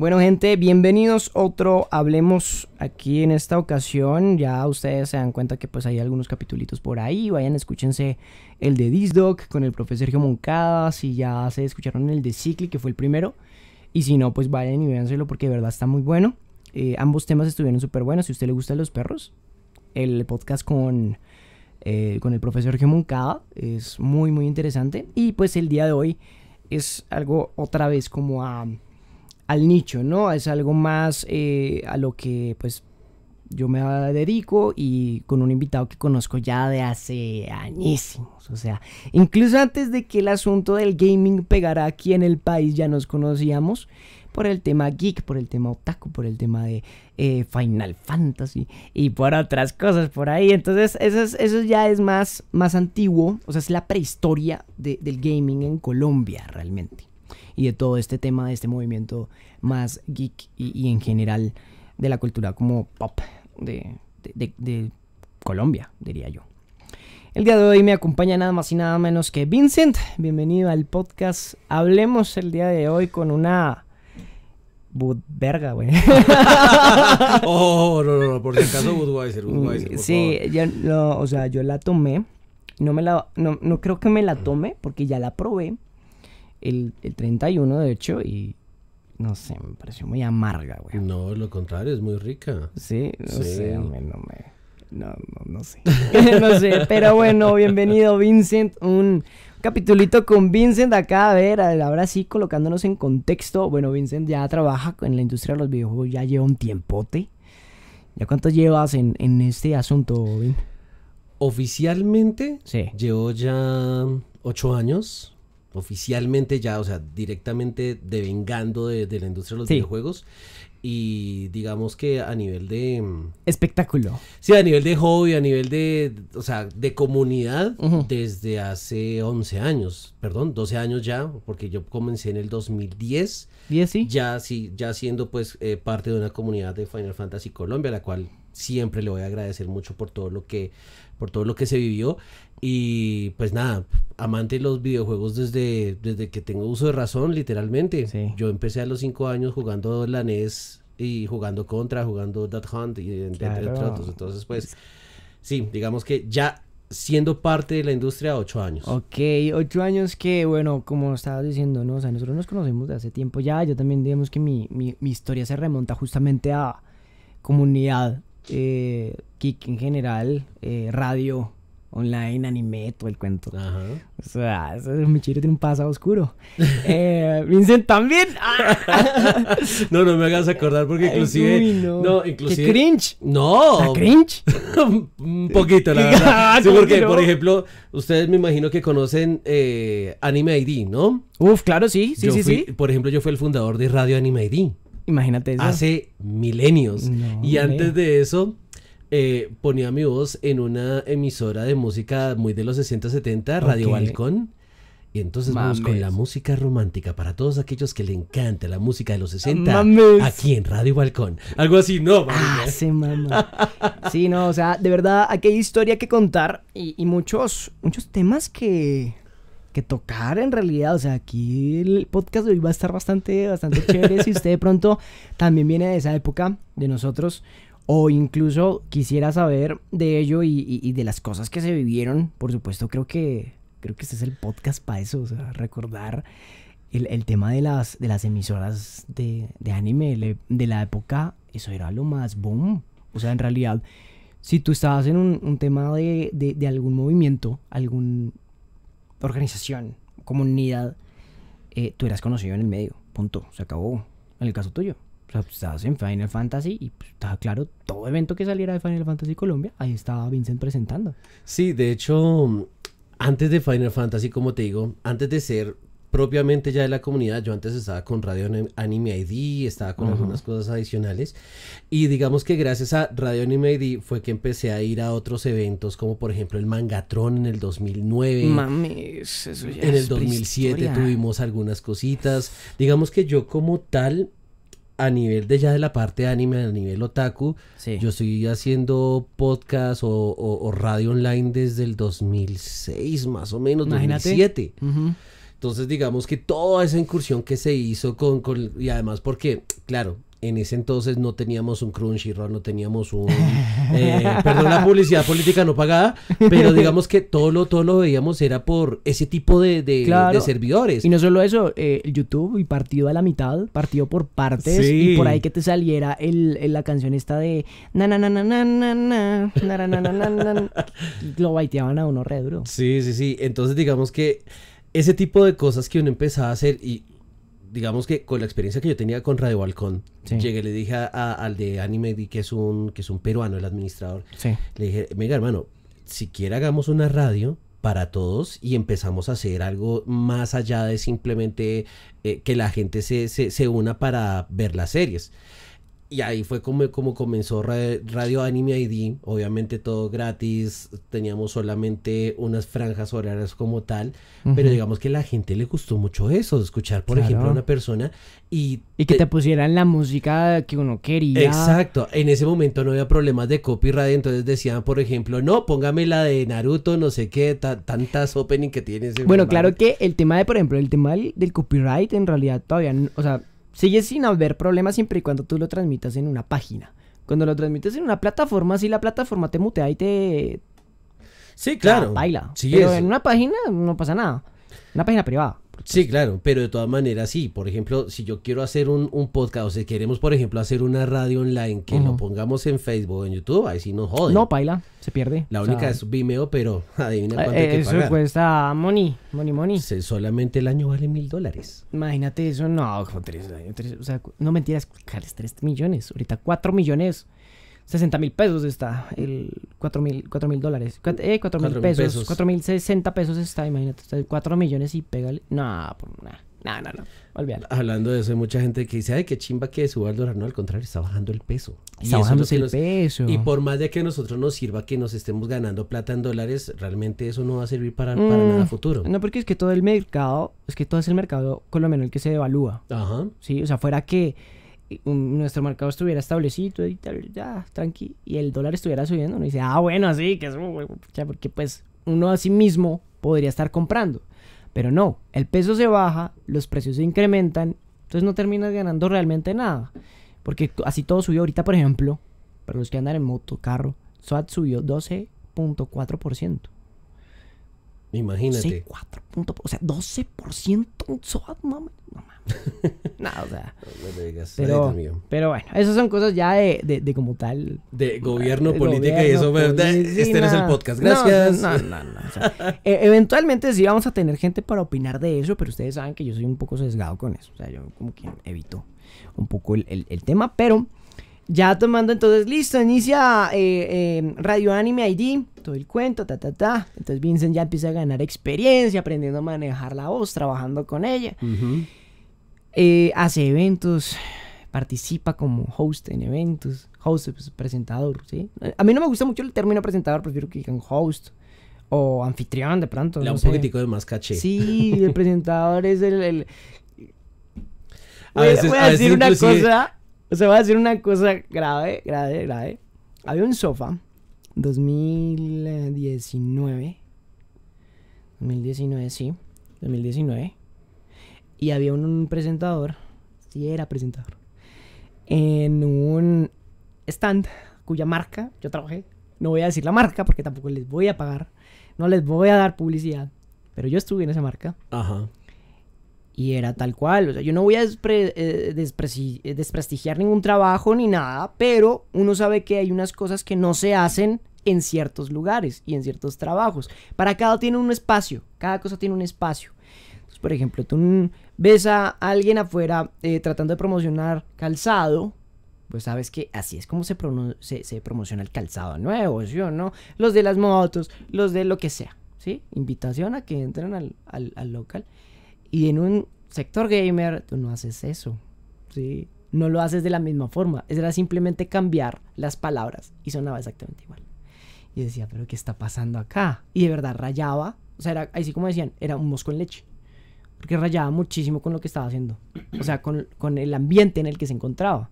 Bueno gente, bienvenidos otro Hablemos aquí en esta ocasión. Ya ustedes se dan cuenta que pues hay algunos capitulitos por ahí. Vayan, escúchense el de Disdoc con el profesor Sergio Moncada. Si ya se escucharon el de Cicli, que fue el primero. Y si no, pues vayan y véanselo porque de verdad está muy bueno. Eh, ambos temas estuvieron súper buenos. Si a usted le gustan los perros, el podcast con, eh, con el profesor Sergio Moncada es muy, muy interesante. Y pues el día de hoy es algo otra vez como a al nicho, ¿no? Es algo más eh, a lo que pues yo me dedico y con un invitado que conozco ya de hace añísimos. O sea, incluso antes de que el asunto del gaming pegara aquí en el país ya nos conocíamos por el tema geek, por el tema otaku, por el tema de eh, Final Fantasy y por otras cosas por ahí. Entonces eso, eso ya es más, más antiguo, o sea, es la prehistoria del gaming en Colombia realmente y de todo este tema, de este movimiento más geek y, en general de la cultura como pop de, de, Colombia, diría yo. El día de hoy me acompaña nada más y nada menos que Vincent. Bienvenido al podcast. Hablemos el día de hoy con una verga, güey. Oh, oh, oh, no, no, no, por si acaso Budweiser, Budweiser. sí, o sea, yo la tomé. No me no, no creo que me la tome porque ya la probé el, 31, de hecho, y no sé, me pareció muy amarga, güey. No, lo contrario, es muy rica. Sí, no sé, no me... No, no, sé. no sé, pero bueno, bienvenido Vincent, un capitulito con Vincent acá, a ver, ahora sí colocándonos en contexto. Bueno, Vincent ya trabaja en la industria de los videojuegos, ya lleva un tiempote. ¿Ya cuánto llevas en, este asunto, Vin? Oficialmente, sí. llevo ya ocho años oficialmente ya, o sea, directamente devengando de, de la industria de los videojuegos. Y digamos que a nivel de... Mm, Espectáculo. Sí, a nivel de hobby, a nivel de, o sea, de comunidad, desde hace 11 años, perdón, 12 años ya, porque yo comencé en el 2010. 10, sí. Ya, sí, ya siendo pues eh, parte de una comunidad de Final Fantasy Colombia, la cual siempre le voy a agradecer mucho por todo lo que por todo lo que se vivió. Y pues nada, amante de los videojuegos desde, desde que tengo uso de razón, literalmente. Yo empecé a los 5 años jugando la NES y jugando Contra, jugando That Hunt y entre otros. Entonces, pues, sí, digamos que ya siendo parte de la industria ocho años. Ok, ocho años que, bueno, como estabas diciendo, ¿no? O sea, nosotros nos conocemos de hace tiempo ya. Yo también, digamos que mi, mi, mi historia se remonta justamente a comunidad. Eh, Kik, en general, eh, radio, online, anime, todo el cuento. Ajá. O sea, chile, tiene un pasado oscuro. eh, Vincent también. no, no me hagas acordar porque inclusive... no. no. inclusive... ¿Qué cringe? No. ¿La cringe? un poquito, la verdad. Ah, sí, porque, por ejemplo, ustedes me imagino que conocen eh, Anime ID, ¿no? Uf, claro, sí, sí, sí, sí. Por ejemplo, yo fui el fundador de Radio Anime ID. Imagínate eso. Hace milenios. y antes de eso eh, ponía mi voz en una emisora de música muy de los 60, 70, Radio Balcón. Y entonces vamos con la música romántica para todos aquellos que le encanta la música de los 60 aquí en Radio Balcón. Algo así, no, ah, sí, sí, no, o sea, de verdad, aquí hay historia que contar y, muchos, muchos temas que, que tocar en realidad. O sea, aquí el podcast hoy va a estar bastante, bastante chévere si usted de pronto también viene de esa época de nosotros o incluso quisiera saber de ello y, de las cosas que se vivieron. Por supuesto, creo que, creo que este es el podcast para eso, o sea, recordar el, tema de las, de las emisoras de, anime de la época, eso era lo más boom. O sea, en realidad, si tú estabas en un, tema de, algún movimiento, alguna organización, comunidad, eh, tú eras conocido en el medio, punto, se acabó, en el caso tuyo. O sea, pues, estabas en Final Fantasy y pues, estaba claro, todo evento que saliera de Final Fantasy Colombia, ahí estaba Vincent presentando. Sí, de hecho, antes de Final Fantasy, como te digo, antes de ser propiamente ya de la comunidad, yo antes estaba con Radio Anime ID, estaba con algunas cosas adicionales y digamos que gracias a Radio Anime ID fue que empecé a ir a otros eventos como por ejemplo el Mangatron en el 2009. Mames, eso ya en el 2007 tuvimos algunas cositas. Digamos que yo como tal a nivel de ya de la parte anime, a nivel otaku, yo estoy haciendo podcast o, radio online desde el 2006, más o menos, 2007. Entonces, digamos que toda esa incursión que se hizo con, con y además porque, claro, en ese entonces no teníamos un Crunchyroll, no teníamos un... perdón, la publicidad política no pagada, pero digamos que todo lo, todo lo veíamos era por ese tipo de, servidores. Y no solo eso, YouTube y partido a la mitad, partido por partes, y por ahí que te saliera el, la canción esta de... Na, na, lo baiteaban a uno re duro. Sí, sí, sí. Entonces digamos que ese tipo de cosas que uno empezaba a hacer y digamos que con la experiencia que yo tenía con Radio Balcón, llegué, le dije al de Anime, que es un, que es un peruano, el administrador, le dije, mega hermano, siquiera hagamos una radio para todos y empezamos a hacer algo más allá de simplemente eh, que la gente se, se, se una para ver las series. Y ahí fue como, como comenzó Radio Anime ID, obviamente todo gratis, teníamos solamente unas franjas horarias como tal, pero digamos que a la gente le gustó mucho eso, escuchar por ejemplo a una persona y... Y que te... pusieran la música que uno quería. Exacto, en ese momento no había problemas de copyright, entonces decían por ejemplo, no, póngame la de Naruto, no sé qué, tantas opening que tienes. bueno, claro que el tema de, por ejemplo, el tema del copyright en realidad todavía, o sea, Sigue sin haber problemas siempre y cuando tú lo transmitas en una página. Cuando lo transmites en una plataforma, si la plataforma te mutea y te... Sí, ah, claro. baila. Pero en una página no pasa nada. Una página privada. Sí, claro, pero de todas maneras, sí. Por ejemplo, si yo quiero hacer un, podcast, o si queremos, por ejemplo, hacer una radio online, que lo pongamos en Facebook o en YouTube, ahí sí nos joden. No, paila, se pierde. La única es Vimeo, pero adivina eh, cuánto Eso cuesta money, money, money. solamente el año vale mil dólares. Imagínate eso, no, como tres, tres, o sea, no mentiras, tres millones, ahorita cuatro millones. 60 mil pesos está el 4 mil, 4 mil dólares. Eh, 4 mil pesos, 4 mil 60 pesos está, imagínate. 4 millones y pégale. No, nada. No, no, no. Olvídalo. Hablando de eso, hay mucha gente que dice, ay, qué chimba que suba el dólar. No, al contrario, está bajando el peso. Está bajando el peso. Y por más de que a nosotros nos sirva que nos estemos ganando plata en dólares, realmente eso no va a servir para, para mm, nada futuro. No, porque es que todo el mercado, es que todo es el mercado colombiano el que se devalúa. Ajá. Sí, o sea, fuera que nuestro mercado estuviera establecido y ya, tranqui, y el dólar estuviera subiendo, uno dice, ah, bueno, así que es, uh, uh, porque pues uno a sí mismo podría estar comprando. Pero no, el peso se baja, los precios se incrementan, entonces no terminas ganando realmente nada. Porque así todo subió ahorita, por ejemplo, para los que andan en moto, carro, SWAT subió 12.4%. Imagínate. 4 o sea, 12% en no mames. No o sea. No, digas. Pero, bueno, esas son cosas ya de, como tal. De gobierno, política y eso. ¿verdad? Este no es el podcast, gracias. No, no, no. E, eventualmente sí vamos a tener gente para opinar de eso, pero ustedes saben que yo soy un poco sesgado con eso. O sea, yo como que evito un poco el tema, pero ya tomando entonces, listo, inicia eh, em, Radio Anime ID, todo el cuento, ta, ta, ta. Entonces Vincent ya empieza a ganar experiencia, aprendiendo a manejar la voz, trabajando con ella. Eh, hace eventos, participa como host en eventos, host pues, presentador, ¿sí? A mí no me gusta mucho el término presentador, prefiero que digan host o anfitrión de pronto. Le no un poquitico de más caché. Sí, el presentador es el, A, voy, a, decir una cosa o sea, voy a decir una cosa grave, grave, grave. Había un sofá 2019. 2019, sí. 2019. Y había un, presentador. Sí, era presentador. En un stand cuya marca yo trabajé. No voy a decir la marca porque tampoco les voy a pagar. No les voy a dar publicidad. Pero yo estuve en esa marca. Ajá. Y era tal cual, o sea, yo no voy a eh, eh, desprestigiar ningún trabajo ni nada, pero uno sabe que hay unas cosas que no se hacen en ciertos lugares y en ciertos trabajos. Para cada tiene un espacio, cada cosa tiene un espacio. por ejemplo, tú ves a alguien afuera eh, tratando de promocionar calzado, pues sabes que así es como se, promociona el calzado nuevo, no? Los de las motos, los de lo que sea, ¿sí? Invitación a que entren al local y en un sector gamer tú no haces eso, ¿sí? No lo haces de la misma forma, era simplemente cambiar las palabras y sonaba exactamente igual. Y decía, pero ¿qué está pasando acá? Y de verdad rayaba, o sea, era, así como decían, era un mosco en leche, porque rayaba muchísimo con lo que estaba haciendo, o sea, con, el ambiente en el que se encontraba.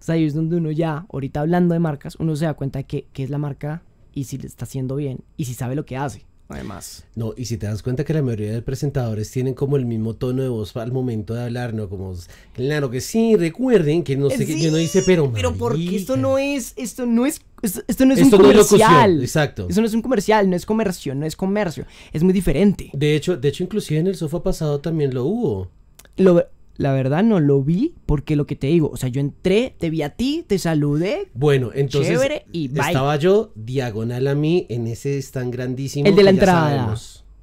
O sea, ahí es donde uno ya, ahorita hablando de marcas, uno se da cuenta de qué es la marca y si le está haciendo bien y si sabe lo que hace además. No, y si te das cuenta que la mayoría de presentadores tienen como el mismo tono de voz al momento de hablar, ¿no? Como, claro que sí, recuerden que no sé qué, yo no hice, pero. Pero porque esto no es, esto no es esto, no es un comercial. exacto. Eso no es un comercial, no es comercio, no es comercio. Es muy diferente. De hecho, de hecho, inclusive en el sofá pasado también lo hubo. Lo, la verdad no lo vi porque lo que te digo, o sea, yo entré, te vi a ti, te saludé. Bueno, entonces estaba yo diagonal a mí en ese tan grandísimo. El de la entrada.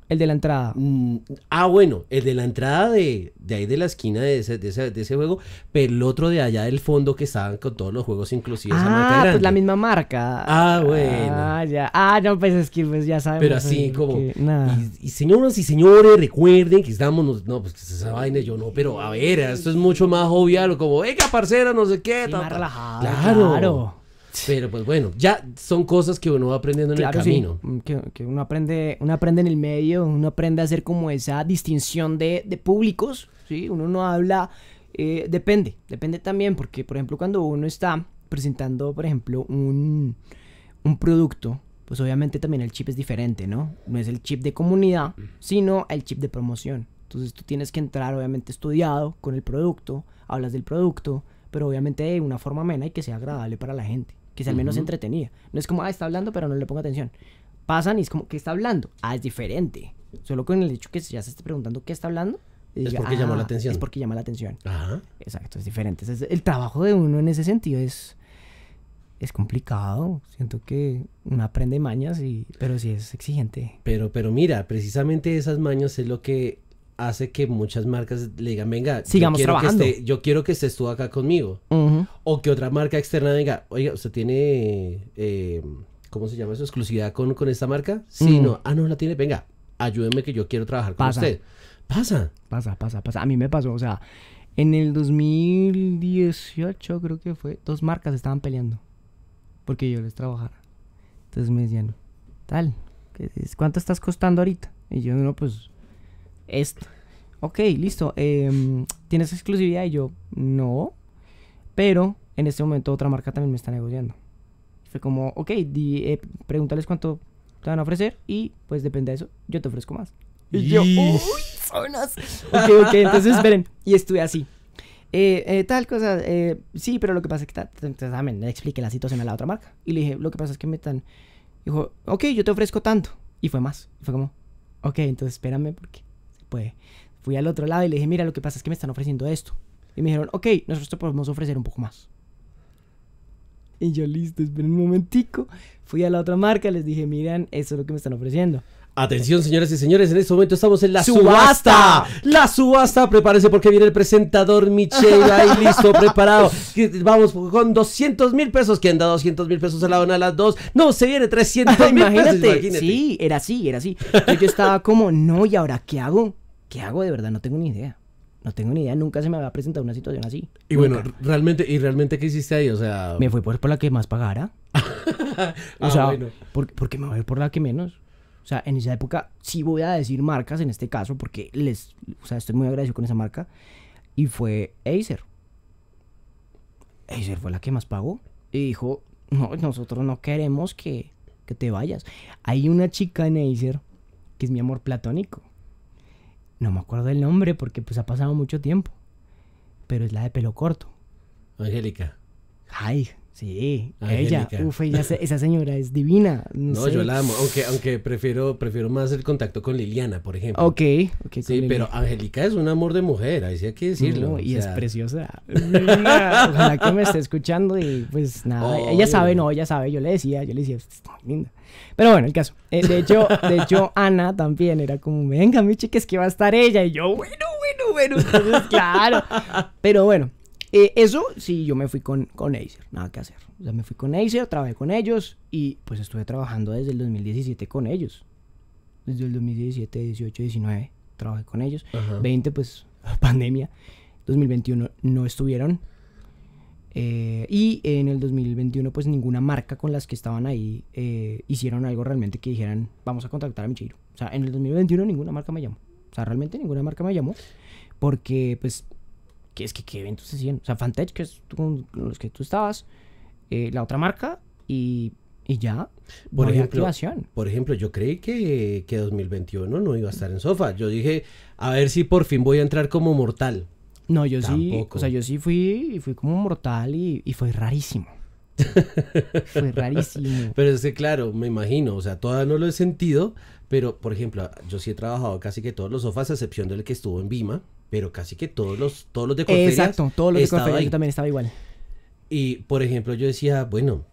El de la entrada. Mm, ah, bueno, el de la entrada de, ahí de la esquina de ese, de de, ese, juego, pero el otro de allá del fondo que estaban con todos los juegos, inclusive ah, esa pues la misma marca. Ah, bueno. Ah, ya. Ah, no, pues es que pues ya saben Pero así eh, como... Y, señoras y señores, recuerden que estamos... No, pues esa vaina yo no, pero a ver, esto es mucho más jovial, como, venga, parcera, no sé qué. relajado. claro. Pero pues bueno, ya son cosas que uno va aprendiendo en el camino. Sí. Mm, que, uno aprende, uno aprende en el medio, uno aprende a hacer como esa distinción de, públicos, ¿sí? Uno no habla, eh, depende, depende también, porque por ejemplo cuando uno está presentando, por ejemplo, un, un producto, pues obviamente también el chip es diferente, ¿no? No es el chip de comunidad, sino el chip de promoción. Entonces tú tienes que entrar obviamente estudiado con el producto, hablas del producto, pero obviamente de una forma amena y que sea agradable para la gente que si al menos entretenía No es como, ah, está hablando, pero no le pongo atención. Pasan y es como, ¿qué está hablando? Ah, es diferente. Solo con el hecho que ya se esté preguntando qué está hablando. Es porque llama la ah, atención. Es porque llama la atención. Ajá. Exacto, es diferente. el trabajo de uno en ese sentido es, es complicado. Siento que uno aprende mañas, y, pero sí es exigente. Pero, pero mira, precisamente esas mañas es lo que hace que muchas marcas le digan, venga, sigamos trabajando. yo quiero que estés tú acá conmigo. O que otra marca externa diga oiga, usted tiene, eh, ¿cómo se llama eso? Exclusividad con, con esta marca. Sí, no, ah, no la tiene, venga, ayúdeme que yo quiero trabajar con usted. Pasa. Pasa, pasa, pasa. A mí me pasó, o sea, en el 2018 creo que fue, dos marcas estaban peleando porque yo les trabajara. Entonces me decían, tal, ¿cuánto estás costando ahorita? Y yo, no, pues esto, ok, listo, em, ¿tienes exclusividad? Y yo, no, pero en este momento otra marca también me está negociando. Fue como, ok, eh, pregúntales cuánto te van a ofrecer y pues depende de eso, yo te ofrezco más. Y, yo, uy, zonas. ok, ok, entonces esperen, y estuve así. Eh, eh, tal cosa, sí, pero lo que pasa es que, entonces, le expliqué la situación a la otra marca. Y le dije, lo que pasa es que me están, dijo, ok, yo te ofrezco tanto. Y fue más. fue como, ok, entonces espérame porque pues, fui al otro lado y le dije, mira, lo que pasa es que me están ofreciendo esto. Y me dijeron, ok, nosotros podemos ofrecer un poco más. Y yo, listo, esperen un momentico. Fui a la otra marca, les dije, miren, eso es lo que me están ofreciendo. Atención, señoras y señores, en este momento estamos en la subasta. La subasta, prepárense porque viene el presentador Michelle ahí listo, preparado. Vamos con 200 mil pesos. ¿Quién da 200 mil pesos a la una a las dos? No, se viene 300 mil Imagínate. Sí, era así, era así. yo estaba como, no, ¿y ahora qué hago? ¿qué hago de verdad? No tengo ni idea. No tengo ni idea, nunca se me había presentado una situación así. Y bueno, realmente, ¿y realmente qué hiciste ahí? O sea. Me fui por, la que más pagara. Ah, o sea, bueno. ¿por, me voy por la que menos? O sea, en esa época sí voy a decir marcas en este caso, porque les, o sea, estoy muy agradecido con esa marca. Y fue Acer. Acer fue la que más pagó. Y dijo, no, nosotros no queremos que, que te vayas. Hay una chica en Acer que es mi amor platónico. No me acuerdo el nombre porque pues ha pasado mucho tiempo. Pero es la de pelo corto. Angélica. Ay, Sí, ella, Uf, esa señora es divina. No, yo la amo, aunque, aunque prefiero, prefiero más el contacto con Liliana, por ejemplo. Ok, ok. Sí, pero Angélica es un amor de mujer, ahí sí hay que decirlo. y es preciosa. Ojalá que me esté escuchando y pues nada, ella sabe, no, ella sabe, yo le decía, yo le decía, está linda. Pero bueno, el caso. Eh, de hecho, de hecho, Ana también era como, venga, mi chica, es que va a estar ella. Y yo, bueno, bueno, bueno, claro. Pero bueno, eh, eso, sí, yo me fui con, con Acer, nada que hacer. O sea, me fui con Acer, trabajé con ellos y pues estuve trabajando desde el 2017 con ellos. Desde el 2017, 18, 19, trabajé con ellos. 20, pues, pandemia. 2021 no estuvieron. Eh, y en el 2021, pues ninguna marca con las que estaban ahí eh, hicieron algo realmente que dijeran, vamos a contactar a Michiro. O sea, en el 2021 ninguna marca me llamó. O sea, realmente ninguna marca me llamó. Porque, pues, que es que qué eventos hacían. O sea, Fantech, que es con los que tú estabas, eh, la otra marca y, ya. Por, ejemplo, por ejemplo, yo creí que, 2021 no iba a estar en sofá. Yo dije, a ver si por fin voy a entrar como mortal. No, yo sí, o sea, yo sí fui fui como mortal y, fue rarísimo. fue rarísimo. Pero es que claro, me imagino, o sea, todavía no lo he sentido, pero por ejemplo, yo sí he trabajado casi que todos los sofás, a excepción del que estuvo en Vima, pero casi que todos los, todos los de Exacto, todos los de Corferias también estaba igual. Y, por ejemplo, yo decía, bueno,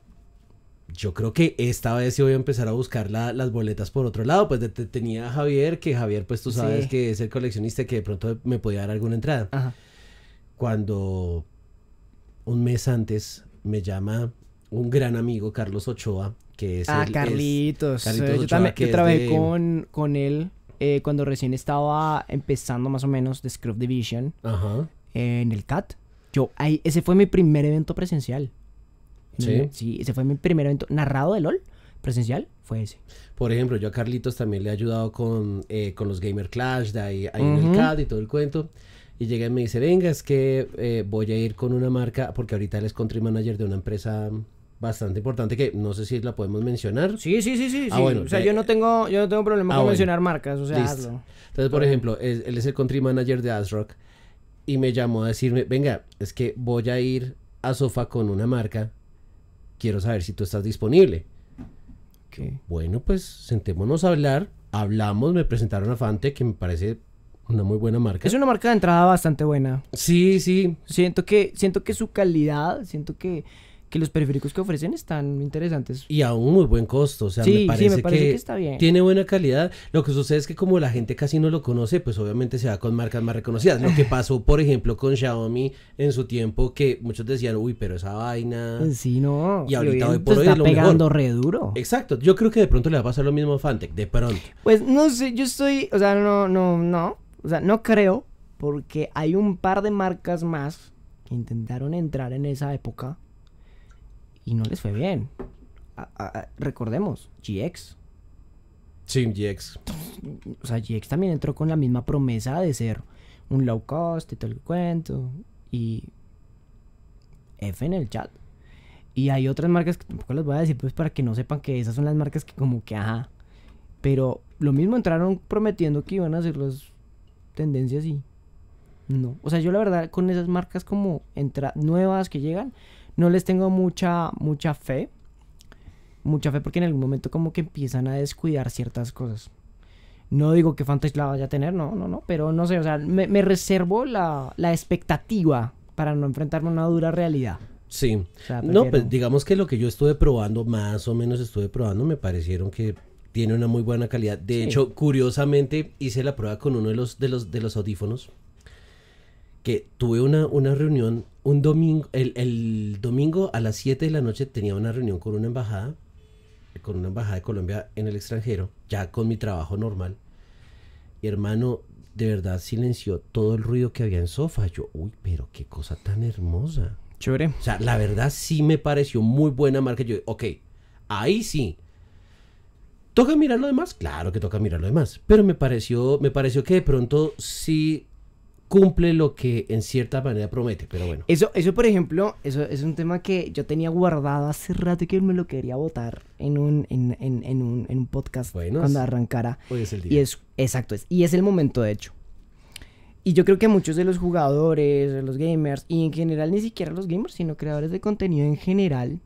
yo creo que esta vez sí voy a empezar a buscar las boletas por otro lado. Pues tenía a Javier, que Javier, pues tú sabes que es el coleccionista que de pronto me podía dar alguna entrada. Ajá. Cuando un mes antes me llama un gran amigo, Carlos Ochoa, que es... Ah, Carlitos. Carlitos Ochoa, yo también yo trabajé con, con él eh, cuando recién estaba empezando más o menos de Scrub Division en el CAT. Yo, ahí, ese fue mi primer evento presencial. Sí. Sí, ese fue mi primer evento narrado de LOL presencial fue ese. Por ejemplo, yo a Carlitos también le he ayudado con, eh, los Gamer Clash, de ahí, en el CAT y todo el cuento. Y llega y me dice, venga, es que eh, voy a ir con una marca, porque ahorita él es country manager de una empresa bastante importante que no sé si la podemos mencionar. Sí, sí, sí, sí. Ah, o sea, yo no tengo, yo no tengo problema ah, con mencionar marcas, o sea, hazlo. Entonces, por ejemplo, él es el country manager de ASRock y me llamó a decirme, venga, es que voy a ir a Sofa con una marca, quiero saber si tú estás disponible. Okay. Bueno, pues sentémonos a hablar, hablamos, me presentaron a Fante, que me parece una muy buena marca. Es una marca de entrada bastante buena. Sí, sí. Siento que, siento que su calidad, siento que que los periféricos que ofrecen están interesantes. Y a un muy buen costo, o sea, me parece, sí, me parece que, está bien. Tiene buena calidad. Lo que sucede es que como la gente casi no lo conoce, pues obviamente se va con marcas más reconocidas. Lo que pasó, por ejemplo, con Xiaomi en su tiempo, que muchos decían, uy, pero esa vaina... Sí, no. Y ahorita hoy por hoy está es lo pegando re duro. Exacto. Yo creo que de pronto le va a pasar lo mismo a Fantech, de pronto. Pues no sé, yo estoy... O sea, no, no, no. O sea, no creo, porque hay un par de marcas más que intentaron entrar en esa época y no les fue bien. recordemos, GX. Sí, GX. O sea, GX también entró con la misma promesa de ser un low cost y todo el cuento. Y F en el chat. Y hay otras marcas que tampoco las voy a decir, pues para que no sepan que esas son las marcas que como que, ajá. Pero lo mismo entraron prometiendo que iban a hacer las tendencias y no. O sea, yo la verdad con esas marcas como entra nuevas que llegan, no les tengo mucha, mucha fe. Mucha fe porque en algún momento como que empiezan a descuidar ciertas cosas. No digo que Fantasy la vaya a tener, no, no, no, pero no sé, o sea, me, me reservo la, la, expectativa para no enfrentarme a una dura realidad. Sí. No, pues digamos que lo que yo estuve probando, más o menos estuve probando, me parecieron que tiene una muy buena calidad. De hecho, curiosamente hice la prueba con uno de los de los de los audífonos que tuve una, una reunión un domingo, el, domingo a las 7 de la noche tenía una reunión con una embajada, con una embajada de Colombia en el extranjero, ya con mi trabajo normal. Y hermano, de verdad silenció todo el ruido que había en sofá. Yo, uy, pero qué cosa tan hermosa. Chévere. O sea, la verdad sí me pareció muy buena marca. Yo, ok, ahí sí. ¿Toca mirar lo demás? Claro que toca mirar lo demás. Pero me pareció, me pareció que de pronto sí cumple lo que en cierta manera promete, pero bueno. Eso, eso por ejemplo, eso es un tema que yo tenía guardado hace rato y que me lo quería votar en un, en, en, en un, en un podcast cuando arrancara. Hoy es el día. Y es, exacto, es, y es el momento de hecho. Y yo creo que muchos de los jugadores, de los gamers, y en general ni siquiera los gamers, sino creadores de contenido en general,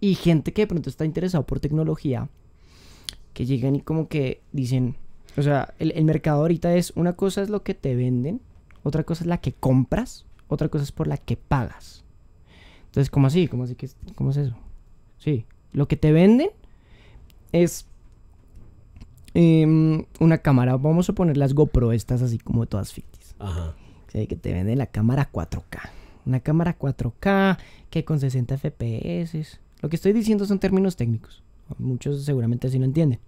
y gente que de pronto está interesado por tecnología, que llegan y como que dicen, o sea, el, el mercado ahorita es, una cosa es lo que te venden, otra cosa es la que compras, otra cosa es por la que pagas. Entonces, ¿cómo así? ¿Cómo así que cómo es eso? Sí, lo que te venden es em, una cámara, vamos a poner las GoPro estas así como todas ficticias. Ajá. que te venden la cámara 4K. Una cámara 4K que con 60 FPS. Lo que estoy diciendo son términos técnicos. Muchos seguramente así no entienden.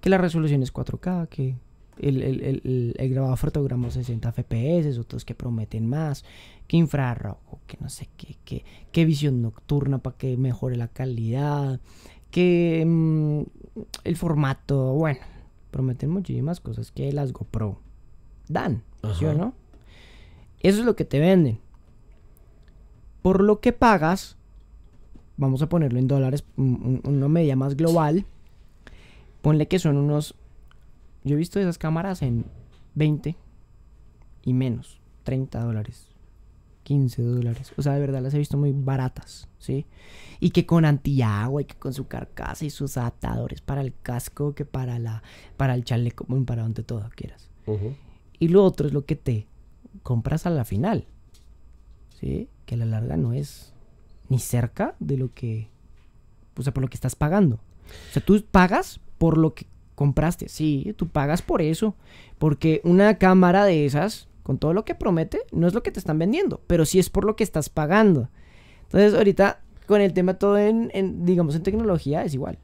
Que la resolución es 4K, que el, grabado fotogramos 60 fps, otros que prometen más, que infrarrojo, que no sé qué, que, visión nocturna para que mejore la calidad, que mm, el formato, bueno, prometen muchísimas cosas que las GoPro dan, Eso es lo que te venden. Por lo que pagas, vamos a ponerlo en dólares, una media más global, ponle que son unos yo he visto esas cámaras en 20 y menos, 30 dólares, 15 dólares. O sea, de verdad las he visto muy baratas, ¿sí? Y que con antiagua y que con su carcasa y sus atadores para el casco, que para, la, para el chaleco, para donde todo quieras. Y lo otro es lo que te compras a la final, ¿sí? Que a la larga no es ni cerca de lo que, o sea, por lo que estás pagando. O sea, tú pagas por lo que compraste. Sí, tú pagas por eso. Porque una cámara de esas, con todo lo que promete, no es lo que te están vendiendo, pero sí es por lo que estás pagando. Entonces, ahorita, con el tema todo en, digamos, en tecnología, es igual.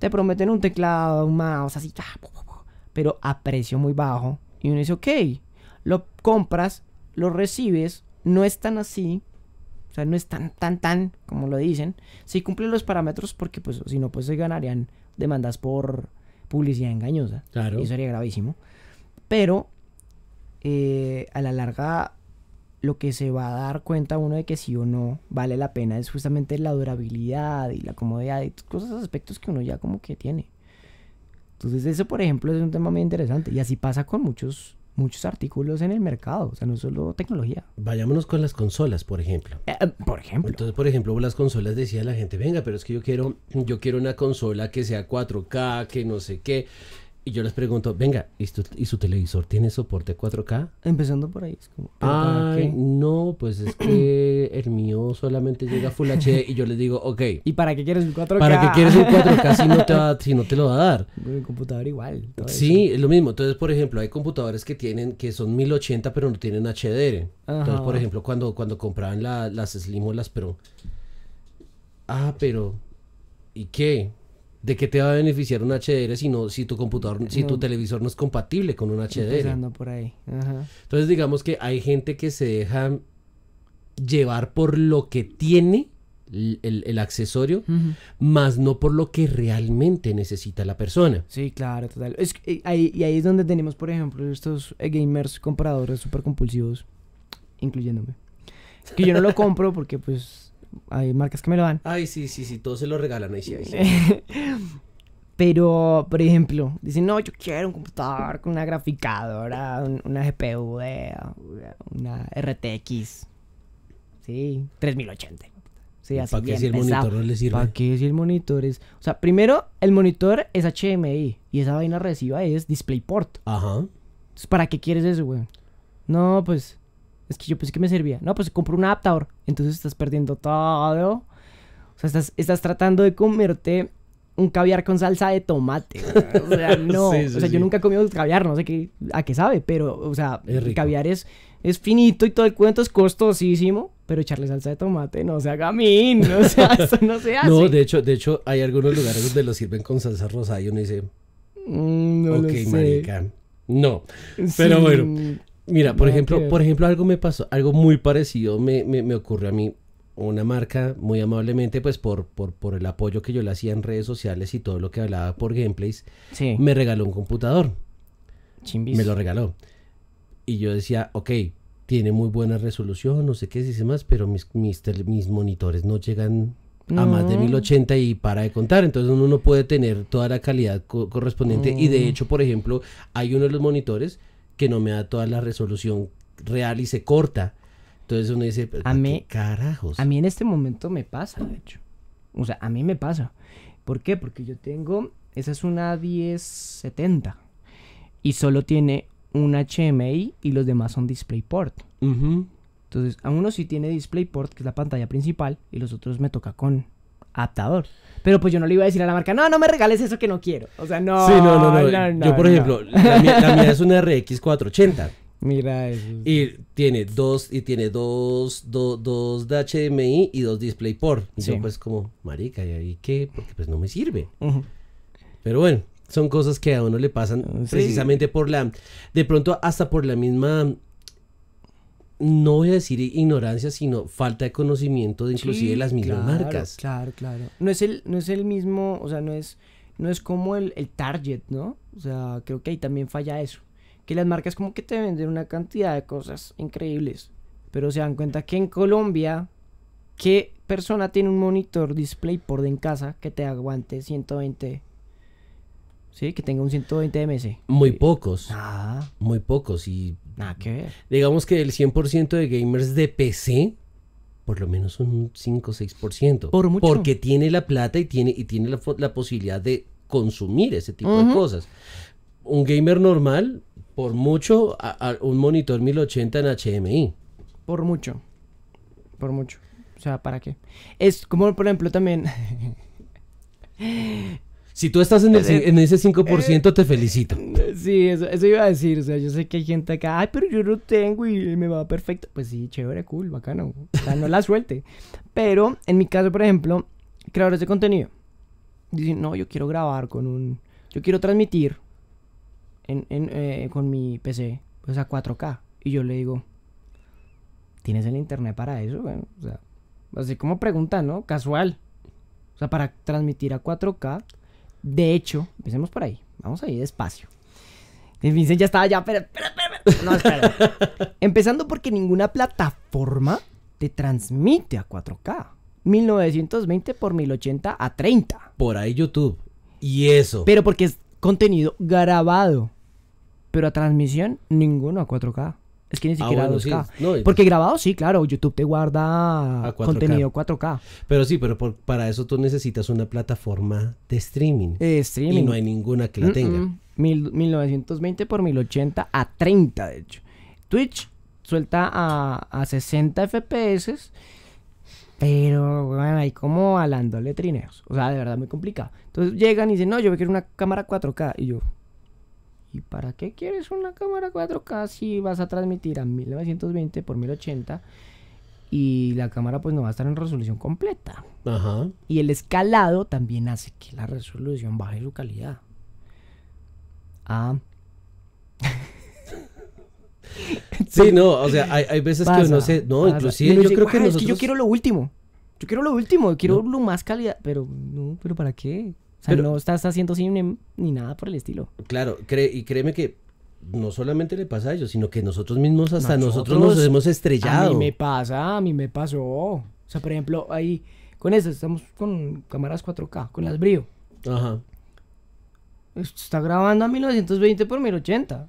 Te prometen un teclado, un mouse, así, pero a precio muy bajo. Y uno dice, ok, lo compras, lo recibes, no es tan así, o sea, no es tan, tan, tan, como lo dicen. Si sí cumple los parámetros, porque pues si no, pues se ganarían demandas por, publicidad engañosa. Claro. Y eso sería gravísimo. Pero eh, a la larga lo que se va a dar cuenta uno de que sí o no vale la pena es justamente la durabilidad y la comodidad y cosas, aspectos que uno ya como que tiene. Entonces eso, por ejemplo, es un tema muy interesante. Y así pasa con muchos muchos artículos en el mercado, o sea, no solo tecnología. Vayámonos con las consolas, por ejemplo. Eh, eh, por ejemplo. Entonces, por ejemplo, las consolas decía la gente, venga, pero es que yo quiero, yo quiero una consola que sea 4K, que no sé qué. Y yo les pregunto, venga, ¿y, su televisor tiene soporte 4K? Empezando por ahí. Es como, ah, no, pues es que el mío solamente llega Full HD y yo les digo, ok. ¿Y para qué quieres un 4K? ¿Para qué quieres un 4K si no te, lo va a dar? mi computador igual. Sí, es lo mismo. Entonces, por ejemplo, hay computadores que tienen, que son 1080 pero no tienen HDR. Entonces, por ejemplo, cuando, cuando compraban las Slim pero Ah, pero... ¿Y qué? ¿De qué te va a beneficiar un HDR si, no, si tu computador, si tu televisor no es compatible con un HDR? por ahí. Entonces digamos que hay gente que se deja llevar por lo que tiene el, accesorio, más no por lo que realmente necesita la persona. Sí, claro, total. Es, y, eh, ahí, y ahí es donde tenemos, por ejemplo, estos eh, gamers compradores súper compulsivos, incluyéndome. Que yo no lo compro porque pues hay marcas que me lo dan. Ay, sí, sí, sí, todos se lo regalan, ahí sí, Pero, por ejemplo, dicen, no, yo quiero un computador con una graficadora, una GPU, una RTX. Sí, 3080. Sí, así ¿Para qué si el monitor no le sirve? ¿Para qué si el monitor es...? O sea, primero, el monitor es HDMI y esa vaina reciba es DisplayPort. Ajá. Entonces, ¿para qué quieres eso, güey? No, pues... Es que yo pensé que me servía. No, pues compro un adaptador. Entonces estás perdiendo todo. O sea, estás, tratando de comerte un caviar con salsa de tomate. O sea, no. o sea, yo nunca he comido caviar, no sé qué, a qué sabe, pero, o sea, el caviar es, es finito y todo el cuento es costosísimo, pero echarle salsa de tomate no se haga mí, o sea, eso no se hace. No, de hecho, de hecho, hay algunos lugares donde lo sirven con salsa rosada y uno dice, mm, no ok, lo No, pero bueno, Mira, por ejemplo, por ejemplo, algo me pasó, algo muy parecido me, me, ocurrió a mí. Una marca, muy amablemente, pues por, por, por el apoyo que yo le hacía en redes sociales y todo lo que hablaba por gameplays, me regaló un computador. Me lo regaló. Y yo decía, ok, tiene muy buena resolución, no sé qué, dice más, pero mis, mis, mis monitores no llegan a más de 1080 y para de contar. Entonces uno no puede tener toda la calidad correspondiente. Y de mm. hecho, por ejemplo, hay uno de los monitores que no me da toda la resolución real y se corta. Entonces uno dice, a mí, carajos? A mí en este momento me pasa, de hecho. O sea, a mí me pasa. ¿Por qué? Porque yo tengo, esa es una 1070 y solo tiene un HMI y los demás son DisplayPort. Entonces, a uno sí tiene DisplayPort, que es la pantalla principal, y los otros me toca con adaptador. Pero pues yo no le iba a decir a la marca, no, no me regales eso que no quiero. O sea, no. no, no, no. yo, por ejemplo, la mía, es una RX 480. Mira eso. Y tiene dos, y tiene dos, dos HDMI y dos DisplayPort. Y yo pues como, marica, ¿y ahí qué? Porque pues no me sirve. Pero bueno, son cosas que a uno le pasan precisamente por la, de pronto hasta por la misma no voy a decir ignorancia, sino falta de conocimiento de inclusive de las mismas marcas. Claro, claro. No es el, no es el mismo, o sea, no es, no es como el, target, ¿no? O sea, creo que ahí también falla eso. Que las marcas como que te venden una cantidad de cosas increíbles. Pero se dan cuenta que en Colombia, ¿qué persona tiene un monitor display por de en casa que te aguante 120 Sí, que tenga un 120 ms. Muy pocos. Ah. Muy pocos. Y que Digamos que el 100% de gamers de PC, por lo menos un 5 o 6%. Porque tiene la plata y tiene, y tiene la, posibilidad de consumir ese tipo de cosas. Un gamer normal, por mucho, un monitor 1080 en HMI. Por mucho. Por mucho. O sea, ¿para qué? Es como, por ejemplo, también... Si tú estás en, eh, ese 5%, eh, te felicito. Sí, eso, iba a decir. O sea, yo sé que hay gente acá, ay, pero yo no tengo y me va perfecto. Pues sí, chévere, cool, bacano. O sea, no la suelte. Pero en mi caso, por ejemplo, creadores de contenido dicen, no, yo quiero grabar con un. Yo quiero transmitir eh, con mi PC, pues a 4K. Y yo le digo, ¿tienes el internet para eso? o sea, así como pregunta, ¿no? Casual. O sea, para transmitir a 4K de hecho, empecemos por ahí. Vamos a ir despacio. Vincent ya estaba ya, pero, espera, espera. No, espera. Empezando porque ninguna plataforma te transmite a 4K. 1920 por 1080 a 30. Por ahí YouTube. Y eso. Pero porque es contenido grabado. Pero a transmisión, ninguno a 4K. Es que ni ah, siquiera 2K. Porque pues- grabado sí, claro, YouTube te guarda contenido 4K. Pero sí, pero para eso tú necesitas una plataforma de streaming. streaming. Y no hay ninguna que la tenga. 1920 por 1080 a 30, de hecho. Twitch suelta a, 60 FPS. Pero, bueno, ahí como alándole trineos. O sea, de verdad muy complicado. Entonces llegan y dicen, no, yo quiero una cámara 4K. Y yo, ¿Y para qué quieres una cámara 4K si vas a transmitir a 1920 por 1080 y la cámara pues no va a estar en resolución completa? Ajá. Y el escalado también hace que la resolución baje su calidad. Ah. sí, no, o sea, hay, veces que no sé, no, inclusive yo creo que nosotros... yo quiero lo último. Yo quiero lo último, quiero lo más calidad, pero no, pero ¿para qué? O sea, no estás haciendo cine ni nada por el estilo. Claro, y créeme que no solamente le pasa a ellos, sino que nosotros mismos hasta nosotros, nosotros nos hemos estrellado. A mí me pasa, a mí me pasó. O sea, por ejemplo, ahí con eso estamos con cámaras 4K, con las Brio. Ajá. Está grabando a 1920 por 1080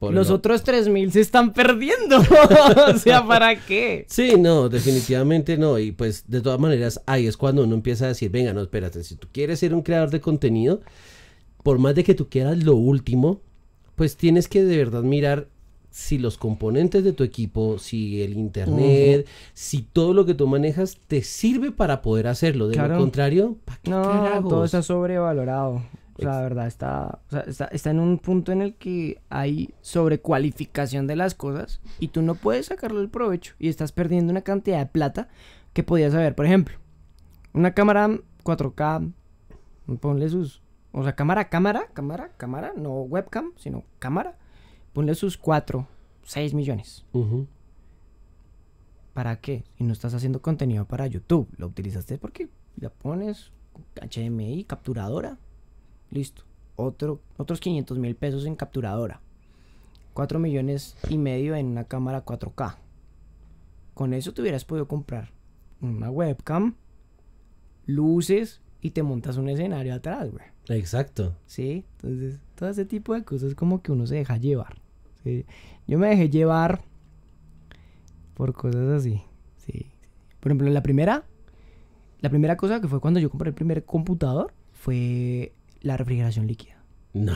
los otros 3.000 se están perdiendo. o sea, ¿para qué? Sí, no, definitivamente no. Y pues de todas maneras, ahí es cuando uno empieza a decir, venga, no, espérate, si tú quieres ser un creador de contenido, por más de que tú quieras lo último, pues tienes que de verdad mirar si los componentes de tu equipo, si el internet, si todo lo que tú manejas te sirve para poder hacerlo. De lo contrario, no, Todo está sobrevalorado la verdad, está, está, en un punto en el que hay sobrecualificación de las cosas y tú no puedes sacarle el provecho y estás perdiendo una cantidad de plata que podías haber. Por ejemplo, una cámara 4K, ponle sus. O sea, cámara, cámara, cámara, cámara, no webcam, sino cámara. Ponle sus 4, 6 millones. ¿Para qué? Si no estás haciendo contenido para YouTube, lo utilizaste porque la pones HDMI, capturadora Listo. Otro, otros 500 mil pesos en capturadora. 4 millones y medio en una cámara 4K. Con eso te hubieras podido comprar una webcam, luces y te montas un escenario atrás, güey. Exacto. Sí, entonces todo ese tipo de cosas como que uno se deja llevar. Yo me dejé llevar por cosas así. Sí. Por ejemplo, la primera, la primera cosa que fue cuando yo compré el primer computador fue la refrigeración líquida. No.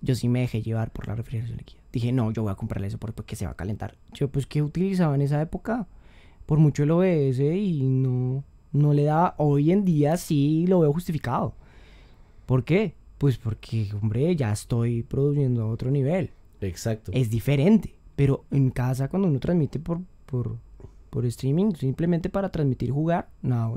Yo sí me dejé llevar por la refrigeración líquida. Dije, no, yo voy a comprarle eso porque pues, se va a calentar. Yo, pues, ¿qué utilizaba en esa época? Por mucho el OBS y no, no le da. Hoy en día sí lo veo justificado. ¿Por qué? Pues porque, hombre, ya estoy produciendo a otro nivel. Exacto. Es diferente. Pero en casa, cuando uno transmite por, por, por streaming, simplemente para transmitir jugar. No,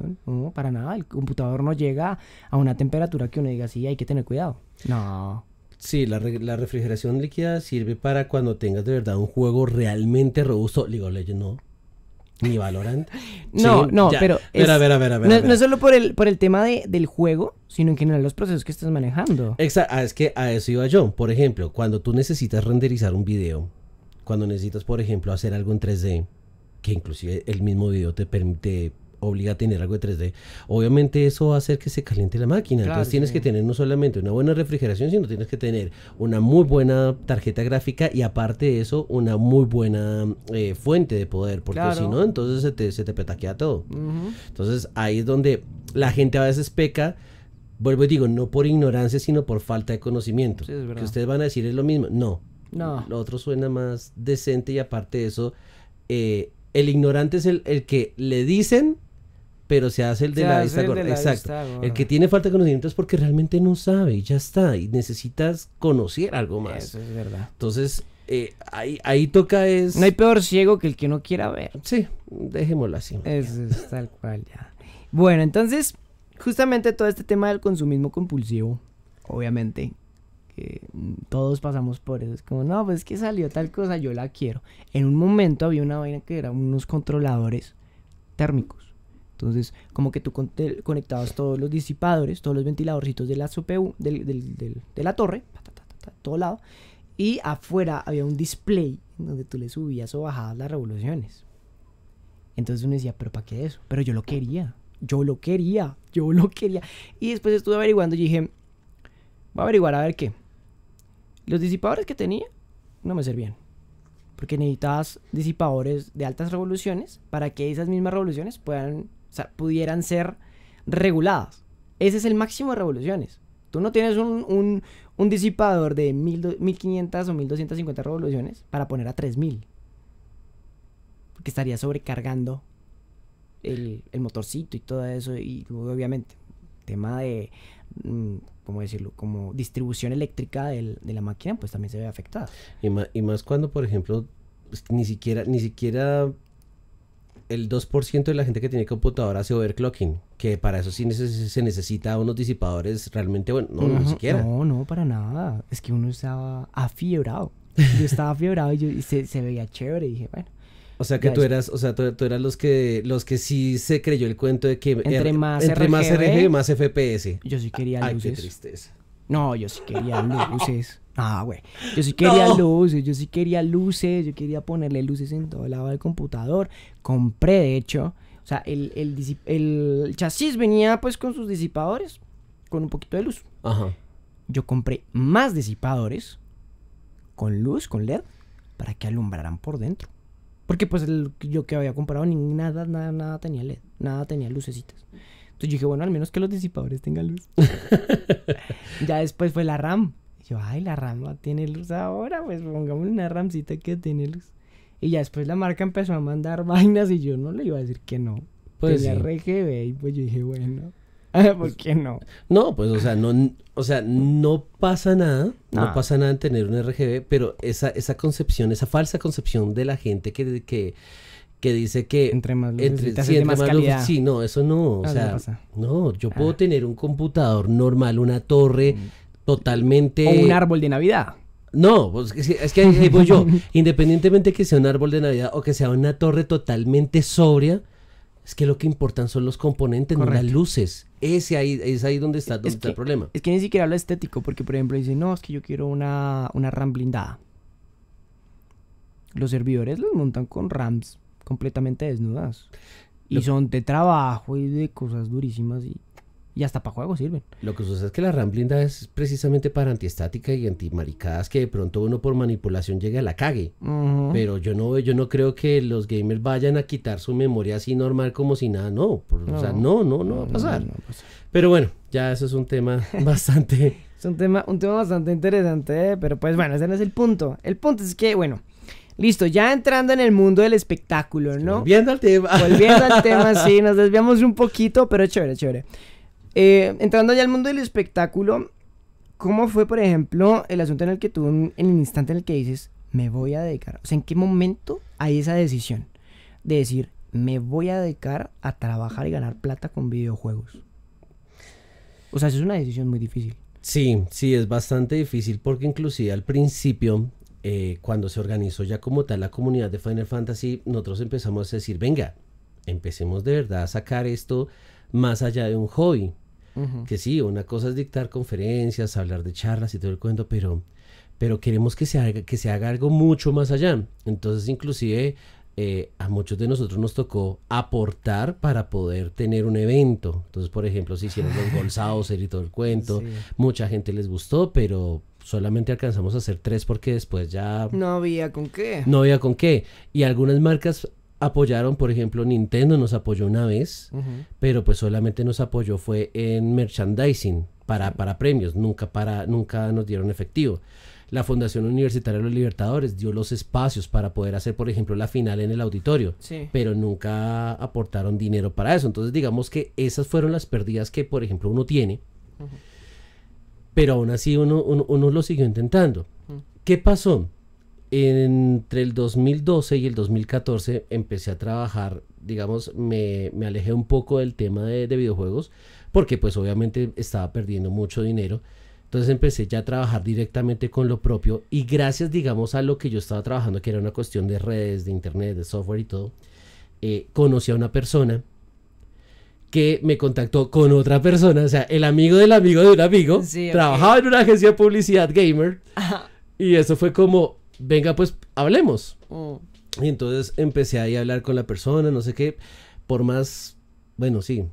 para nada. El computador no llega a una temperatura que uno diga, sí, hay que tener cuidado. No. Sí, la, refrigeración líquida sirve para cuando tengas de verdad un juego realmente robusto. digo of no. Ni Valorant. no, no, pero. Es, no, no, solo por el, por el tema del juego, sino en general los procesos que estás manejando. Exacto, ah, es que a eso iba yo. Por ejemplo, cuando tú necesitas renderizar un video, cuando necesitas, por ejemplo, hacer algo en 3D, que inclusive el mismo video te permite obliga a tener algo de 3D, obviamente eso va a hacer que se caliente la máquina. Entonces tienes que tener no solamente una buena refrigeración, sino tienes que tener una muy buena tarjeta gráfica y aparte de eso, una muy buena eh, fuente de poder, porque si no, entonces se te, se te petaquea todo. Entonces ahí es donde la gente a veces peca vuelvo y digo, no por ignorancia, sino por falta de conocimiento. que ustedes van a decir es lo mismo. No. No. Lo otro suena más decente y aparte de eso, eh, el ignorante es el, que le dicen, pero se hace el de la vista gorda. Exacto. El que tiene falta de conocimiento es porque realmente no sabe y ya está. Y necesitas conocer algo más. Eso es verdad. Entonces, eh, ahí, ahí toca es... No hay peor ciego que el que no quiera ver. Sí, dejémoslo así. Eso es tal cual ya. Bueno, entonces, justamente todo este tema del consumismo compulsivo, obviamente, todos pasamos por eso. Es como, no, pues que salió tal cosa, yo la quiero. En un momento había una vaina que eran unos controladores térmicos. Entonces, como que tú conectabas todos los disipadores, todos los ventiladorcitos de la CPU, de la torre, todo lado. Y afuera había un display donde tú le subías o bajabas las revoluciones. Entonces uno decía, pero ¿para qué eso? Pero yo lo quería, yo lo quería, yo lo quería. Y después estuve averiguando y dije, voy a averiguar a ver qué. Los disipadores que tenía no me servían. Porque necesitabas disipadores de altas revoluciones para que esas mismas revoluciones puedan, o sea, pudieran ser reguladas. Ese es el máximo de revoluciones. Tú no tienes un, un, disipador de 1500 o 1250 revoluciones para poner a 3000. Porque estaría sobrecargando el, el, motorcito y todo eso. Y obviamente, tema de mm, ¿cómo decirlo? Como distribución eléctrica del, de la máquina, pues también se ve afectada. Y más, y más cuando, por ejemplo, pues, ni siquiera, ni siquiera el 2% de la gente que tiene computadora hace overclocking, que para eso sí se necesita unos disipadores realmente bueno, no, no, ni siquiera. No, no, para nada. Es que uno estaba afiebrado. Yo estaba afiebrado y, yo, se, veía chévere y dije, bueno, o sea que tú eras, o sea, tú, tú, eras los que los que sí se creyó el cuento de que entre más RG más FPS. Yo sí quería luces. No, yo sí quería luces. Ah, güey. Yo sí quería luces, yo sí quería luces, yo quería ponerle luces en todo el lado del computador. Compré, de hecho, o sea, el, el, el chasis venía pues con sus disipadores, con un poquito de luz. Ajá. Yo compré más disipadores con luz, con LED, para que alumbraran por dentro. Porque pues yo que había comprado ni nada, nada, tenía LED, nada tenía lucecitas. Entonces yo dije, bueno, al menos que los disipadores tengan luz. ya después fue la RAM. yo, ay, la RAM tiene luz ahora, pues pongamos una RAMcita que tiene luz. Y ya después la marca empezó a mandar vainas y yo no le iba a decir que no. Pues tenía RGB y pues yo dije, bueno. ¿Por qué no? No, pues, o sea, no, o sea, no pasa nada, no ah. pasa nada en tener un RGB, pero esa, esa concepción, esa falsa concepción de la gente que, que, que dice que... Entre más luces, más, sí, no, eso no, o ah, no, sea, no, yo puedo ah. tener un computador normal, una torre mm. totalmente... O un árbol de Navidad. No, pues, es que yo, independientemente que sea un árbol de Navidad o que sea una torre totalmente sobria, es que lo que importan son los componentes, no las luces. Ese ahí, es ahí donde está, el problema. Es que ni siquiera habla estético, porque por ejemplo dice... no, es que yo quiero una, una RAM blindada. Los servidores los montan con RAMs completamente desnudas. Y son de trabajo y de cosas durísimas y y hasta para juegos sirven. Lo que sucede es que la RAM es precisamente para antiestática y antimaricadas que de pronto uno por manipulación llegue a la cague. Pero yo no, yo no creo que los gamers vayan a quitar su memoria así normal como si nada. No, o sea, no, no, no, va a pasar. Pero bueno, ya eso es un tema bastante... es un tema, un tema bastante interesante, eh, pero pues bueno, ese no es el punto. El punto es que, bueno... Listo, ya entrando en el mundo del espectáculo, ¿no? Volviendo al tema. Volviendo al tema, sí, nos desviamos un poquito, pero chévere, chévere. Eh, entrando ya al mundo del espectáculo, ¿cómo fue, por ejemplo, el asunto en el que tú, en el instante en el que dices, me voy a dedicar? O sea, ¿en qué momento hay esa decisión de decir, me voy a dedicar a trabajar y ganar plata con videojuegos? O sea, eso es una decisión muy difícil. Sí, sí, es bastante difícil porque inclusive al principio, eh, cuando se organizó ya como tal la comunidad de Final Fantasy, nosotros empezamos a decir, venga, empecemos de verdad a sacar esto más allá de un hobby. Que sí, una cosa es dictar conferencias, hablar de charlas y todo el cuento, pero, pero queremos que se, haga, que se haga algo mucho más allá. Entonces, inclusive eh, a muchos de nosotros nos tocó aportar para poder tener un evento. Entonces, por ejemplo, si hicieron los bolsados, y todo el cuento. Mucha gente les gustó, pero solamente alcanzamos a hacer tres porque después ya... No había con qué. No había con qué. Y algunas marcas apoyaron, por ejemplo, Nintendo nos apoyó una vez, pero pues solamente nos apoyó fue en merchandising para, para premios, nunca, para, nunca nos dieron efectivo. La Fundación Universitaria de los Libertadores dio los espacios para poder hacer, por ejemplo, la final en el auditorio, pero nunca aportaron dinero para eso. Entonces, digamos que esas fueron las pérdidas que, por ejemplo, uno tiene, pero aún así uno, uno, lo siguió intentando. ¿Qué pasó? entre el 2012 y el 2014 empecé a trabajar, digamos, me, alejé un poco del tema de, videojuegos, porque pues obviamente estaba perdiendo mucho dinero. Entonces empecé ya a trabajar directamente con lo propio y gracias, digamos, a lo que yo estaba trabajando, que era una cuestión de redes, de internet, de software y todo, eh, conocí a una persona que me contactó con otra persona, o sea, el amigo del amigo de un amigo, trabajaba en una agencia de publicidad gamer. Y eso fue como, venga, pues hablemos. Oh. Y entonces empecé ahí a hablar con la persona, no sé qué, por más, bueno, sí,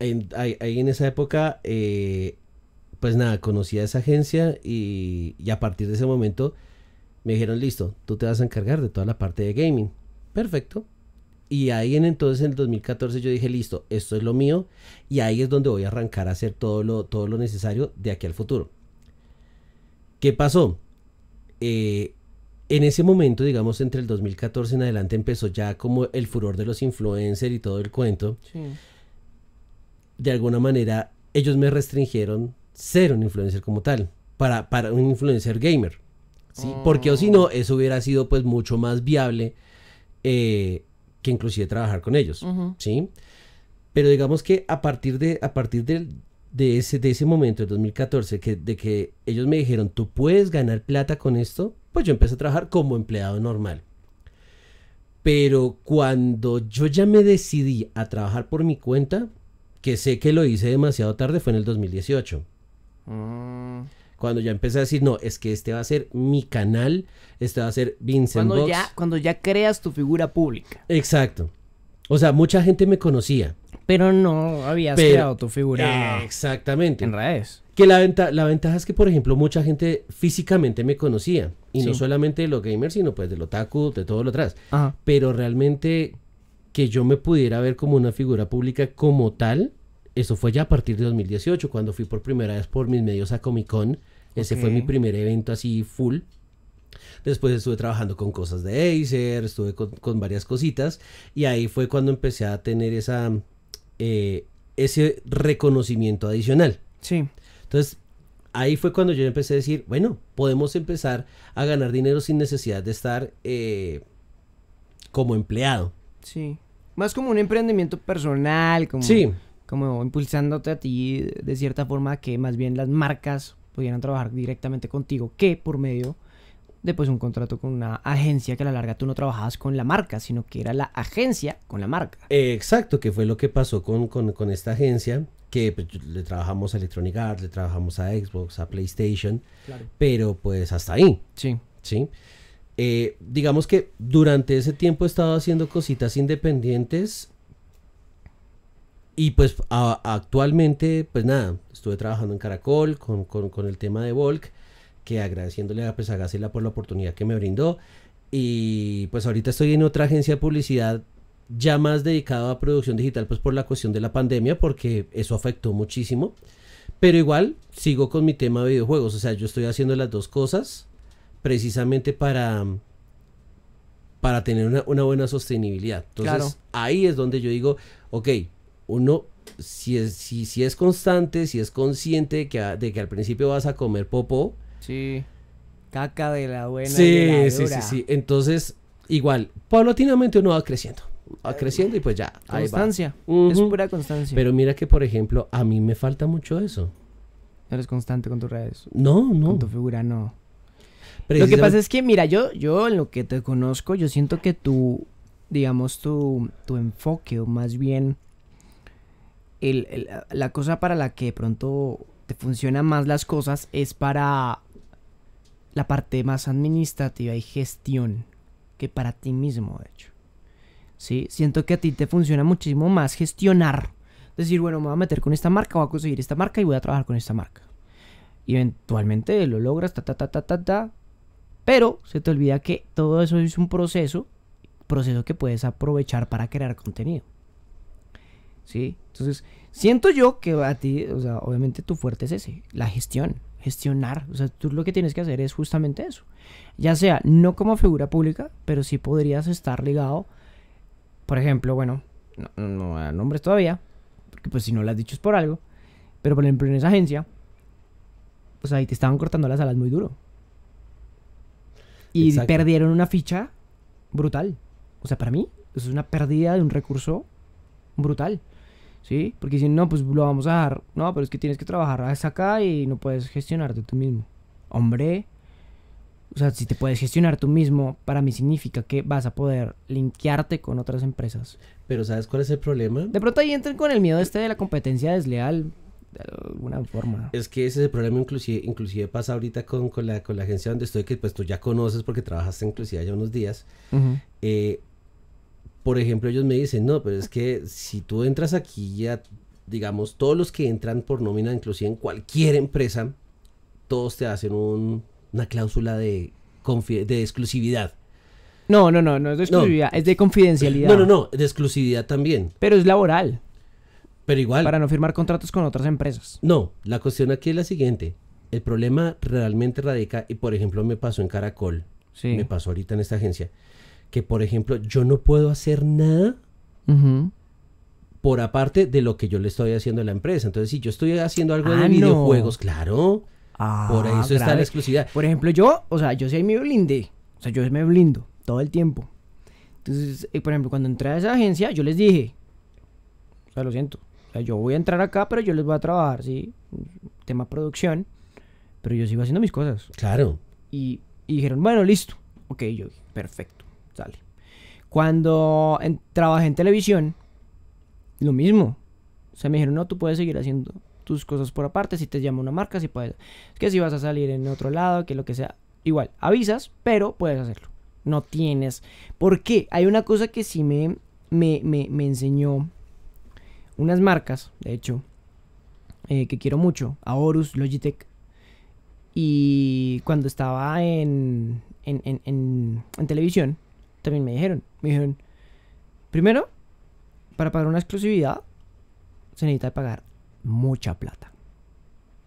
ahí en, esa época, eh, pues nada, conocí a esa agencia y, a partir de ese momento me dijeron, listo, tú te vas a encargar de toda la parte de gaming. Perfecto. Y ahí en entonces, en el 2014, yo dije, listo, esto es lo mío y ahí es donde voy a arrancar a hacer todo lo, todo lo necesario de aquí al futuro. ¿Qué pasó? Eh, en ese momento, digamos, entre el 2014 en adelante empezó ya como el furor de los influencers y todo el cuento. De alguna manera, ellos me restringieron ser un influencer como tal, para, para un influencer gamer. ¿sí? Oh. Porque o si no, eso hubiera sido pues mucho más viable eh, que inclusive trabajar con ellos. ¿sí? Pero digamos que a partir de, a partir de ese, de ese momento, el 2014, que, de que ellos me dijeron, tú puedes ganar plata con esto, pues yo empecé a trabajar como empleado normal. Pero cuando yo ya me decidí a trabajar por mi cuenta, que sé que lo hice demasiado tarde, fue en el 2018. Mm. Cuando ya empecé a decir, no, es que este va a ser mi canal, este va a ser Vincent Ya, cuando ya creas tu figura pública. Exacto. O sea, mucha gente me conocía, pero no habías creado tu figura. Exactamente. En redes. Que la, venta la ventaja es que, por ejemplo, mucha gente físicamente me conocía. Y no solamente de los gamers, sino pues de los otaku, de todo lo atrás. Pero realmente que yo me pudiera ver como una figura pública como tal, eso fue ya a partir de 2018, cuando fui por primera vez por mis medios a Comic Con. Ese fue mi primer evento así full. Después estuve trabajando con cosas de Acer, estuve con varias cositas. Y ahí fue cuando empecé a tener esa eh, ese reconocimiento adicional. Sí. Entonces, ahí fue cuando yo empecé a decir, bueno, podemos empezar a ganar dinero sin necesidad de estar eh, como empleado. Sí. Más como un emprendimiento personal, como, sí. como impulsándote a ti de cierta forma que más bien las marcas pudieran trabajar directamente contigo que por medio de pues un contrato con una agencia que a la larga tú no trabajabas con la marca, sino que era la agencia con la marca. Exacto, que fue lo que pasó con, con, esta agencia, que pues, le trabajamos a Electronic Arts, le trabajamos a Xbox, a PlayStation, pero pues hasta ahí. Sí. Sí. Eh, digamos que durante ese tiempo he estado haciendo cositas independientes y pues actualmente, pues nada, estuve trabajando en Caracol con el tema de Volk que agradeciéndole a pues, por la oportunidad que me brindó. Y pues ahorita estoy en otra agencia de publicidad ya más dedicado a producción digital pues por la cuestión de la pandemia porque eso afectó muchísimo. Pero igual sigo con mi tema de videojuegos, o sea, yo estoy haciendo las dos cosas precisamente para para tener una, buena sostenibilidad. Entonces, ahí es donde yo digo, ok, uno si es, si, si es constante, si es consciente de que, de que al principio vas a comer popó, Sí. Caca de la buena. Sí, sí, sí, sí. Entonces, igual, paulatinamente uno va creciendo. Va eh, creciendo y pues ya. Constancia. Ahí va. Es pura constancia. Pero mira que, por ejemplo, a mí me falta mucho eso. eres constante con tus redes. No, no. Con tu figura, no. Lo que pasa es que, mira, yo, yo en lo que te conozco, yo siento que tu, digamos, tu, tu enfoque, o más bien la cosa para la que de pronto te funcionan más las cosas es para la parte más administrativa y gestión que para ti mismo, de hecho. ¿Sí? Siento que a ti te funciona muchísimo más gestionar. Decir, bueno, me voy a meter con esta marca, voy a conseguir esta marca y voy a trabajar con esta marca. Y eventualmente lo logras, ta, ta, ta, ta, ta, ta. Pero se te olvida que todo eso es un proceso, proceso que puedes aprovechar para crear contenido. ¿Sí? Entonces, siento yo que a ti, o sea, obviamente tu fuerte es ese, la gestión gestionar. O sea, tú lo que tienes que hacer es justamente eso. Ya sea no como figura pública, pero sí podrías estar ligado, por ejemplo, bueno, no, a nombres todavía, porque pues si no lo has dicho es por algo, pero por ejemplo en esa agencia, pues ahí te estaban cortando las alas muy duro. Y perdieron una ficha brutal. O sea, para mí, eso es una pérdida de un recurso brutal. ¿sí? Porque dicen, no, pues lo vamos a dar. No, pero es que tienes que trabajar hasta acá y no puedes gestionarte tú mismo. Hombre, o sea, si te puedes gestionar tú mismo, para mí significa que vas a poder linkearte con otras empresas. Pero ¿sabes cuál es el problema? De pronto ahí entran con el miedo este de la competencia desleal. De alguna forma. Es que ese problema, inclusive, inclusive pasa ahorita con, con, la, con la agencia donde estoy, que pues tú ya conoces porque trabajaste inclusive ya unos días por ejemplo, ellos me dicen, no, pero es que si tú entras aquí ya, digamos, todos los que entran por nómina, inclusive en cualquier empresa, todos te hacen una cláusula de, de exclusividad. No, no, no, no es de exclusividad, es de confidencialidad. No, no, no, de exclusividad también. Pero es laboral. Pero igual. Para no firmar contratos con otras empresas. No, la cuestión aquí es la siguiente. El problema realmente radica, y por ejemplo me pasó en Caracol, sí. me pasó ahorita en esta agencia que, por ejemplo, yo no puedo hacer nada por aparte de lo que yo le estoy haciendo a la empresa. Entonces, si yo estoy haciendo algo de ah, videojuegos, claro, ah, por eso está la exclusividad. Por ejemplo, yo, o sea, yo soy mi blindé. O sea, yo me blindo todo el tiempo. Entonces, eh, por ejemplo, cuando entré a esa agencia, yo les dije, o sea, lo siento, o sea, yo voy a entrar acá, pero yo les voy a trabajar, ¿sí? Tema producción, pero yo sigo haciendo mis cosas. Claro. Y, y dijeron, bueno, listo. Ok, yo, perfecto. Cuando trabajé en televisión, lo mismo. O sea, me dijeron, no, tú puedes seguir haciendo tus cosas por aparte, si te llama una marca, si puedes. Es Que si vas a salir en otro lado, que lo que sea. Igual, avisas, pero puedes hacerlo. No tienes. ¿Por qué? Hay una cosa que sí me, me, enseñó unas marcas, de hecho, eh, que quiero mucho. horus Logitech. Y cuando estaba en, en televisión, también me dijeron. Me dijeron, primero, para pagar una exclusividad, se necesita pagar mucha plata.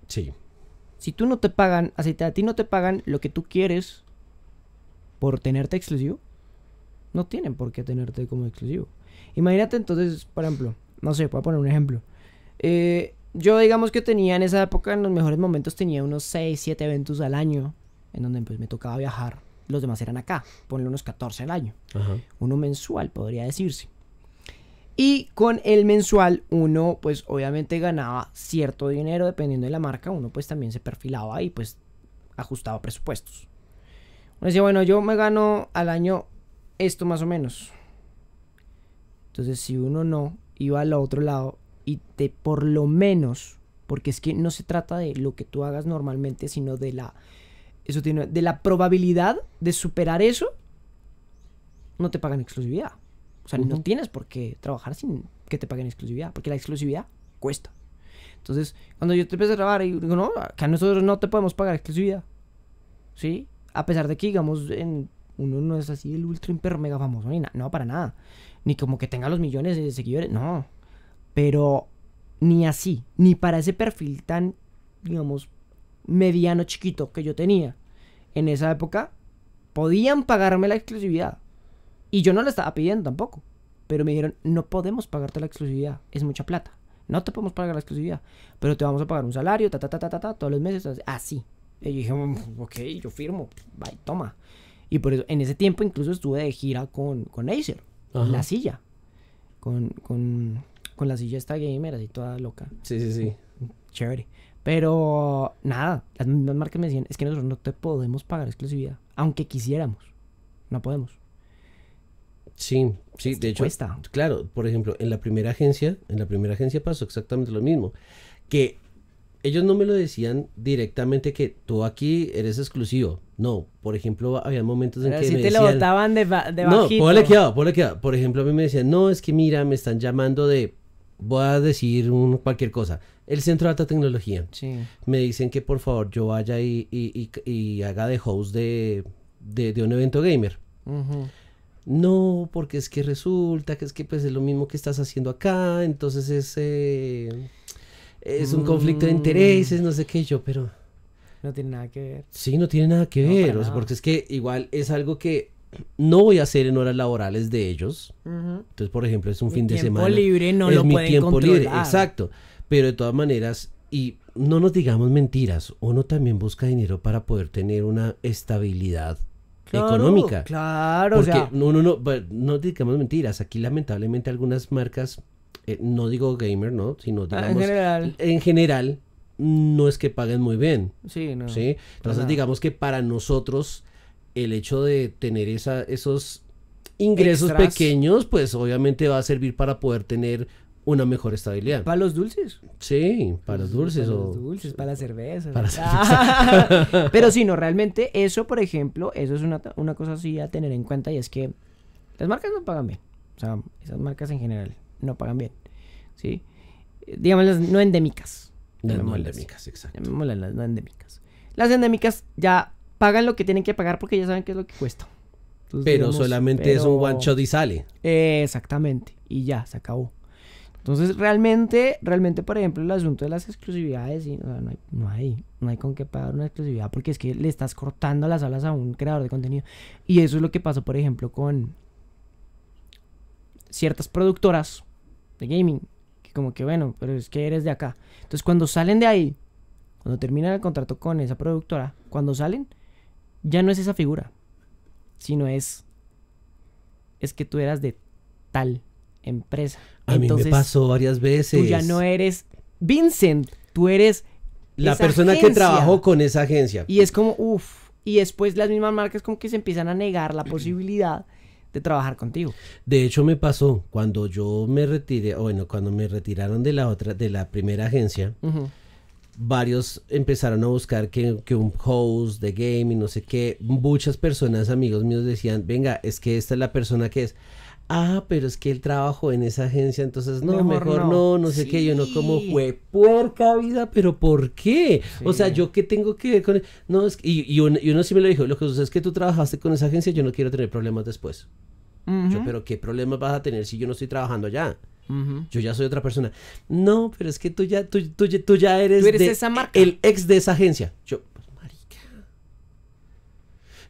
Sí. Si tú no te pagan, te a ti no te pagan lo que tú quieres por tenerte exclusivo, no tienen por qué tenerte como exclusivo. Imagínate entonces, por ejemplo, no sé, voy a poner un ejemplo. Eh, yo digamos que tenía en esa época, en los mejores momentos, tenía unos 6, 7 eventos al año, en donde pues me tocaba viajar los demás eran acá, ponle unos 14 al año. Uno mensual, podría decirse. Y con el mensual uno pues obviamente ganaba cierto dinero dependiendo de la marca, uno pues también se perfilaba y pues ajustaba presupuestos. Uno decía, bueno, yo me gano al año esto más o menos. Entonces si uno no iba al otro lado y te por lo menos, porque es que no se trata de lo que tú hagas normalmente, sino de la eso tiene. De la probabilidad de superar eso, no te pagan exclusividad. O sea, no tienes por qué trabajar sin que te paguen exclusividad, porque la exclusividad cuesta. Entonces, cuando yo te empecé a grabar y digo, no, que a nosotros no te podemos pagar exclusividad. ¿Sí? A pesar de que, digamos, en, uno no es así el ultra impero mega famoso, no, para nada. Ni como que tenga los millones de seguidores, no. Pero ni así, ni para ese perfil tan, digamos, mediano chiquito que yo tenía en esa época, podían pagarme la exclusividad. Y yo no la estaba pidiendo tampoco. Pero me dijeron, no podemos pagarte la exclusividad, es mucha plata. No te podemos pagar la exclusividad, pero te vamos a pagar un salario, ta, ta, todos los meses, así. Y yo dije, mm, ok, yo firmo, bye, toma. Y por eso, en ese tiempo incluso estuve de gira con, con Acer, la silla. Con, la silla esta gamer, así toda loca. Sí, sí, sí. Chévere. Pero nada, las mismas marcas me decían, es que nosotros no te podemos pagar exclusividad, aunque quisiéramos, no podemos. Sí, sí, de hecho, claro, por ejemplo, en la primera agencia, en la primera agencia pasó exactamente lo mismo, que ellos no me lo decían directamente que tú aquí eres exclusivo. No, por ejemplo, había momentos en que si te lo botaban de, bajito. No, Por ejemplo, a mí me decían, no, es que mira, me están llamando de voy a decir cualquier cosa. El Centro de Alta Tecnología. Sí. Me dicen que por favor yo vaya y, haga de host de, un evento gamer. No, porque es que resulta que es que pues, es lo mismo que estás haciendo acá, entonces es, eh, es un conflicto de mm. intereses, no sé qué yo, pero... No tiene nada que ver. Sí, no tiene nada que ver, o sea, porque es que igual es algo que no voy a hacer en horas laborales de ellos. Entonces, por ejemplo, es un fin de semana. Tiempo libre no lo mi tiempo libre, exacto. Pero de todas maneras, y no nos digamos mentiras, uno también busca dinero para poder tener una estabilidad económica. Claro, porque no, no, no, no digamos mentiras. Aquí lamentablemente algunas marcas, eh, no digo gamer, ¿no? Sino ah, digamos, en general, en general no es que paguen muy bien. Sí, no. ¿sí? Entonces, digamos que para nosotros el hecho de tener esa, esos ingresos pequeños, pues obviamente va a servir para poder tener una mejor estabilidad. ¿Para los dulces? Sí, para los dulces. Para o... los dulces, para la cerveza. Ah. Pero si no, realmente eso, por ejemplo, eso es una, cosa así a tener en cuenta y es que las marcas no pagan bien. O sea, esas marcas en general no pagan bien. ¿Sí? Digámoslas no endémicas. No, no endémicas, exacto. Llamémoslas las no endémicas. Las endémicas ya pagan lo que tienen que pagar porque ya saben qué es lo que cuesta. pero solamente es un one shot y sale. exactamente. Y ya, se acabó. Entonces, realmente, realmente, por ejemplo, el asunto de las exclusividades, y, no, hay, no, hay, con qué pagar una exclusividad porque es que le estás cortando las alas a un creador de contenido. Y eso es lo que pasó, por ejemplo, con ciertas productoras de gaming, que como que, bueno, pero es que eres de acá. Entonces, cuando salen de ahí, cuando terminan el contrato con esa productora, cuando salen, ya no es esa figura, sino es, es que tú eras de tal empresa. A mí me pasó varias veces. Tú ya no eres Vincent, tú eres la persona que trabajó con esa agencia. Y es como, uff, y después las mismas marcas como que se empiezan a negar la posibilidad de trabajar contigo. De hecho me pasó cuando yo me retiré, bueno, cuando me retiraron de la otra, de la primera agencia varios empezaron a buscar que, un host de game y no sé qué. Muchas personas, amigos míos, decían, venga, es que esta es la persona que es. Ah, pero es que él trabajo en esa agencia, entonces no, mejor, no. no, sé qué. Yo no como fue puerca vida, pero ¿por qué? O sea, yo qué tengo que ver con e-?". No, es que, y, uno, sí me lo dijo, lo que sucede es que tú trabajaste con esa agencia, yo no quiero tener problemas después. Yo, pero ¿qué problemas vas a tener si yo no estoy trabajando allá? Yo ya soy otra persona. No, pero es que tú ya, tú, tú, ya eres, el ex de esa agencia. Yo, pues, marica.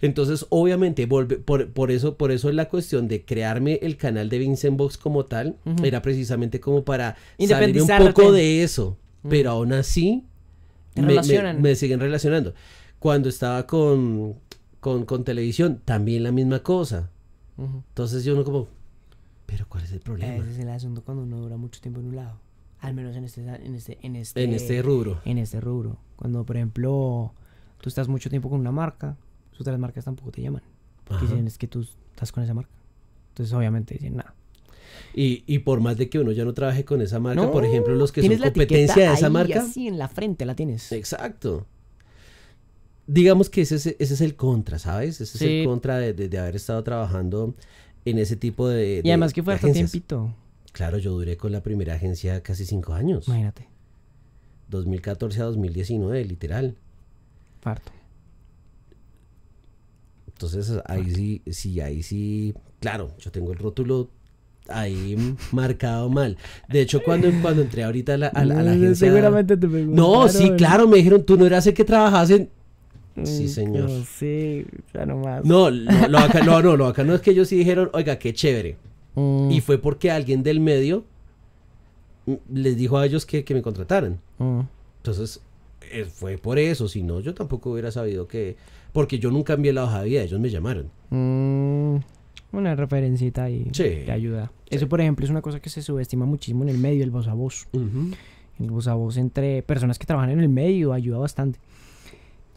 Entonces, obviamente, por, eso, por eso la cuestión de crearme el canal de Vincent Box como tal, era precisamente como para salir un poco de eso. Pero aún así, me, siguen relacionando. Cuando estaba con, con, con televisión, también la misma cosa. Entonces yo no como, pero ¿cuál es el problema? Ese es el asunto cuando uno dura mucho tiempo en un lado. Al menos este, este, este en este, rubro. En este rubro. Cuando, por ejemplo, tú estás mucho tiempo con una marca, sus otras marcas tampoco te llaman. Porque dicen, es que tú estás con esa marca. Entonces, obviamente, dicen, nada. Y, por más de que uno ya no trabaje con esa marca, por ejemplo, los que son competencia de esa marca. Así en la frente la tienes. Exacto. Digamos que ese, ese es el contra, ¿sabes? Ese es el contra de, haber estado trabajando en ese tipo de... y además que fue hasta tiempito. Claro, yo duré con la primera agencia casi cinco años. Imagínate. 2014 a 2019, literal. Farto. Entonces ahí sí, sí, ahí sí, claro, yo tengo el rótulo ahí marcado mal. De hecho, cuando, cuando entré ahorita a la, la agencia... Seguramente te preguntaron. No, sí, claro, me dijeron, tú no eras el que trabajas en... Sí, mm, señor. Sí, ya nomás. No, lo, acá, no, no, lo bacano es que ellos sí dijeron, oiga, qué chévere. Mm. Y fue porque alguien del medio mm, les dijo a ellos que, me contrataran. Entonces, eh, fue por eso, si no, yo tampoco hubiera sabido que... Porque yo nunca envié la hoja de vida, ellos me llamaron. Una referencita ahí ayuda. Eso, por ejemplo, es una cosa que se subestima muchísimo en el medio, el voz a voz. El voz a voz entre personas que trabajan en el medio ayuda bastante.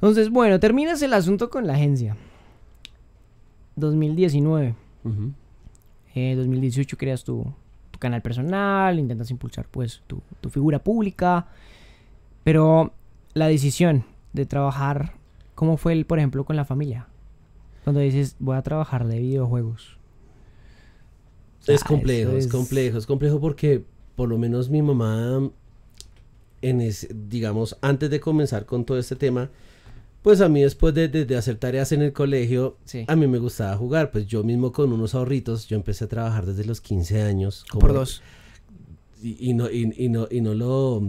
Entonces, bueno, terminas el asunto con la agencia. 2019. En 2018 creas tu, tu, canal personal, intentas impulsar pues tu, figura pública, pero la decisión de trabajar, ¿cómo fue, el, por ejemplo, con la familia? Cuando dices, voy a trabajar de videojuegos. Es complejo, es... complejo, es complejo porque por lo menos mi mamá, en ese, digamos, antes de comenzar con todo este tema, pues a mí después de, hacer tareas en el colegio, a mí me gustaba jugar. Pues yo mismo con unos ahorritos, yo empecé a trabajar desde los 15 años. Por dos. Y, no, y, no, y no lo...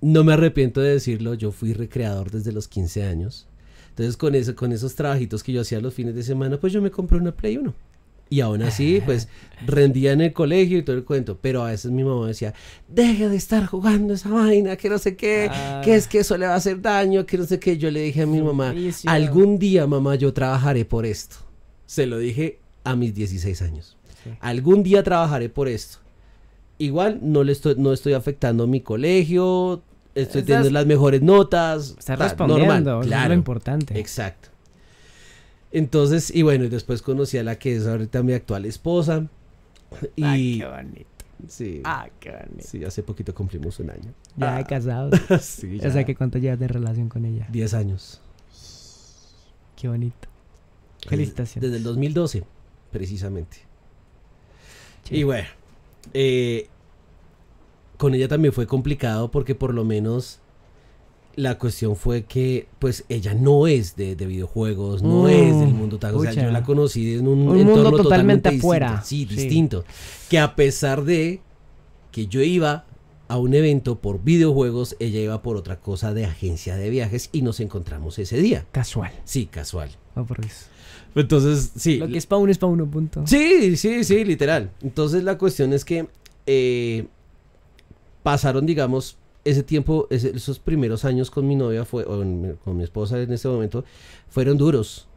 No me arrepiento de decirlo, yo fui recreador desde los 15 años. Entonces con, eso, con esos trabajitos que yo hacía los fines de semana, pues yo me compré una Play 1. Y aún así, ah. pues rendía en el colegio y todo el cuento. Pero a veces mi mamá decía, deje de estar jugando esa vaina, que no sé qué, que ah. es que eso le va a hacer daño, que no sé qué. Yo le dije a mi mamá, algún día, mamá, yo trabajaré por esto. Se lo dije a mis 16 años. Algún día trabajaré por esto. Igual no le estoy, no estoy afectando mi colegio, estoy teniendo las mejores notas. está respondiendo, claro, lo importante. Exacto. Entonces, y bueno, y después conocí a la que es ahorita mi actual esposa. Y, qué bonito. Sí. Ah, qué bonito. Sí, hace poquito cumplimos un año. Ya he ah. casado. sí, O sea, que ¿cuánto llevas de relación con ella? Diez años. Qué bonito. Felicitaciones. Desde el 2012, precisamente. Y bueno, eh, con ella también fue complicado porque por lo menos la cuestión fue que pues ella no es de, videojuegos, no mm, es del mundo tal. O sea, yo la conocí en un, entorno mundo totalmente, fuera afuera. Sí, distinto. Que a pesar de que yo iba a un evento por videojuegos, ella iba por otra cosa de agencia de viajes y nos encontramos ese día. Casual. Sí, casual. Oh, por Entonces, sí. Lo que es para uno es pa' uno, punto. Sí, sí, sí, literal. Entonces la cuestión es que eh, pasaron, digamos, ese tiempo, esos primeros años con mi novia, fue, o con mi esposa en ese momento, fueron duros.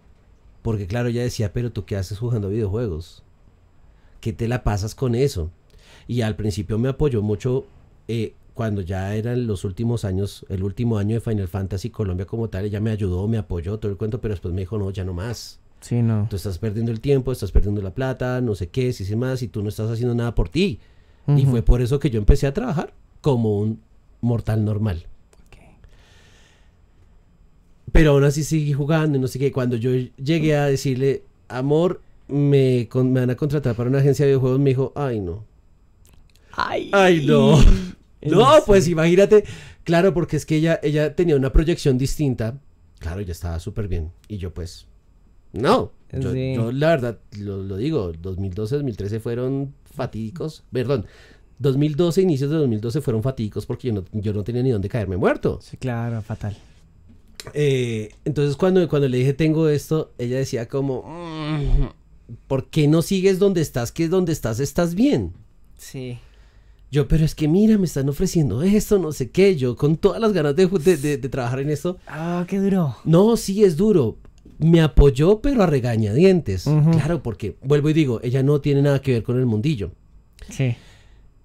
Porque claro, ella decía, pero tú qué haces jugando videojuegos? ¿Qué te la pasas con eso? Y al principio me apoyó mucho eh, cuando ya eran los últimos años, el último año de Final Fantasy Colombia como tal, ella me ayudó, me apoyó, todo el cuento, pero después me dijo, no, ya no más. Sí, no. Tú estás perdiendo el tiempo, estás perdiendo la plata, no sé qué, si sí, más, y tú no estás haciendo nada por ti. Y fue por eso que yo empecé a trabajar como un mortal normal. Pero aún así sigue jugando y no sé qué. Cuando yo llegué a decirle, amor, me, van a contratar para una agencia de videojuegos, me dijo, ay no. Ay, no. no, pues imagínate. Claro, porque es que ella, ella tenía una proyección distinta. Claro, ella estaba súper bien. Y yo pues, no. Eh, yo, la verdad, lo, lo digo, 2012, 2013 fueron fatídicos. Perdón, 2012, inicios de 2012 fueron fatídicos porque yo no, tenía ni dónde caerme muerto. Sí, claro, fatal. Eh, entonces cuando, cuando le dije tengo esto, ella decía como, mm, ¿por qué no sigues donde estás? Que donde estás estás bien. Sí. Yo, pero es que mira, me están ofreciendo esto, no sé qué. Yo, con todas las ganas de, trabajar en esto. Ah, qué duro. No, sí es duro. Me apoyó, pero a regañadientes. Claro, porque, vuelvo y digo, ella no tiene nada que ver con el mundillo. Sí.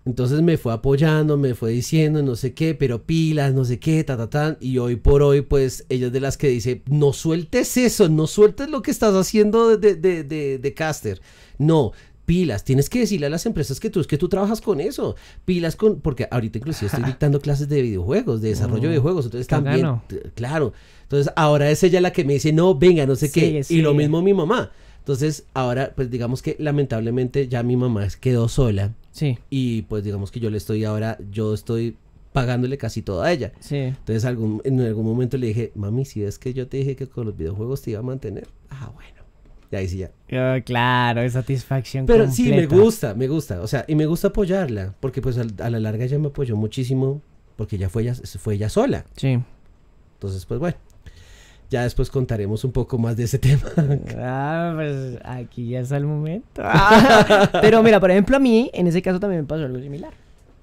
Entonces me fue apoyando, me fue diciendo no sé qué, pero pilas, no sé qué, ta, ta, ta. Y hoy por hoy, pues ella es de las que dice, no sueltes eso, no sueltes lo que estás haciendo de, de, de, de caster. No, pilas, tienes que decirle a las empresas que tú, es que tú trabajas con eso. Pilas con, porque ahorita inclusive estoy dictando clases de videojuegos, de desarrollo de mm, juegos. Entonces también, claro. Entonces ahora es ella la que me dice, no, venga, no sé qué. Y lo mismo mi mamá. Entonces ahora, pues digamos que lamentablemente ya mi mamá quedó sola Sí. Y pues digamos que yo le estoy ahora, yo estoy pagándole casi todo a ella. Sí. Entonces algún, en algún momento le dije, mami, si es que yo te dije que con los videojuegos te iba a mantener. Ah, bueno. Y ahí sí ya. Ah, claro, es satisfacción. Pero sí, me gusta, me gusta. O sea, y me gusta apoyarla, porque pues a, la larga ella me apoyó muchísimo, porque ya fue ella, fue ella sola. Sí. Entonces, pues bueno. Ya después contaremos un poco más de ese tema. Ah, pues aquí ya es el momento. Ah, pero mira, por ejemplo, a mí en ese caso también me pasó algo similar.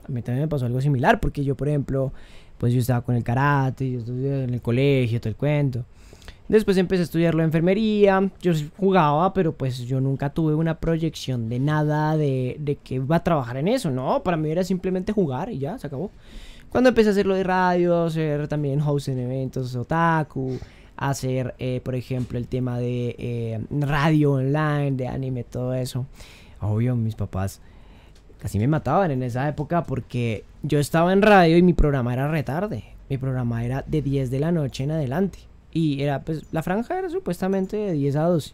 A mí también me pasó algo similar porque yo, por ejemplo, pues yo estaba con el karate, yo estudié en el colegio, todo el cuento. Después empecé a estudiar la enfermería, yo jugaba, pero pues yo nunca tuve una proyección de nada de, de que iba a trabajar en eso, ¿no? Para mí era simplemente jugar y ya, se acabó. Cuando empecé a hacer lo de radio, hacer también host en eventos, otaku, hacer, eh, por ejemplo, el tema de eh, radio online, de anime, todo eso. Obvio, mis papás casi me mataban en esa época porque yo estaba en radio y mi programa era retarde. Mi programa era de 10 de la noche en adelante. Y era, pues, la franja era supuestamente de 10 a 12.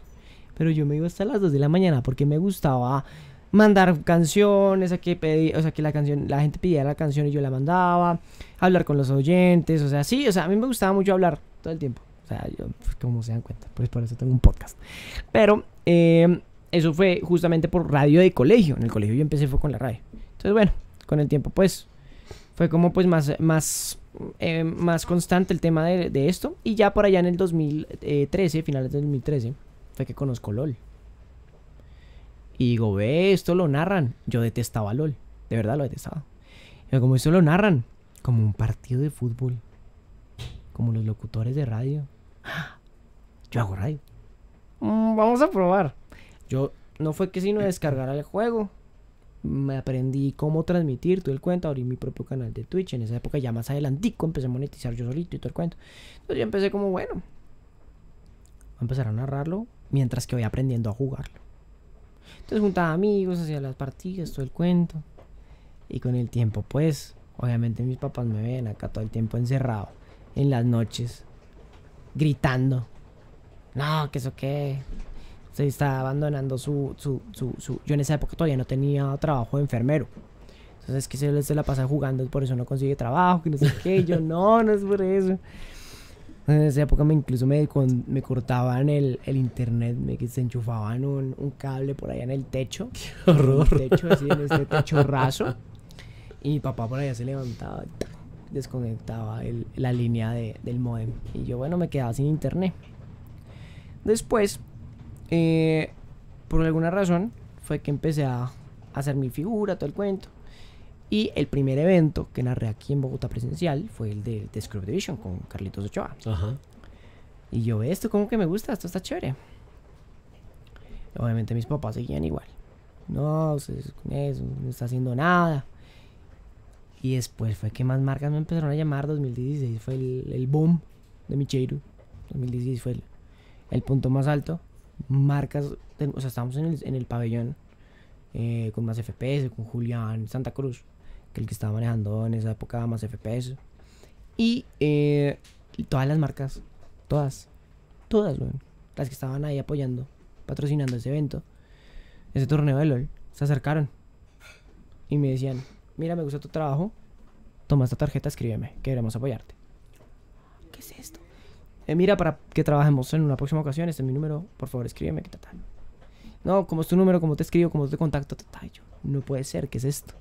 Pero yo me iba hasta las 2 de la mañana porque me gustaba mandar canciones, a que o sea, que la canción, la gente pedía la canción y yo la mandaba, hablar con los oyentes, o sea, sí, o sea, a mí me gustaba mucho hablar todo el tiempo. O sea, yo, pues, como se dan cuenta, pues por eso tengo un podcast. Pero em, eso fue justamente por radio de colegio. En el colegio yo empecé fue con la radio. Entonces, bueno, con el tiempo, pues, fue como pues más, más, em, más constante el tema de, esto. Y ya por allá en el 2013, finales del 2013, fue que conozco LOL. Y digo, ve, esto lo narran. Yo detestaba LOL. De verdad lo detestaba. Y como esto lo narran, como un partido de fútbol. Como los locutores de radio. Yo hago radio. Mm, vamos a probar. Yo no fue que sino eh. descargar el juego. Me aprendí cómo transmitir todo el cuento. Abrí mi propio canal de Twitch. En esa época ya más adelantico empecé a monetizar yo solito y todo el cuento. Entonces yo empecé como, bueno, a empezar a narrarlo mientras que voy aprendiendo a jugarlo. Entonces juntaba amigos, hacía las partidas, todo el cuento. Y con el tiempo, pues, obviamente mis papás me ven acá todo el tiempo encerrado en las noches gritando. No, que eso qué. Se está abandonando su, su, su, Yo en esa época todavía no tenía trabajo de enfermero. Entonces que se, la pasa jugando, por eso no consigue trabajo, que no sé qué. Yo no, no es por eso. En esa época me incluso me, cortaban el, internet, me se enchufaban un, cable por allá en el techo. ¡Qué horror! techo, así, en este techo raso. Y mi papá por allá se levantaba desconectaba la línea del modem. Y yo, bueno, me quedaba sin internet. Después, eh, por alguna razón, fue que empecé a hacer mi figura, todo el cuento. Y el primer evento que narré aquí en Bogotá presencial fue el de Scrub Division con Carlitos Ochoa. Y yo, esto como que me gusta, esto está chévere. Obviamente mis papás seguían igual. No, no está haciendo nada. Y después fue que más marcas me empezaron a llamar. 2016 fue el, boom de Micheiro. 2016 fue el, punto más alto. Marcas, o sea, estábamos en el, pabellón eh, con más FPS, con Julián Santa Cruz, que el que estaba manejando en esa época más FPS. Y eh, todas las marcas, todas, todas, las que estaban ahí apoyando, patrocinando ese evento, ese torneo de LOL, se acercaron y me decían, mira, me gusta tu trabajo, toma esta tarjeta, escríbeme, queremos apoyarte. ¿Qué es esto? Eh, mira, para que trabajemos en una próxima ocasión, este es mi número, por favor, escríbeme, No, como es tu número, como te escribo, como te contacto, tata. no puede ser, ¿qué es esto?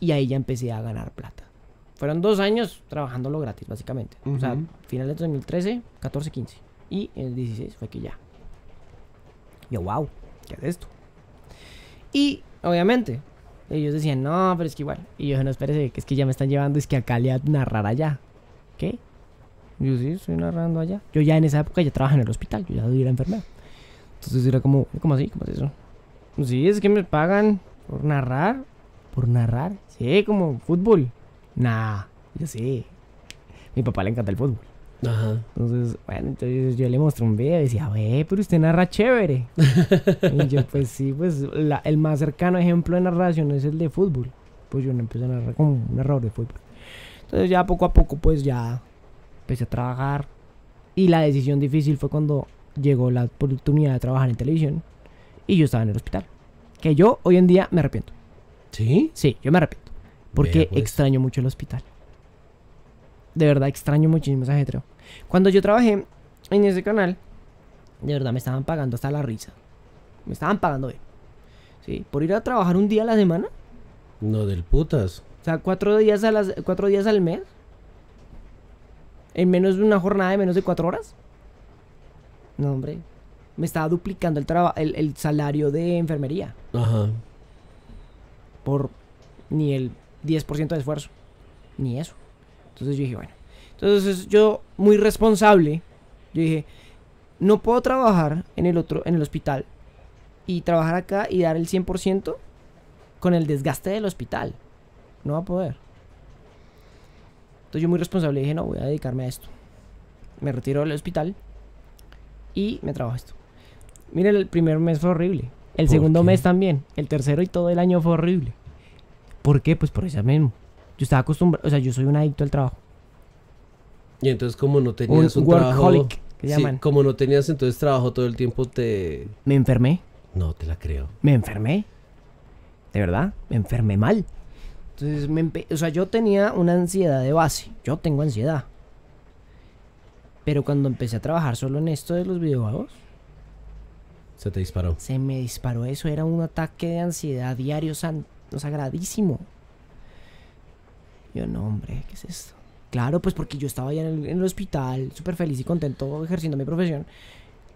Y ahí ya empecé a ganar plata. Fueron dos años trabajándolo gratis, básicamente. O sea, finales de 2013, 14, 15. Y el 16 fue que ya. Yo, wow, ¿qué es esto? Y obviamente, ellos decían, no, pero es que igual. Y yo, no, espérese, que es que ya me están llevando, es que acá le a narrar allá. ¿Qué? yo, sí, estoy narrando allá. Yo ya en esa época ya trabajaba en el hospital, yo ya era enfermera. Entonces era como, ¿cómo así? ¿Cómo es eso? Sí, es que me pagan por narrar. ¿Por narrar? Sí, como fútbol. Nah, yo sé Mi papá le encanta el fútbol. Entonces, bueno, entonces yo le mostré un video y decía, ve, pero usted narra chévere. y yo, pues sí, pues el más cercano ejemplo de narración es el de fútbol. Pues yo no empecé a narrar como un error de fútbol. Entonces ya poco a poco, pues ya empecé a trabajar. Y la decisión difícil fue cuando llegó la oportunidad de trabajar en televisión y yo estaba en el hospital. Que yo hoy en día me arrepiento. ¿Sí? Sí, yo me arrepiento. Porque pues. extraño mucho el hospital. De verdad extraño muchísimo ese ajetreo. Cuando yo trabajé en ese canal, de verdad me estaban pagando hasta la risa. Me estaban pagando ¿Sí? Por ir a trabajar un día a la semana. No del putas. O sea, cuatro días, a las, cuatro días al mes. En menos de una jornada de menos de cuatro horas. No, hombre. Me estaba duplicando el, el salario de enfermería. Ajá. Por ni el 10% de esfuerzo. Ni eso. Entonces yo dije, bueno, entonces yo, muy responsable, yo dije, no puedo trabajar en el, otro, en el hospital y trabajar acá y dar el 100% con el desgaste del hospital. No va a poder. Entonces yo muy responsable dije, no, voy a dedicarme a esto. Me retiro del hospital y me trabajo esto. Miren, el primer mes fue horrible. El segundo mes también. El tercero y todo el año fue horrible. ¿Por qué? Pues por eso mismo. Yo estaba acostumbrado, o sea, yo soy un adicto al trabajo. Y entonces como no tenías un, trabajo... llaman. como no tenías entonces trabajo todo el tiempo, te... Me enfermé. No, te la creo. Me enfermé. De verdad, me enfermé mal. Entonces, me o sea, yo tenía una ansiedad de base. Yo tengo ansiedad. Pero cuando empecé a trabajar solo en esto de los videojuegos... Se te disparó. Se me disparó eso. Era un ataque de ansiedad diario sagradísimo. Yo no, hombre, ¿qué es esto? Claro, pues porque yo estaba allá en el, hospital, súper feliz y contento ejerciendo mi profesión,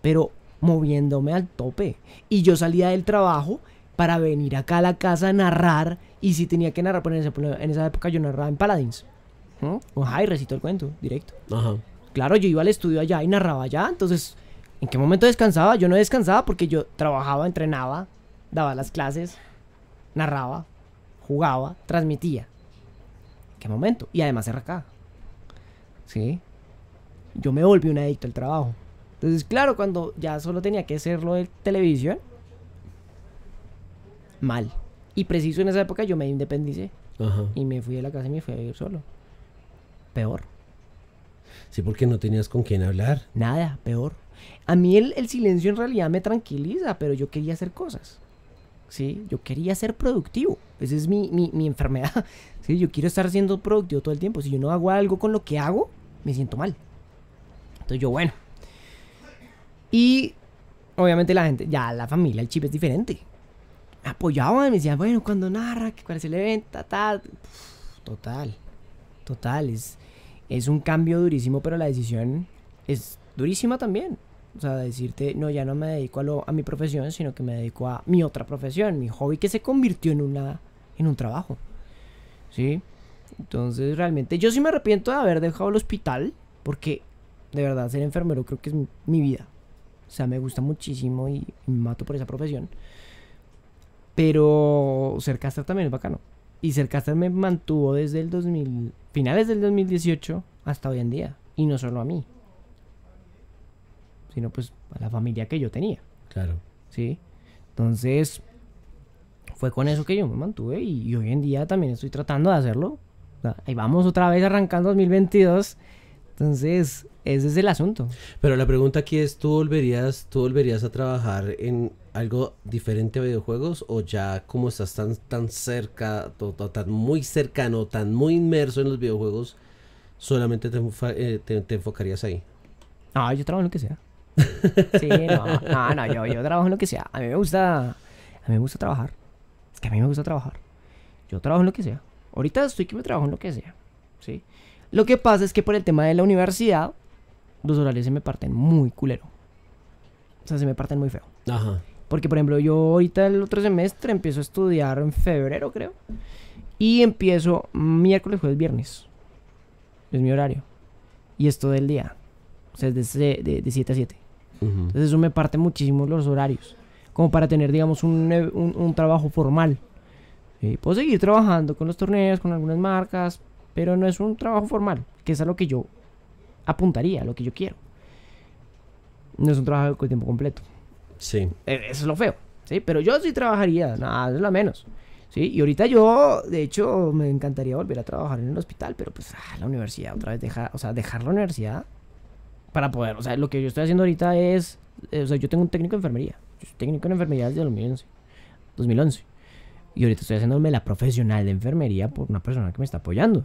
pero moviéndome al tope. Y yo salía del trabajo para venir acá a la casa a narrar, y si tenía que narrar, pues en, esa época yo narraba en Paladins. Ajá, y recito el cuento, directo. Ajá. Claro, yo iba al estudio allá y narraba allá, entonces, ¿en qué momento descansaba? Yo no descansaba porque yo trabajaba, entrenaba, daba las clases, narraba, jugaba, transmitía. ¿Qué momento? Y además era acá. ¿sí? Yo me volví un adicto al trabajo. Entonces, claro, cuando ya solo tenía que hacerlo de televisión, mal. Y preciso en esa época yo me independicé. Y me fui de la casa y me fui a vivir solo. Peor. Sí, porque no tenías con quién hablar. Nada, peor. A mí el, silencio en realidad me tranquiliza, pero yo quería hacer cosas. Sí, yo quería ser productivo. Esa es mi, mi enfermedad. Sí, yo quiero estar siendo productivo todo el tiempo. Si yo no hago algo con lo que hago, me siento mal. Entonces yo, bueno. Y obviamente la gente, ya la familia, el chip es diferente. Me apoyaban, me decían, bueno, cuando narra, que cuál es el evento, tal. total, total. Es, es un cambio durísimo, pero la decisión es durísima también. O sea, decirte, no, ya no me dedico a, lo, a mi profesión, sino que me dedico a mi otra profesión, mi hobby que se convirtió en, una, en un trabajo. ¿Sí? Entonces, realmente, yo sí me arrepiento de haber dejado el hospital, porque de verdad ser enfermero creo que es mi, vida. O sea, me gusta muchísimo y me mato por esa profesión. Pero ser caster también es bacano. Y ser caster me mantuvo desde el 2000, finales del 2018 hasta hoy en día. Y no solo a mí, sino pues a la familia que yo tenía. Claro. Sí. Entonces, fue con eso que yo me mantuve y hoy en día también estoy tratando de hacerlo Ahí vamos otra vez arrancando 2022. Entonces, ese es el asunto. Pero la pregunta aquí es, ¿tú volverías, tú volverías a trabajar en algo diferente a videojuegos o ya como estás tan, tan cerca, tan muy cercano, tan muy inmerso en los videojuegos, solamente eh, te, enfocarías ahí? No, yo trabajo en lo que sea. sí, no, no, no yo, trabajo en lo que sea. A mí me gusta, a mí me gusta trabajar. que a mí me gusta trabajar. Yo trabajo en lo que sea. Ahorita estoy que me trabajo en lo que sea, ¿sí? Lo que pasa es que por el tema de la universidad, los horarios se me parten muy culero. O sea, se me parten muy feo. Ajá. Porque, por ejemplo, yo ahorita el otro semestre empiezo a estudiar en febrero, creo. Y empiezo miércoles, jueves, viernes. Es mi horario. Y esto del día. O sea, es de, 7 a 7. Entonces eso me parte muchísimo los horarios. Como para tener, digamos, un trabajo formal. Eh, puedo seguir trabajando con los torneos, con algunas marcas, pero no es un trabajo formal, que es a lo que yo apuntaría, a lo que yo quiero. No es un trabajo de tiempo completo. Sí. E, eso es lo feo, ¿sí? Pero yo sí trabajaría, nada, es lo menos. ¿sí? Y ahorita yo, de hecho, me encantaría volver a trabajar en el hospital, pero pues ah, la universidad, otra vez dejar, o sea, dejar la universidad para poder, o sea, lo que yo estoy haciendo ahorita es, eh, o sea, yo tengo un técnico de enfermería, yo soy técnico en enfermería desde 2011, 2011. Y ahorita estoy haciéndome la profesional de enfermería por una persona que me está apoyando.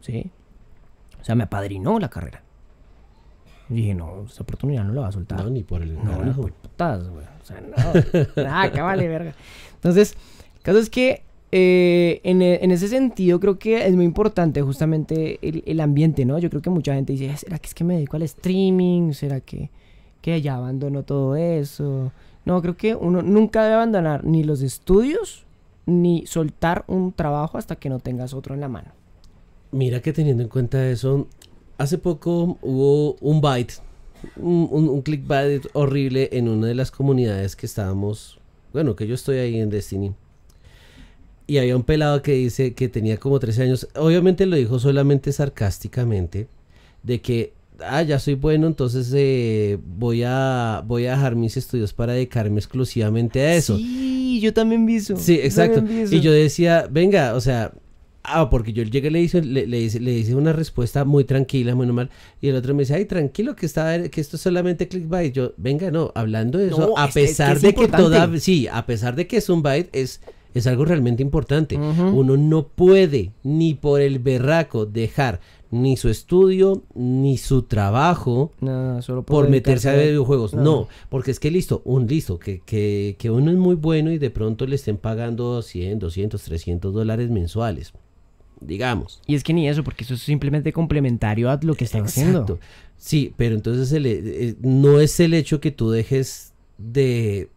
¿Sí? O sea, me apadrinó la carrera. Y dije, no, esta oportunidad no la va a soltar. No, ni por el no, ni por güey. O sea, no. ah, vale, verga. Entonces, el caso es que eh, en, e, en, ese sentido creo que es muy importante justamente el, ambiente, ¿no? Yo creo que mucha gente dice, ¿será que es que me dedico al streaming? ¿Será que, que ya abandono todo eso? No, creo que uno nunca debe abandonar ni los estudios ni soltar un trabajo hasta que no tengas otro en la mano. Mira que teniendo en cuenta eso, hace poco hubo un byte, un, un clickbait horrible en una de las comunidades que estábamos, bueno, que yo estoy ahí en Destiny. Y había un pelado que dice que tenía como 13 años, obviamente lo dijo solamente sarcásticamente, de que ah, ya soy bueno, entonces eh, voy, a, voy a dejar mis estudios para dedicarme exclusivamente a eso. Sí, yo también vi eso. Sí, exacto. y yo decía, venga, o sea, ah, porque yo llegué le hice, le, hice, le una respuesta muy tranquila, muy normal, y el otro me dice, ay, tranquilo, que, está, que esto es solamente clickbait. Yo, venga, no, hablando de eso, a pesar de que toda, sí, a pesar de que es un byte, es es algo realmente importante. Uno no puede ni por el berraco dejar ni su estudio, ni su trabajo solo por, meterse a videojuegos. No. porque es que listo, un listo, que, uno es muy bueno y de pronto le estén pagando 100, 200, 300 dólares mensuales digamos. Y es que ni eso, porque eso es simplemente complementario a lo que están haciendo. Sí, pero entonces eh, no es el hecho que tú dejes de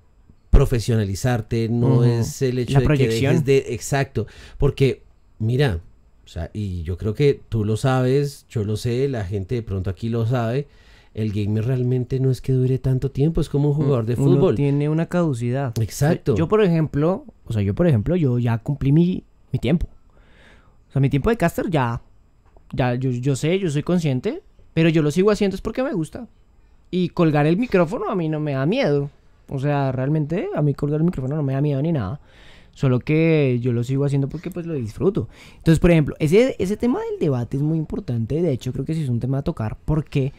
profesionalizarte, no es el hecho de que dejes de... Exacto, porque mira, o sea, y yo creo que tú lo sabes, yo lo sé, la gente de pronto aquí lo sabe. El gamer realmente no es que dure tanto tiempo, es como un mm, jugador de fútbol. tiene una caducidad. Exacto. Yo, por ejemplo, o sea, yo, por ejemplo, yo ya cumplí mi, tiempo. O sea, mi tiempo de caster ya, ya, yo, yo sé, yo soy consciente, pero yo lo sigo haciendo es porque me gusta. Y colgar el micrófono a mí no me da miedo. O sea, realmente a mí colgar el micrófono no me da miedo ni nada. Solo que yo lo sigo haciendo porque pues lo disfruto. Entonces, por ejemplo, ese, ese tema del debate es muy importante. De hecho, creo que sí es un tema a tocar porque,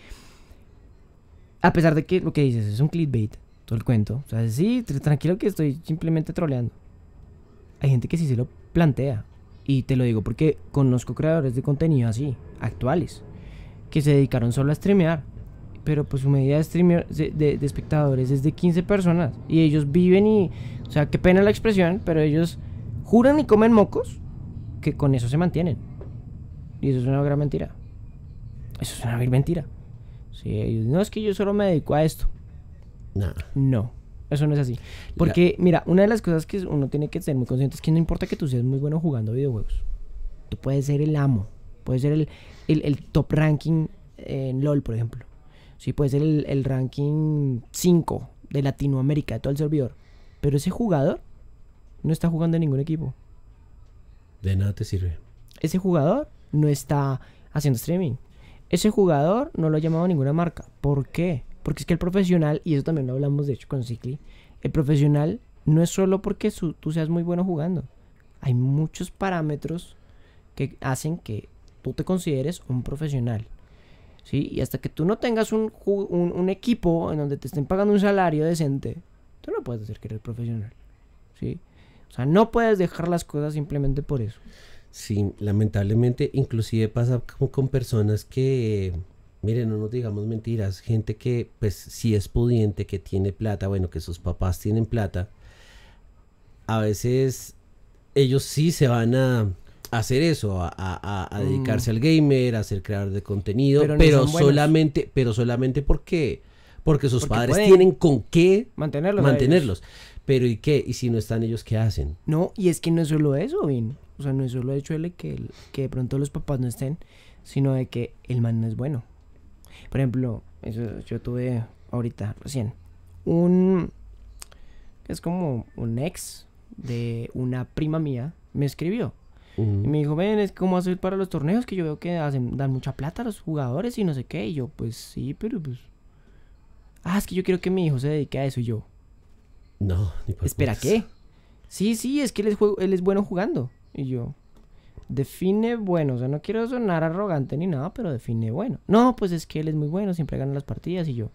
a pesar de que lo que dices es un clickbait, todo el cuento. O sea, sí, tranquilo que estoy simplemente troleando. Hay gente que sí se lo plantea. Y te lo digo porque conozco creadores de contenido así, actuales, que se dedicaron solo a streamear. Pero pues su medida de espectadores es de 15 personas. Y ellos viven y o sea, qué pena la expresión, pero ellos juran y comen mocos que con eso se mantienen. Y eso es una gran mentira. Eso es una vil mentira. Sí, no es que yo solo me dedico a esto. No. No, eso no es así. Porque, mira, una de las cosas que uno tiene que ser muy consciente es que no importa que tú seas muy bueno jugando videojuegos. Tú puedes ser el amo. Puedes ser el, top ranking en LOL, por ejemplo. Sí, puedes ser el, el ranking 5 de Latinoamérica, de todo el servidor. Pero ese jugador no está jugando en ningún equipo. De nada te sirve. Ese jugador no está haciendo streaming. Ese jugador no lo ha llamado ninguna marca. ¿Por qué? Porque es que el profesional, y eso también lo hablamos de hecho con Cicli, el profesional no es solo porque tú seas muy bueno jugando. Hay muchos parámetros que hacen que tú te consideres un profesional. ¿sí? Y hasta que tú no tengas un equipo en donde te estén pagando un salario decente, no puedes decir que eres profesional. ¿Sí? O sea, no puedes dejar las cosas simplemente por eso. Sí, lamentablemente, inclusive pasa como con personas que, miren, no nos digamos mentiras, gente que pues sí es pudiente, que tiene plata, bueno, que sus papás tienen plata, a veces ellos sí se van a hacer eso, a, dedicarse mm. al gamer, a ser creador de contenido, pero solamente, pero solamente porque porque sus padres tienen con qué mantenerlos. mantenerlos. Pero ¿y qué? ¿Y si no están ellos, qué hacen? No, y es que no es solo eso, Vin. O sea, no es solo hecho el que, que de pronto los papás no estén, sino de que el man no es bueno. Por ejemplo, eso, yo tuve ahorita, recién, un... Es como un ex de una prima mía, me escribió. Y me dijo, ven, es como hacer para los torneos, que yo veo que hacen, dan mucha plata a los jugadores y no sé qué. Y yo, pues sí, pero pues ah, es que yo quiero que mi hijo se dedique a eso y yo. No, ni por Espera, ¿qué? Sí, sí, es que él es, bueno jugando. Y yo, define bueno, o sea, no quiero sonar arrogante ni nada, pero define bueno. No, pues es que él es muy bueno, siempre gana las partidas y yo.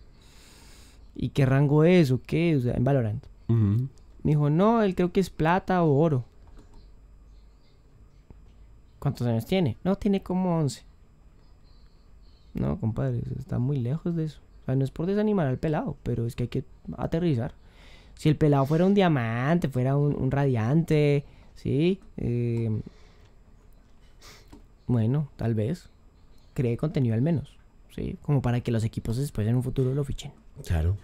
¿Y qué rango es o qué? O sea, en Valorant. Mi no, él creo que es plata o oro. ¿Cuántos años tiene? No, tiene como 11. No, compadre, está muy lejos de eso no es por desanimar al pelado, pero es que hay que aterrizar. Si el pelado fuera un diamante, fuera un, radiante, ¿sí? Eh, bueno, tal vez. Cree contenido al menos, ¿sí? Como para que los equipos después en un futuro lo fichen. Claro.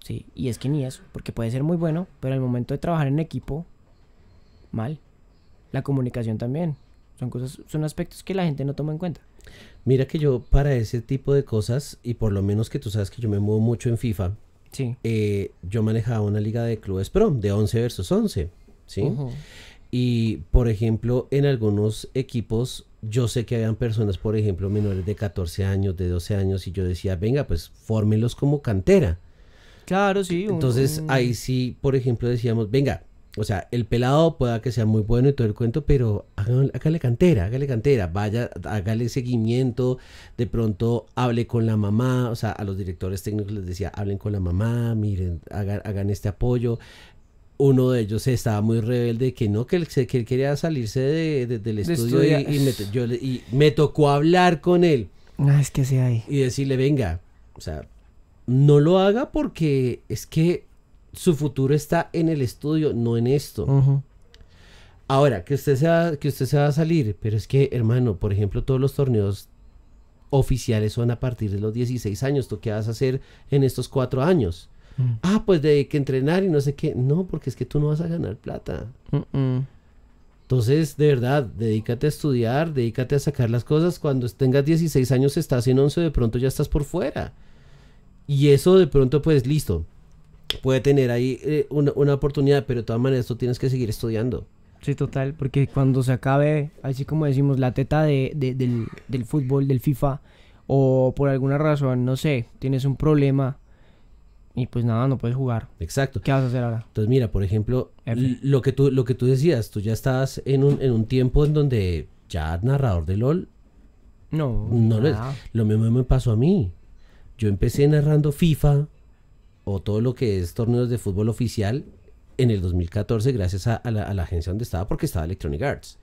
Sí, y es que ni eso, porque puede ser muy bueno, pero al momento de trabajar en equipo, mal. La comunicación también. Son cosas, son aspectos que la gente no toma en cuenta. Mira que yo para ese tipo de cosas, y por lo menos que tú sabes que yo me muevo mucho en FIFA, sí. Eh, yo manejaba una liga de clubes pro, de 11 versus 11, ¿sí? Y, por ejemplo, en algunos equipos yo sé que habían personas, por ejemplo, menores de 14 años, de 12 años, y yo decía, venga, pues fórmenlos como cantera. Claro, sí. Entonces, ahí sí, por ejemplo, decíamos, venga, o sea, el pelado pueda que sea muy bueno y todo el cuento, pero hágale, cantera, hágale cantera, vaya, hágale seguimiento, de pronto hable con la mamá, o sea, a los directores técnicos les decía, hablen con la mamá, miren, hagan, este apoyo. Uno de ellos estaba muy rebelde, que no, que él, quería salirse de, del estudio y, me, tocó hablar con él. Ah, es que sí ahí. Y decirle, venga, o sea, no lo haga porque es que su futuro está en el estudio, no en esto. Ahora, que usted, que usted se va a salir, pero es que, hermano, por ejemplo, todos los torneos oficiales son a partir de los 16 años. ¿Tú qué vas a hacer en estos cuatro años? Mm. Ah, pues de que entrenar y no sé qué. No, porque es que tú no vas a ganar plata. Entonces, de verdad, dedícate a estudiar, dedícate a sacar las cosas. Cuando tengas 16 años, estás en 11, de pronto ya estás por fuera. Y eso de pronto, pues listo puede tener ahí eh, una, oportunidad, pero de todas maneras tú tienes que seguir estudiando. Sí, total, porque cuando se acabe, así como decimos, la teta del, del fútbol, del FIFA, o por alguna razón, no sé, tienes un problema y pues nada, no puedes jugar. Exacto. ¿Qué vas a hacer ahora? Entonces, mira, por ejemplo, lo que, tú, lo que tú decías, tú ya estás en un, tiempo en donde ya narrador de LOL. No. No lo es. Lo mismo me pasó a mí. Yo empecé narrando FIFA o todo lo que es torneos de fútbol oficial en el 2014 gracias a, la, agencia donde estaba porque estaba Electronic Arts.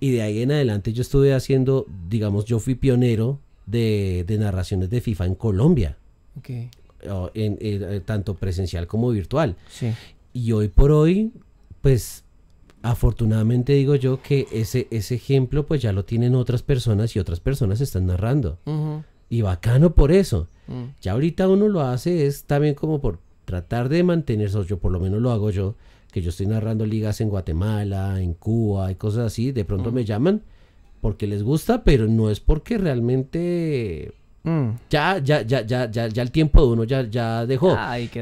Y de ahí en adelante yo estuve haciendo, digamos, yo fui pionero de, narraciones de FIFA en Colombia. Okay. en, eh, tanto presencial como virtual. Y hoy por hoy, pues afortunadamente digo yo que ese, ese ejemplo pues ya lo tienen otras personas y otras personas están narrando. Ajá. Y bacano por eso. Mm. Ya ahorita uno lo hace es también como por tratar de mantenerse, yo por lo menos lo hago yo, que yo estoy narrando ligas en Guatemala, en Cuba y cosas así, de pronto me mm. llaman porque les gusta, pero no es porque realmente mm. ya, ya, ya, ya, ya, ya el tiempo de uno ya, ya dejó.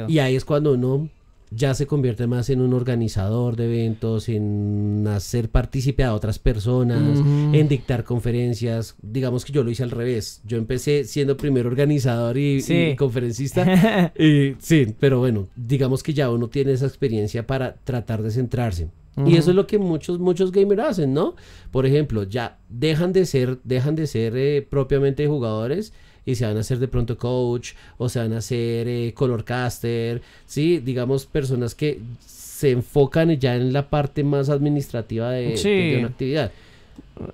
y ahí es cuando uno ya se convierte más en un organizador de eventos, en hacer partícipe a otras personas, en dictar conferencias. Digamos que yo lo hice al revés. Yo empecé siendo primero organizador y, conferencista. y, sí, pero bueno, digamos que ya uno tiene esa experiencia para tratar de centrarse. Y eso es lo que muchos, muchos gamers hacen, ¿no? Por ejemplo, ya dejan de ser, dejan de ser eh, propiamente jugadores y se van a hacer de pronto coach o se van a hacer colorcaster eh, color caster, ¿sí? Digamos, personas que se enfocan ya en la parte más administrativa de, una actividad.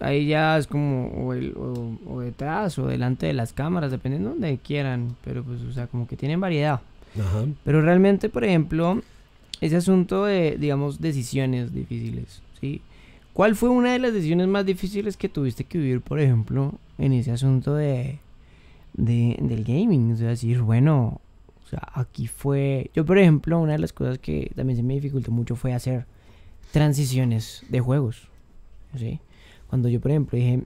Ahí ya es como o, el, detrás o delante de las cámaras, de donde quieran, pero pues, o sea, como que tienen variedad. Pero realmente, por ejemplo, ese asunto de, digamos, decisiones difíciles, ¿sí? ¿Cuál fue una de las decisiones más difíciles que tuviste que vivir, por ejemplo, en ese asunto de, del gaming, o sea, decir, bueno, o sea, aquí fue, yo por ejemplo, una de las cosas que también se me dificultó mucho fue hacer transiciones de juegos, ¿sí? Cuando yo por ejemplo dije,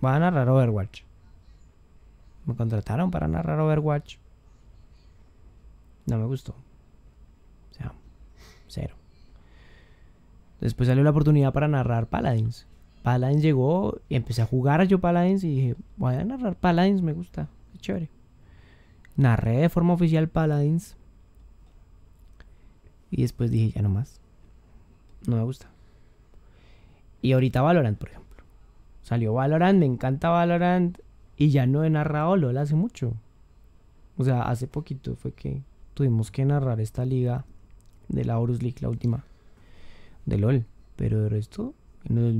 voy a narrar Overwatch, me contrataron para narrar Overwatch, no me gustó, o sea, cero. Después salió la oportunidad para narrar Paladins. Paladins llegó y empecé a jugar yo Paladins y dije, voy a narrar Paladins, me gusta, es chévere. Narré de forma oficial Paladins. Y después dije, ya no más. No me gusta. Y ahorita Valorant, por ejemplo. Salió Valorant, me encanta Valorant. Y ya no he narrado LOL hace mucho. O sea, hace poquito fue que tuvimos que narrar esta liga de la Horus League, la última. De LOL. Pero de resto, en el,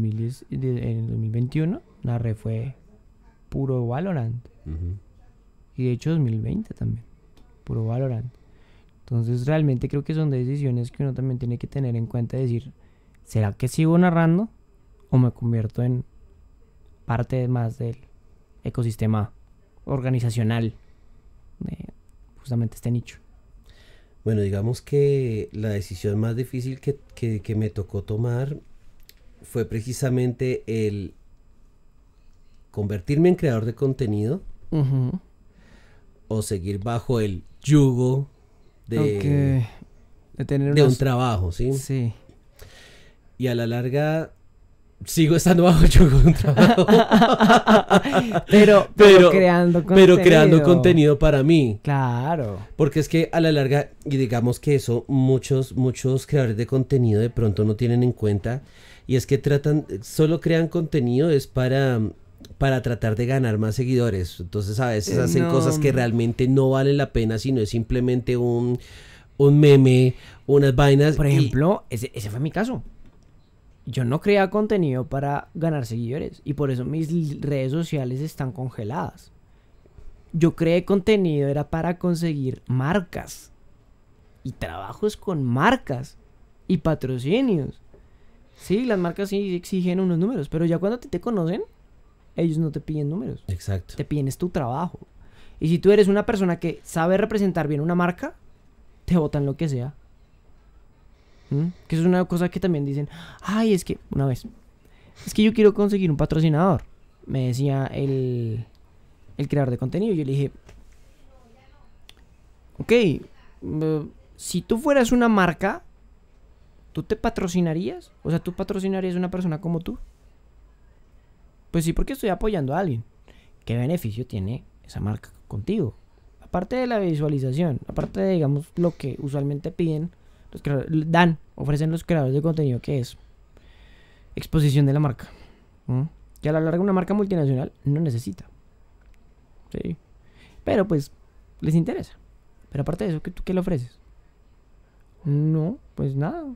2021 narré fue puro Valorant. Y de hecho 2020 también, puro Valorant. Entonces realmente creo que son decisiones que uno también tiene que tener en cuenta, decir, ¿será que sigo narrando o me convierto en parte más del ecosistema organizacional de justamente este nicho? Bueno, digamos que la decisión más difícil que me tocó tomar fue precisamente el convertirme en creador de contenido o seguir bajo el yugo de, tener un trabajo, ¿sí? Sí. Y a la larga sigo estando bajo el yugo de un trabajo. pero, pero, creando contenido. Pero creando contenido para mí. Claro. Porque es que a la larga, y digamos que eso muchos, muchos creadores de contenido de pronto no tienen en cuenta y es que tratan, solo crean contenido es para para tratar de ganar más seguidores. Entonces a veces eh, hacen cosas que realmente no valen la pena, Si no es simplemente un, un meme, unas vainas. Por ejemplo, ese, ese fue mi caso. Yo no creaba contenido para ganar seguidores y por eso mis redes sociales están congeladas. Yo creé contenido era para conseguir marcas y trabajos con marcas y patrocinios Sí, las marcas sí exigen unos números, pero ya cuando te, conocen, ellos no te piden números. Exacto. Te piden es tu trabajo. Y si tú eres una persona que sabe representar bien una marca, te votan lo que sea. ¿Mm? Que es una cosa que también dicen, ay, es que, una vez, es que yo quiero conseguir un patrocinador. Me decía el, el creador de contenido. Yo le dije, ok, eh, si tú fueras una marca, ¿Tú te patrocinarías? O sea, ¿tú patrocinarías a una persona como tú? Pues sí, porque estoy apoyando a alguien. ¿Qué beneficio tiene esa marca contigo? Aparte de la visualización, aparte de, digamos, lo que usualmente piden, los dan, ofrecen los creadores de contenido, que es exposición de la marca. Que a la larga una marca multinacional no necesita. Sí. Pero pues, les interesa. Pero aparte de eso, ¿qué, ¿tú qué le ofreces? No, pues nada.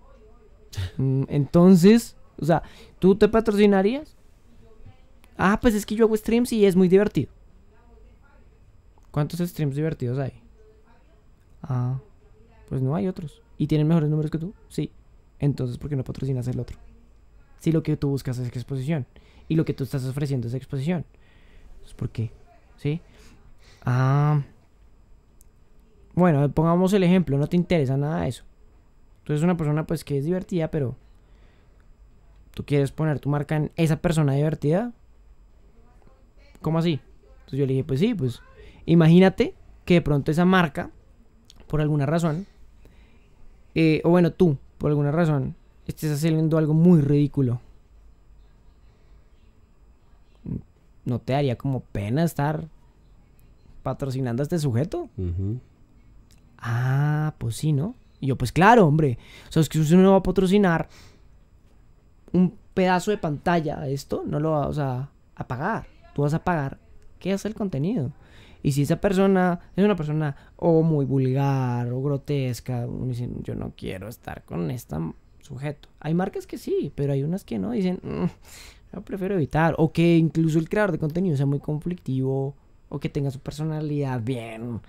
Mm, entonces, o sea, ¿tú te patrocinarías? Ah, pues es que yo hago streams y es muy divertido. ¿Cuántos streams divertidos hay? Ah, pues no hay otros. ¿Y tienen mejores números que tú? Sí. Entonces, ¿por qué no patrocinas el otro? Si lo que tú buscas es exposición y lo que tú estás ofreciendo es exposición. Entonces, ¿Por qué? ¿Sí? Ah. Bueno, pongamos el ejemplo, no te interesa nada de eso. Tú eres una persona pues que es divertida, pero tú quieres poner tu marca en esa persona divertida. ¿Cómo así? Entonces yo le dije, pues sí, pues imagínate que de pronto esa marca, por alguna razón, eh, o bueno, tú, por alguna razón, estés haciendo algo muy ridículo. ¿No te haría como pena estar patrocinando a este sujeto? Ah, pues sí, ¿no? Y yo, pues claro, hombre. O sea, es que si no va a patrocinar un pedazo de pantalla. Esto no lo vas a, apagar Tú vas a pagar qué hace el contenido. Y si esa persona es una persona o muy vulgar o grotesca, uno yo no quiero estar con este sujeto. Hay marcas que sí, pero hay unas que no. Dicen, mm, yo prefiero evitar. O que incluso el creador de contenido sea muy conflictivo o que tenga su personalidad bien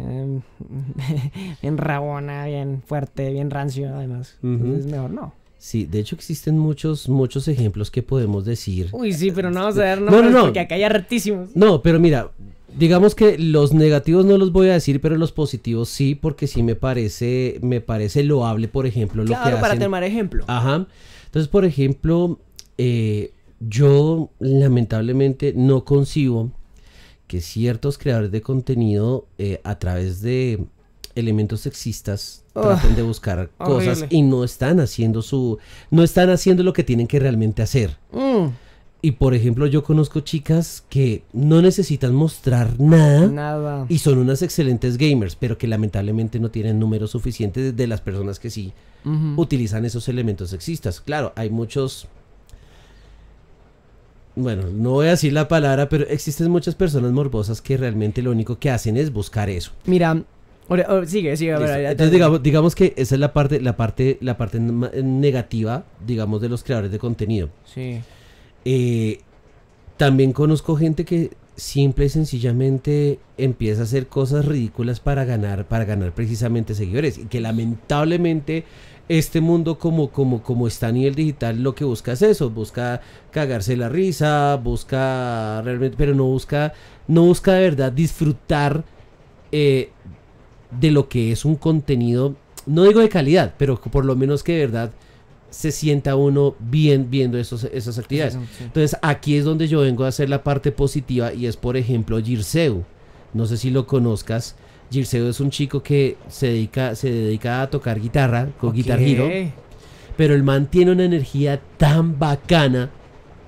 Em, bien rabona, bien fuerte, bien rancio además. es mejor no. Sí, de hecho existen muchos, muchos ejemplos que podemos decir. Uy, sí, pero no vamos a ver no, porque acá hay hartísimos. No, pero mira, digamos que los negativos no los voy a decir, pero los positivos sí, porque sí me parece, me parece loable, por ejemplo, claro, lo que para tomar ejemplo. Ajá. Entonces, por ejemplo, eh, yo lamentablemente no concibo que ciertos creadores de contenido eh, a través de elementos sexistas de buscar cosas y no están haciendo su no están haciendo lo que tienen que realmente hacer. Mm. Y por ejemplo, yo conozco chicas que no necesitan mostrar nada, y son unas excelentes gamers, pero que lamentablemente no tienen números suficientes de las personas que sí utilizan esos elementos sexistas. Claro, hay muchos bueno, no voy a decir la palabra, pero existen muchas personas morbosas que realmente lo único que hacen es buscar eso. Mira, sigue, sigue. Entonces digamos, que esa es la parte, la parte, la parte negativa, digamos, de los creadores de contenido. Sí. Eh, también conozco gente que simple y sencillamente empieza a hacer cosas ridículas para ganar, para ganar precisamente seguidores y que lamentablemente este mundo como, como, como está a nivel digital, lo que busca es eso, busca cagarse la risa, busca realmente, pero no busca, no busca de verdad disfrutar eh, de lo que es un contenido, no digo de calidad, pero por lo menos que de verdad se sienta uno bien viendo esos, esas actividades. Entonces aquí es donde yo vengo a hacer la parte positiva y es por ejemplo Girseu. No sé si lo conozcas. Gilseo es un chico que se dedica, se dedica a tocar guitarra con okay. Guitar Pero el man tiene una energía tan bacana.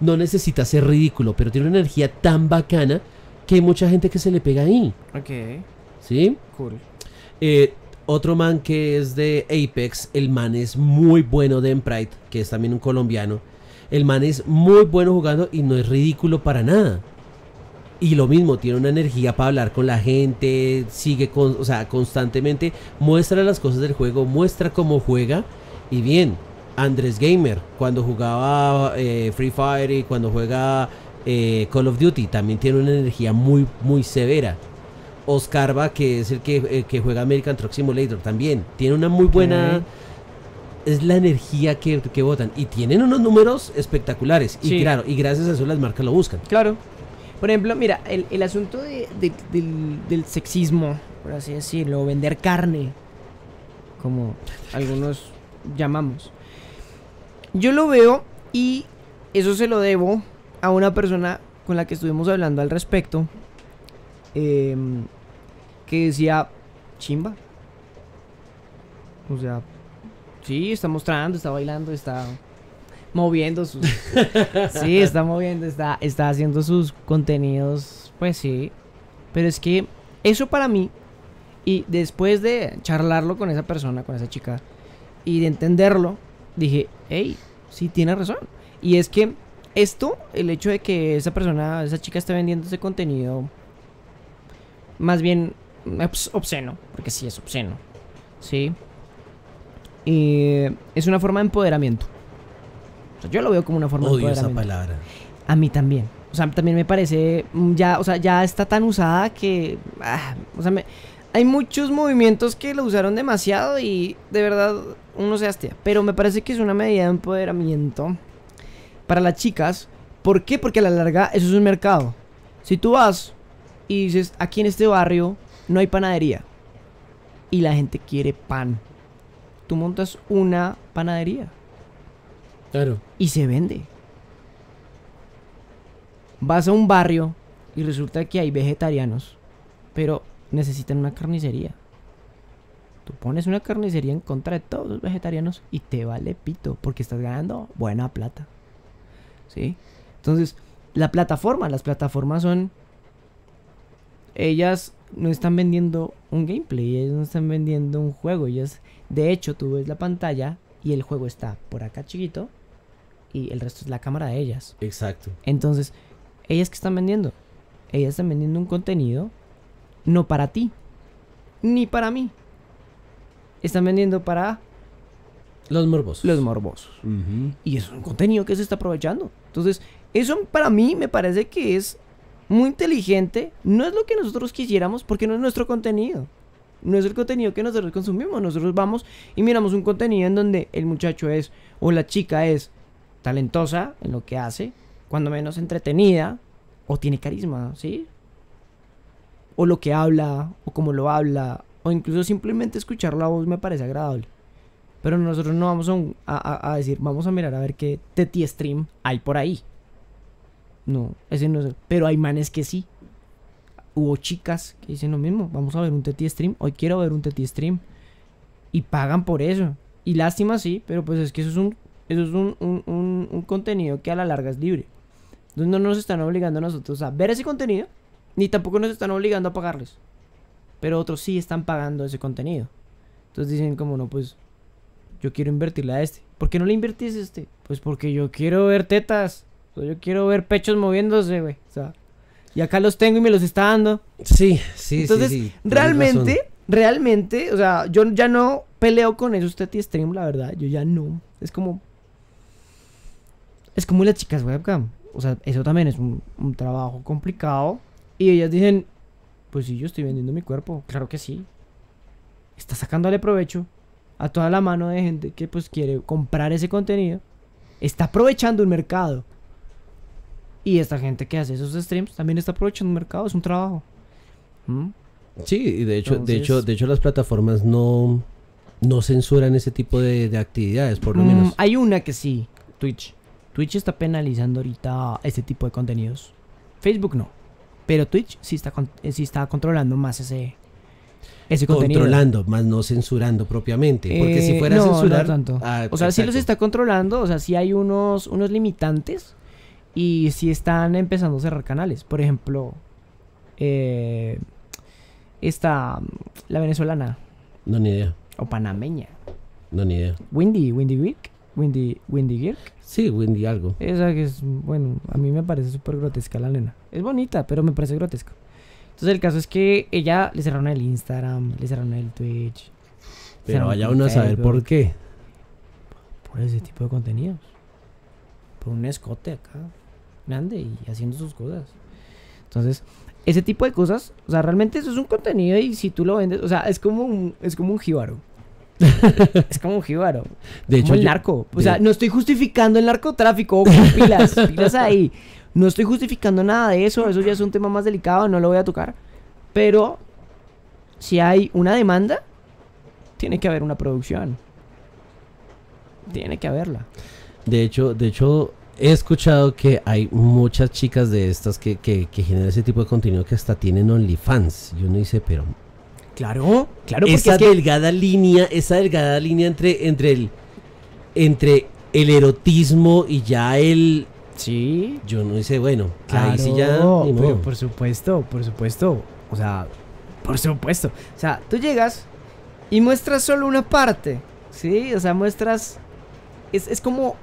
No necesita ser ridículo, pero tiene una energía tan bacana que hay mucha gente que se le pega ahí. Ok. ¿Sí? Cool. Eh, otro man que es de Apex, el man es muy bueno de Emprite, que es también un colombiano. El man es muy bueno jugando y no es ridículo para nada y lo mismo, tiene una energía para hablar con la gente, sigue con, o sea, constantemente muestra las cosas del juego, muestra cómo juega y bien. Andrés Gamer, cuando jugaba eh, Free Fire y cuando juega eh, Call of Duty, también tiene una energía muy, muy severa. Oscarva, que es el eh, que, juega American Truck Simulator, también tiene una muy buena. Es la energía que, votan. Y tienen unos números espectaculares. Y claro, y gracias a eso las marcas lo buscan. Claro, por ejemplo, mira, el, asunto del, sexismo, por así decirlo, vender carne, como algunos llamamos. Yo lo veo y eso se lo debo a una persona con la que estuvimos hablando al respecto, em, que decía, chimba. O sea, sí, está mostrando, está bailando, está moviendo sus. sí, está moviendo, está, está haciendo sus contenidos, pues sí. Pero es que eso para mí, y después de charlarlo con esa persona, con esa chica, y de entenderlo, dije, hey, sí tiene razón. Y es que esto, el hecho de que esa persona, esa chica esté vendiendo ese contenido, más bien obsceno, porque sí es obsceno, ¿sí? Y es una forma de empoderamiento yo lo veo como una forma Odio esa palabra. A mí también. O sea, también me parece mm, ya, o sea, ya está tan usada que ah, o sea, hay muchos movimientos que lo usaron demasiado y de verdad uno se hastia, pero me parece que es una medida de empoderamiento para las chicas. ¿Por qué? Porque a la larga eso es un mercado. Si tú vas y dices, aquí en este barrio no hay panadería y la gente quiere pan, tú montas una panadería. Y se vende. Vas a un barrio y resulta que hay vegetarianos, pero necesitan una carnicería. Tú pones una carnicería en contra de todos los vegetarianos y te vale pito, porque estás ganando buena plata. ¿Sí? Entonces, la plataforma, las plataformas son... Ellas no están vendiendo un gameplay, ellas no están vendiendo un juego, ellas... De hecho, tú ves la pantalla y el juego está por acá chiquito y el resto es la cámara de ellas. Exacto. Entonces, ellas que están vendiendo, ellas están vendiendo un contenido no para ti, ni para mí. Están vendiendo para los morbosos. Los morbosos. Y es un contenido que se está aprovechando. Entonces, eso para mí me parece que es muy inteligente. No es lo que nosotros quisiéramos porque no es nuestro contenido. No es el contenido que nosotros consumimos. Nosotros vamos y miramos un contenido en donde el muchacho es o la chica es talentosa en lo que hace, cuando menos entretenida, o tiene carisma, ¿sí? O lo que habla, o cómo lo habla, o incluso simplemente escuchar la voz me parece agradable. Pero nosotros no vamos a, decir, vamos a mirar a ver qué Teti Stream hay por ahí. No, ese no es Pero hay manes que sí. Hubo chicas que dicen lo mismo. Vamos a ver un Teti Stream. Hoy quiero ver un Teti Stream. Y pagan por eso. Y lástima, sí, pero pues es que eso es un eso es un, contenido que a la larga es libre. Entonces no nos están obligando a nosotros a ver ese contenido, ni tampoco nos están obligando a pagarles. Pero otros sí están pagando ese contenido. Entonces dicen como, no, pues yo quiero invertirle a este. ¿Por qué no le invertís a este? Pues porque yo quiero ver tetas. yo quiero ver pechos moviéndose, güey. O sea, y acá los tengo y me los está dando. Sí, sí, Entonces, sí, realmente, realmente, o sea, yo ya no peleo con eso, usted stream, la verdad. Yo ya no. Es como, es como las chicas webcam. O sea, eso también es un, trabajo complicado. Y ellas dicen, pues sí, yo estoy vendiendo mi cuerpo. Claro que sí. Está sacándole provecho a toda la mano de gente que pues quiere comprar ese contenido. Está aprovechando un mercado. Y esta gente que hace esos streams también está aprovechando un mercado, es un trabajo. ¿Mm? Sí, de hecho, de hecho, de hecho las plataformas no, no censuran ese tipo de, actividades, por lo mm, menos. Hay una que sí, Twitch. Twitch está penalizando ahorita este tipo de contenidos. Facebook no. Pero Twitch sí está, eh, sí está controlando más ese, ese contenido. Controlando, más no censurando propiamente. Porque si fuera eh, censurar. tanto. Ah, o sea, sí los está controlando. O sea, sí hay unos, unos limitantes. Y sí están empezando a cerrar canales. Por ejemplo, eh, esta. La venezolana. No, ni idea. O panameña. No, ni idea. Windy, Windy Week. Windy, Windy Girk. Sí, Windy algo. Esa que es, bueno, a mí me parece súper grotesca la nena. Es bonita, pero me parece grotesca. Entonces el caso es que ella le cerraron el Instagram, le cerraron el Twitch. Pero vaya uno a saber por qué. Por ese tipo de contenidos. Por un escote acá, grande y haciendo sus cosas. Entonces, ese tipo de cosas, o sea, realmente eso es un contenido y si tú lo vendes, o sea, es como un, es como un es como un jíbaro. De el narco. O sea, no estoy justificando el narcotráfico. pilas, pilas ahí. No estoy justificando nada de eso. Eso ya es un tema más delicado. No lo voy a tocar. Pero si hay una demanda, tiene que haber una producción. Tiene que haberla. De hecho, de hecho, he escuchado que hay muchas chicas de estas que, que, que generan ese tipo de contenido que hasta tienen OnlyFans. Y uno dice, pero Claro, claro. Esa delgada línea, esa delgada línea entre, entre el, entre el erotismo y ya el, Sí. Yo no hice, bueno, claro, ahí sí ya. Pero por supuesto, por supuesto. O sea, por supuesto. O sea, tú llegas y muestras solo una parte. Sí, o sea, muestras. Es, es como.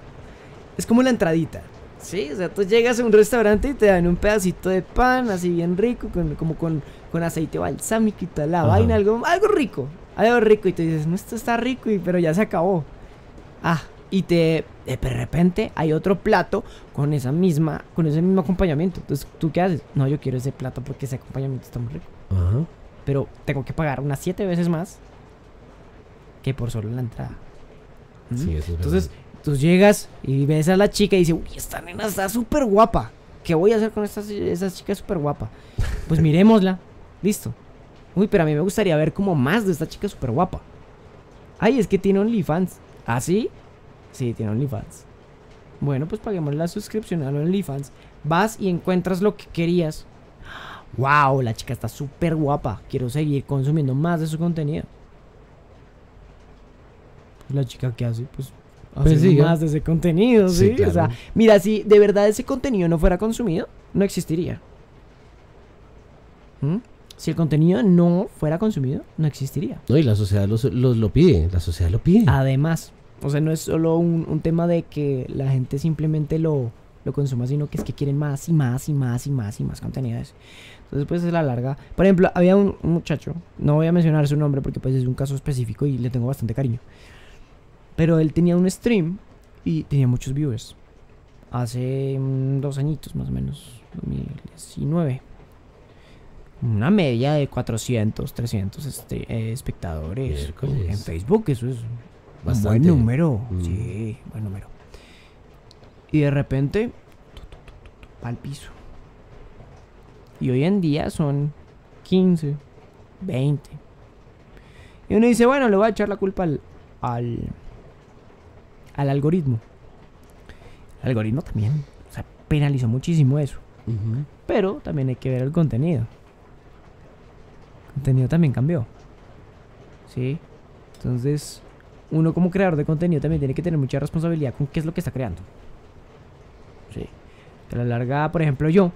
Es como la entradita. Sí, o sea, tú llegas a un restaurante y te dan un pedacito de pan así bien rico, con, como con con aceite balsámico y la vaina, algo, algo rico, algo rico. Y tú dices, no, esto está rico, y, pero ya se acabó. Ah, y te eh, de repente hay otro plato con esa misma con ese mismo acompañamiento entonces tú qué haces no yo quiero ese plato porque ese acompañamiento está muy rico Ajá. pero tengo que pagar unas siete veces más que por solo la entrada sí, eso entonces tú llegas y ves a la chica y dices uy esta nena está súper guapa qué voy a hacer con esa chica súper guapa pues miremosla Listo. Uy, pero a mí me gustaría ver como más de esta chica súper guapa. Ay, es que tiene OnlyFans. ¿Ah, sí? Sí, tiene OnlyFans. Bueno, pues paguemos la suscripción a OnlyFans. Vas y encuentras lo que querías. ¡Wow! La chica está súper guapa. Quiero seguir consumiendo más de su contenido. Pues la chica que hace, pues, pues Hace más de ese contenido, ¿sí? O sea, mira, si de verdad ese contenido no fuera consumido, no existiría. ¿Mm? Si el contenido no fuera consumido, no existiría. No, y la sociedad los, lo pide, la sociedad lo pide. Además, o sea, no es solo un, tema de que la gente simplemente lo, lo consuma, sino que es que quieren más y más y más y más y más contenidos. Entonces, pues es la larga. Por ejemplo, había un, muchacho, no voy a mencionar su nombre porque pues es un caso específico y le tengo bastante cariño. Pero él tenía un stream y tenía muchos viewers. Hace mm, dos añitos más o menos, 2019 una media de 400, 300 este, eh, espectadores en Facebook. Eso es un buen número. Mm. Sí, buen número. Y de repente, al piso. Y hoy en día son 15, 20. Y uno dice, bueno, le voy a echar la culpa al, al, al algoritmo. El algoritmo también. O sea, penalizó muchísimo eso. Pero también hay que ver el contenido contenido también cambió. ¿Sí? Entonces, uno como creador de contenido también tiene que tener mucha responsabilidad con qué es lo que está creando. Sí. a la larga, por ejemplo, yo,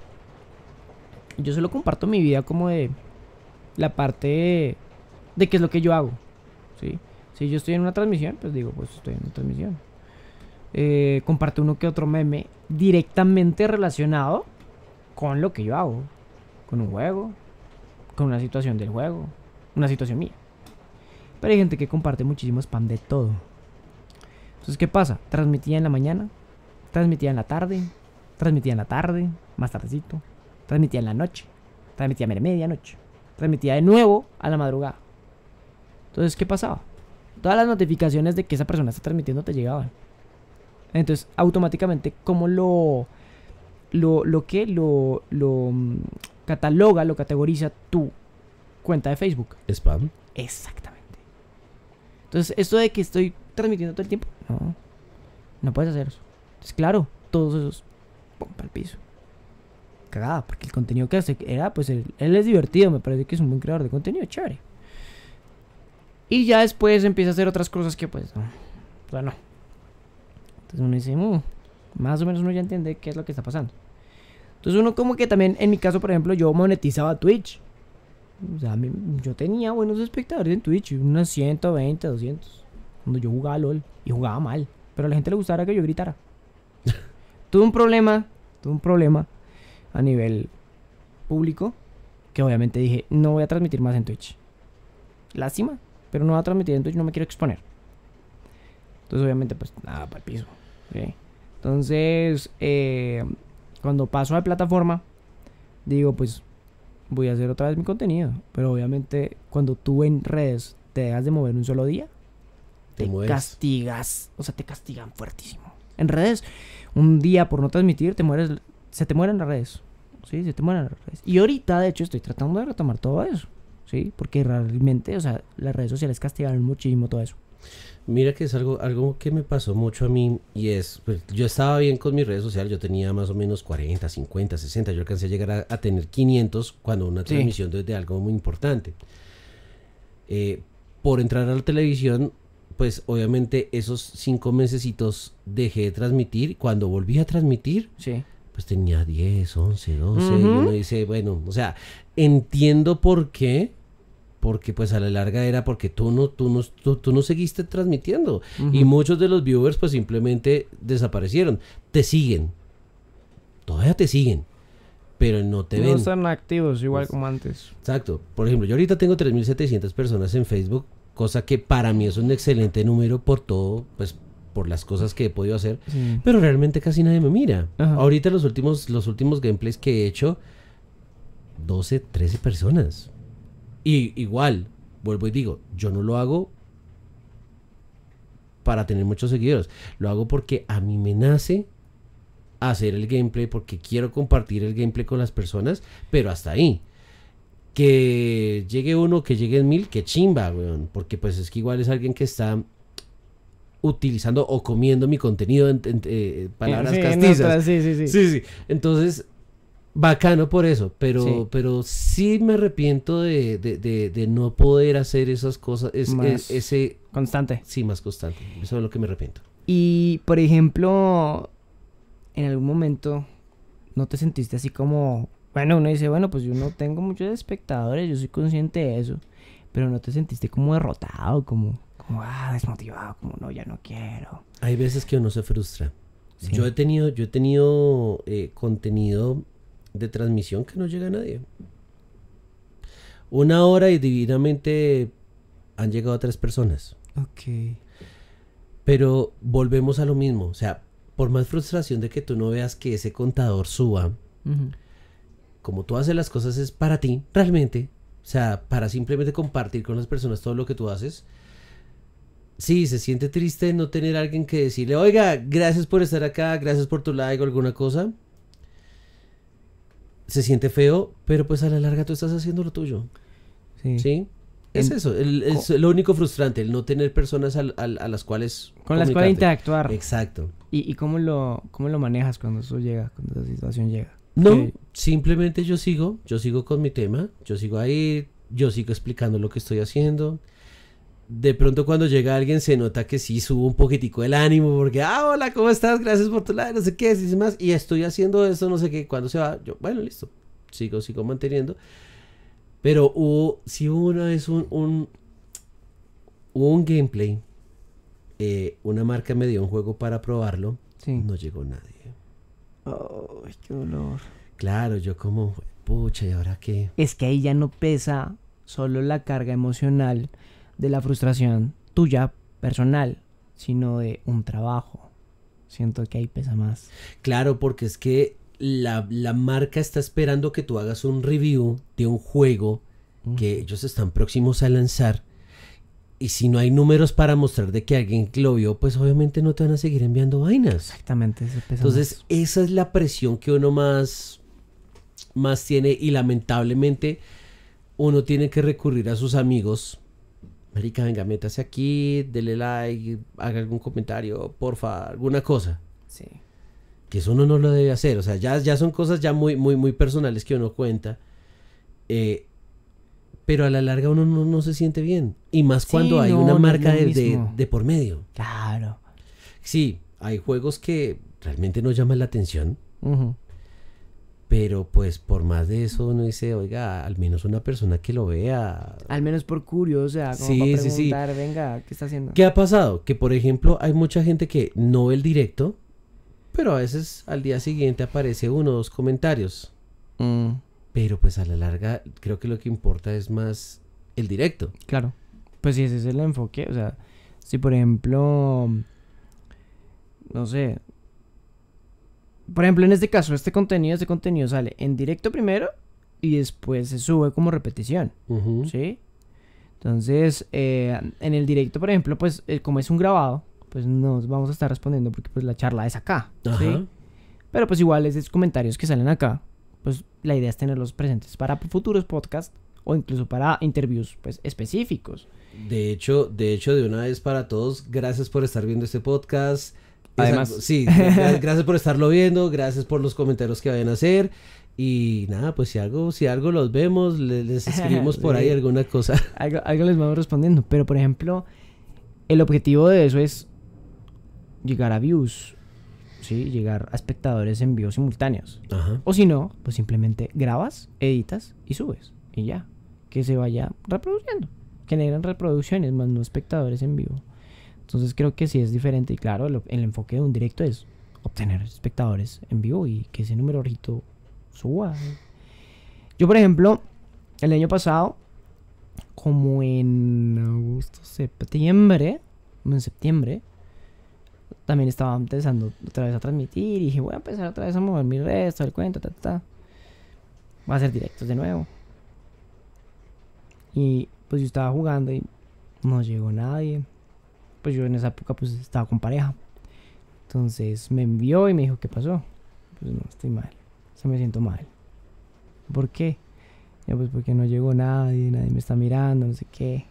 yo solo comparto mi vida como de la parte de, qué es lo que yo hago. ¿Sí? Si yo estoy en una transmisión, pues digo, pues estoy en una transmisión. Eh, comparto uno que otro meme directamente relacionado con lo que yo hago. Con un juego, con una situación del juego, una situación mía. Pero hay gente que comparte muchísimo spam de todo. Entonces, ¿qué pasa? Transmitía en la mañana, transmitía en la tarde, transmitía en la tarde, más tardecito, transmitía en la noche, transmitía a medianoche, transmitía de nuevo a la madrugada. Entonces, ¿qué pasaba? Todas las notificaciones de que esa persona está transmitiendo te llegaban. Entonces, automáticamente, ¿cómo lo lo, que lo, mm, cataloga, lo categoriza tu cuenta de Facebook. Spam. Exactamente. Entonces, esto de que estoy transmitiendo todo el tiempo, no. No puedes hacer eso. es claro, todos esos, pum, al piso. Cagada, porque el contenido que hace era, pues, él, es divertido, me parece que es un buen creador de contenido, chévere. Y ya después empieza a hacer otras cosas que, pues, bueno Entonces uno dice, uh, más o menos uno ya entiende qué es lo que está pasando. Entonces uno como que también, en mi caso, por ejemplo, yo monetizaba Twitch. O sea, yo tenía buenos espectadores en Twitch, unos 120, 200. Cuando yo jugaba LOL y jugaba mal. Pero a la gente le gustara que yo gritara. tuve un problema, tuve un problema a nivel público. Que obviamente dije, no voy a transmitir más en Twitch. Lástima, pero no voy a transmitir en Twitch, no me quiero exponer. Entonces obviamente pues nada, para el piso. Entonces, eh, cuando paso a la plataforma, digo, pues voy a hacer otra vez mi contenido. Pero obviamente cuando tú en redes te dejas de mover un solo día, te, castigas, o sea, te castigan fuertísimo. En redes, un día por no transmitir, te mueres, se te mueren las redes. Sí, se te mueren las redes. Y ahorita, de hecho, estoy tratando de retomar todo eso. Sí, porque realmente, o sea, las redes sociales castigaron muchísimo todo eso. Mira que es algo, algo que me pasó mucho a mí y es, pues, yo estaba bien con mis redes sociales, yo tenía más o menos 40, 50, 60, yo alcancé a llegar a, tener 500 cuando una transmisión desde algo muy importante. Eh, por entrar a la televisión, pues obviamente esos cinco mesecitos dejé de transmitir, cuando volví a transmitir, sí. pues tenía 10, 11, 12, y uno dice, bueno, o sea, entiendo por qué, porque pues a la larga era porque tú no, tú no, tú, no seguiste transmitiendo. Y muchos de los viewers pues simplemente desaparecieron. Te siguen. Todavía te siguen. Pero no te ven. No están activos igual pues, como antes. Exacto. Por ejemplo, yo ahorita tengo 3.700 personas en Facebook, cosa que para mí es un excelente número por todo, pues por las cosas que he podido hacer. Pero realmente casi nadie me mira. Ahorita los últimos, los últimos gameplays que he hecho, 12, 13 personas. Y igual, vuelvo y digo, yo no lo hago para tener muchos seguidores. Lo hago porque a mí me nace hacer el gameplay, porque quiero compartir el gameplay con las personas, pero hasta ahí. Que llegue uno, que lleguen mil, que chimba, weón. Porque pues es que igual es alguien que está utilizando o comiendo mi contenido en, eh, palabras castizas. sí. Sí, sí. Entonces, bacano por eso, pero sí, pero sí me arrepiento de, no poder hacer esas cosas. Es, más ese, constante. Sí, más constante. Eso es lo que me arrepiento. Y, por ejemplo, en algún momento, ¿no te sentiste así como... Bueno, uno dice, bueno, pues yo no tengo muchos espectadores, yo soy consciente de eso, pero ¿no te sentiste como derrotado, como, como ah, desmotivado, como no, ya no quiero? Hay veces que uno se frustra. Yo he tenido, yo he tenido eh, contenido de transmisión que no llega a nadie. Una hora y divinamente han llegado a tres personas. Ok. Pero volvemos a lo mismo. O sea, por más frustración de que tú no veas que ese contador suba, como tú haces las cosas es para ti, realmente. O sea, para simplemente compartir con las personas todo lo que tú haces. Sí, se siente triste no tener alguien que decirle, oiga, gracias por estar acá, gracias por tu like o alguna cosa se siente feo, pero pues a la larga tú estás haciendo lo tuyo. ¿Sí? ¿Sí? Es eso, es lo único frustrante, el no tener personas a las cuales... Con las cuales interactuar. Exacto. ¿Y, y cómo, lo, cómo lo manejas cuando eso llega, cuando esa situación llega? No, simplemente yo sigo, yo sigo con mi tema, yo sigo ahí, yo sigo explicando lo que estoy haciendo, de pronto cuando llega alguien se nota que sí subo un poquitico el ánimo porque, ah, hola, ¿cómo estás? Gracias por tu lado, no sé qué, y más, y estoy haciendo eso, no sé qué, cuando se va, yo, bueno, listo, sigo, sigo manteniendo. Pero hubo, sí hubo una vez un, un, un gameplay, eh, una marca me dio un juego para probarlo, no llegó nadie. Ay, qué dolor. Claro, yo como, pucha, ¿y ahora qué? Es que ahí ya no pesa solo la carga emocional, de la frustración tuya, personal, sino de un trabajo. Siento que ahí pesa más. Claro, porque es que la, la marca está esperando que tú hagas un review de un juego que ellos están próximos a lanzar. Y si no hay números para mostrar de que alguien lo vio, pues obviamente no te van a seguir enviando vainas. Exactamente, pesa Entonces, esa es la presión que uno más, más tiene y lamentablemente uno tiene que recurrir a sus amigos Marica, venga, métase aquí, dele like, haga algún comentario, porfa, alguna cosa. Sí. Que eso uno no lo debe hacer. O sea, ya, ya son cosas ya muy, muy, muy personales que uno cuenta. Eh, pero a la larga uno no, se siente bien. Y más cuando hay una marca de, por medio. Claro. Sí, hay juegos que realmente no llaman la atención. Pero pues por más de eso uno dice, oiga, al menos una persona que lo vea. Al menos por curiosidad, como para preguntar, venga, ¿qué está haciendo? ¿Qué ha pasado? Que por ejemplo hay mucha gente que no ve el directo, pero a veces al día siguiente aparece uno o dos comentarios. Mm. Pero pues a la larga creo que lo que importa es más el directo. Claro. Pues si ese es el enfoque, o sea, si por ejemplo, no sé, por ejemplo, en este caso, este contenido, este contenido sale en directo primero y después se sube como repetición. ¿Sí? Entonces, eh, en el directo, por ejemplo, pues eh, como es un grabado, pues nos vamos a estar respondiendo porque pues la charla es acá. ¿sí? Pero pues igual esos comentarios que salen acá, pues la idea es tenerlos presentes para futuros podcasts o incluso para interviews pues específicos. De hecho, de hecho de una vez para todos, gracias por estar viendo este podcast. Además. Sí, gracias por estarlo viendo, gracias por los comentarios que vayan a hacer. Y nada, pues si algo, si algo los vemos, les, escribimos por ahí alguna cosa. Algo, les vamos respondiendo. Pero por ejemplo, el objetivo de eso es llegar a views. Sí, llegar a espectadores en vivo simultáneos. O si no, pues simplemente grabas, editas y subes. Y ya. Que se vaya reproduciendo. Generan reproducciones, más no espectadores en vivo. Entonces creo que sí es diferente y claro, el, enfoque de un directo es obtener espectadores en vivo y que ese número suba. Yo, por ejemplo, el año pasado, como en agosto, septiembre, en septiembre, también estaba empezando otra vez a transmitir y dije, voy a empezar otra vez a mover mi resto, el cuento, ta, ta, ta. Voy a hacer directos de nuevo. Y pues yo estaba jugando y no llegó nadie pues yo en esa época pues estaba con pareja. Entonces me envió y me dijo, ¿qué pasó? Pues no, estoy mal. O sea, me siento mal. ¿Por qué? pues porque no llegó nadie, nadie me está mirando, no sé qué.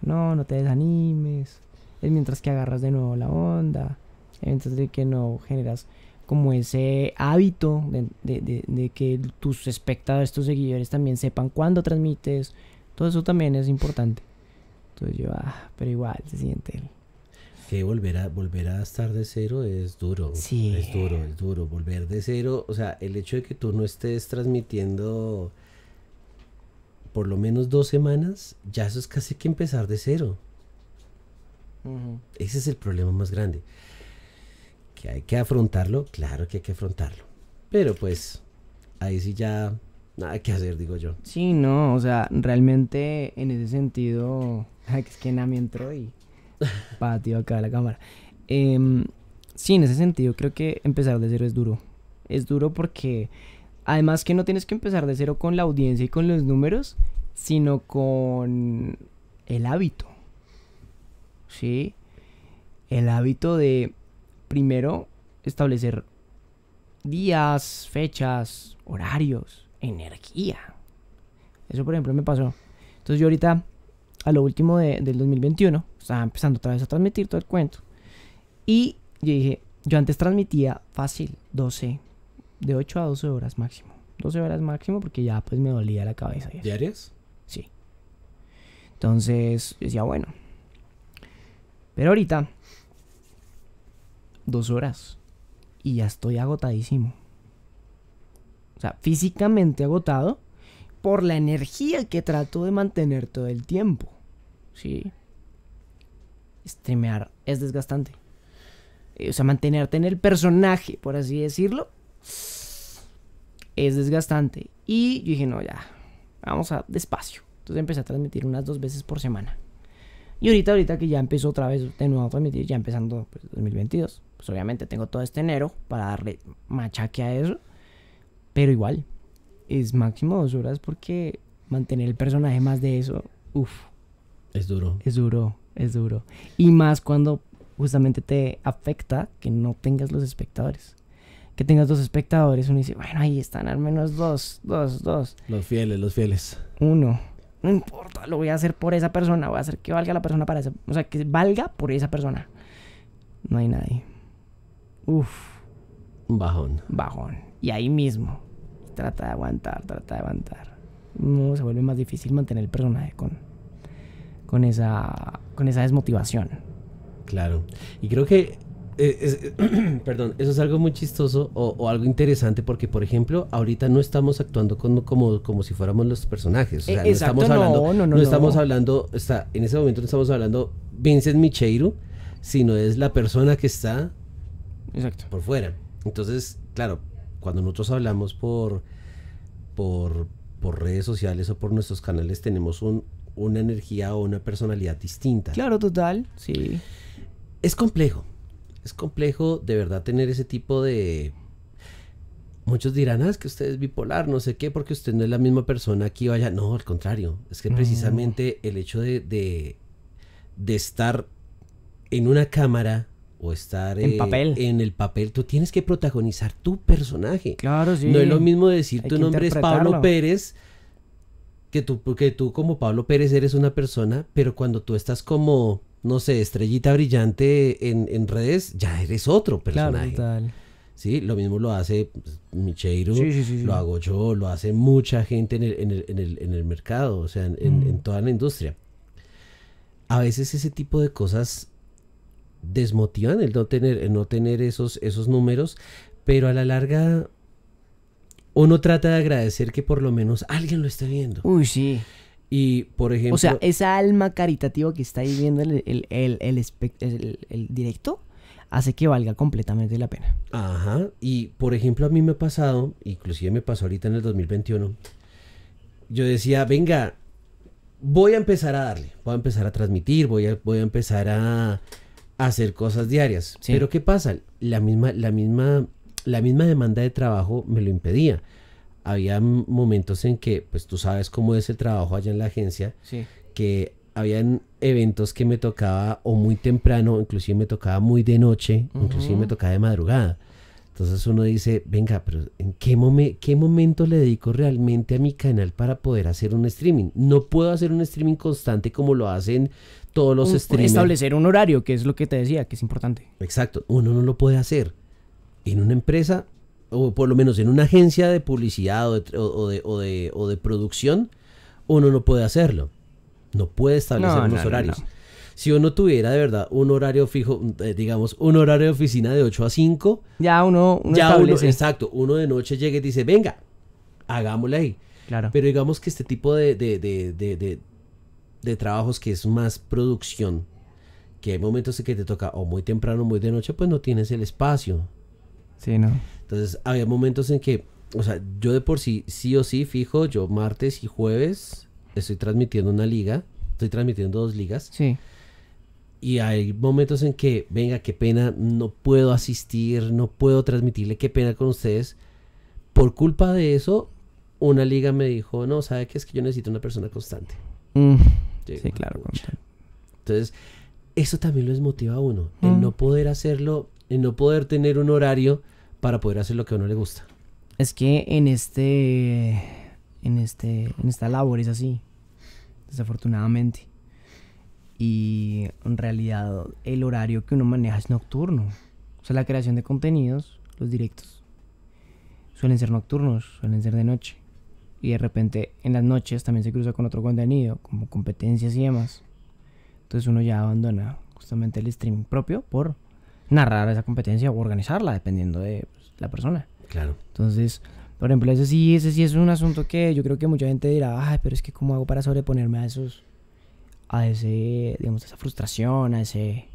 No, no te desanimes. Es mientras que agarras de nuevo la onda. Es mientras que no generas como ese hábito de, que tus espectadores, tus seguidores también sepan cuándo transmites. Todo eso también es importante. Entonces yo, ah, pero igual se siente que volver a, volver a estar de cero es duro. Sí. Es duro, es duro. Volver de cero, o sea, el hecho de que tú no estés transmitiendo por lo menos dos semanas, ya eso es casi que empezar de cero. Ese es el problema más grande. Que hay que afrontarlo, claro que hay que afrontarlo. Pero pues, ahí sí ya nada que hacer, digo yo. Sí, no, o sea, realmente en ese sentido, es que me entró y patio acá la cámara. Em, sí, en ese sentido creo que empezar de cero es duro. Es duro porque además que no tienes que empezar de cero con la audiencia y con los números, sino con el hábito. ¿Sí? El hábito de primero establecer días, fechas, horarios, energía. Eso por ejemplo me pasó. Entonces yo ahorita, a lo último de, del 2021, estaba pues, ah, empezando otra vez a transmitir todo el cuento. Y yo dije, yo antes transmitía fácil, 12, de 8 a 12 horas máximo. 12 horas máximo porque ya pues me dolía la cabeza. ¿Diarias? Sí. Entonces decía, bueno. Pero ahorita, dos horas y ya estoy agotadísimo. O sea, físicamente agotado por la energía que trato de mantener todo el tiempo. Sí streamear es desgastante. Eh, o sea, mantenerte en el personaje, por así decirlo, es desgastante. Y yo dije, no, ya, vamos a despacio. Entonces empecé a transmitir unas dos veces por semana. Y ahorita, ahorita que ya empezó otra vez de nuevo a transmitir, ya empezando 2022, pues, pues obviamente tengo todo este enero para darle machaque a eso. Pero igual, es máximo dos horas porque mantener el personaje más de eso, uff. Es duro. Es duro. Es duro. Y más cuando justamente te afecta que no tengas los espectadores. Que tengas dos espectadores, uno dice, bueno, ahí están al menos dos, dos, dos. Los fieles, los fieles. Uno. No importa, lo voy a hacer por esa persona, voy a hacer que valga la persona para eso o sea, que valga por esa persona. No hay nadie. Uf. Bajón. Bajón. Y ahí mismo. Trata de aguantar, trata de aguantar. No, se vuelve más difícil mantener el personaje con, con esa, con esa desmotivación. Claro. Y creo que, eh, perdón, eso es algo muy chistoso o, algo interesante porque, por ejemplo, ahorita no estamos actuando como, como si fuéramos los personajes. O sea, no eh, estamos hablando, no, no, no, no estamos hablando, está, en ese momento no estamos hablando Vincent Micheiro, sino es la persona que está exacto. por fuera. Entonces, claro, cuando nosotros hablamos por, por, por redes sociales o por nuestros canales, tenemos un, una energía o una personalidad distinta. Claro, total, sí. Es complejo, es complejo de verdad tener ese tipo de... Muchos dirán, ah, es que usted es bipolar, no sé qué, porque usted no es la misma persona aquí vaya No, al contrario, es que mm. precisamente el hecho de, de, estar en una cámara o estar en, eh, papel. en el papel, tú tienes que protagonizar tu personaje. Claro, sí. No es lo mismo decir tu nombre es Pablo Pérez que tú, tú como Pablo Pérez eres una persona, pero cuando tú estás como, no sé, estrellita brillante en, redes, ya eres otro personaje. Claro, Sí, lo mismo lo hace pues, Micheiro, lo hago yo, lo hace mucha gente en el, en el, mercado, o sea, en, mm. toda la industria. A veces ese tipo de cosas desmotivan el no tener, no tener esos, esos números, pero a la larga uno trata de agradecer que por lo menos alguien lo esté viendo. Uy, sí. Y, por ejemplo... O sea, esa alma caritativa que está ahí viendo el, directo hace que valga completamente la pena. Ajá. Y, por ejemplo, a mí me ha pasado, inclusive me pasó ahorita en el 2021, yo decía, venga, voy a empezar a darle, voy a empezar a transmitir, voy a, empezar a, hacer cosas diarias. Pero ¿qué pasa? La misma, la misma la misma demanda de trabajo me lo impedía. Había momentos en que, pues tú sabes cómo es el trabajo allá en la agencia, que habían eventos que me tocaba o muy temprano, inclusive me tocaba muy de noche, inclusive me tocaba de madrugada. Entonces uno dice, venga, pero ¿en qué, qué momento le dedico realmente a mi canal para poder hacer un streaming? No puedo hacer un streaming constante como lo hacen todos los streamers. Establecer un horario, que es lo que te decía, que es importante. Exacto, uno no lo puede hacer en una empresa, o por lo menos en una agencia de publicidad o de, o de, o de, producción, uno no puede hacerlo. No puede establecer los unos horarios. si uno tuviera de verdad un horario fijo, eh, digamos, un horario de oficina de 8 a 5, ya uno, ya exacto, uno de noche llega y dice, venga, hagámosle ahí. Claro. Pero digamos que este tipo de, de, de, de, trabajos que es más producción, que hay momentos en que te toca o muy temprano o muy de noche, pues no tienes el espacio. Sí, no. Entonces, había momentos en que, o sea, yo de por sí, sí o sí, fijo, yo martes y jueves estoy transmitiendo una liga, estoy transmitiendo dos ligas. Sí. Y hay momentos en que, venga, qué pena, no puedo asistir, no puedo transmitirle, qué pena con ustedes. Por culpa de eso, una liga me dijo, no, ¿sabe qué? Es que yo necesito una persona constante. Mm. sí, claro, Entonces, eso también lo desmotiva a uno. El mm. no poder hacerlo, el no poder tener un horario para poder hacer lo que a uno le gusta. Es que en este, en este, en esta labor es así, desafortunadamente. Y en realidad el horario que uno maneja es nocturno. O sea, la creación de contenidos, los directos, suelen ser nocturnos, suelen ser de noche. Y de repente en las noches también se cruza con otro contenido, como competencias y demás. Entonces uno ya abandona justamente el streaming propio por narrar esa competencia o organizarla, dependiendo de pues, la persona. Claro. Entonces, por ejemplo, ese sí, ese sí es un asunto que yo creo que mucha gente dirá, ay, pero es que cómo hago para sobreponerme a esos, a ese, digamos, a esa frustración, a ese,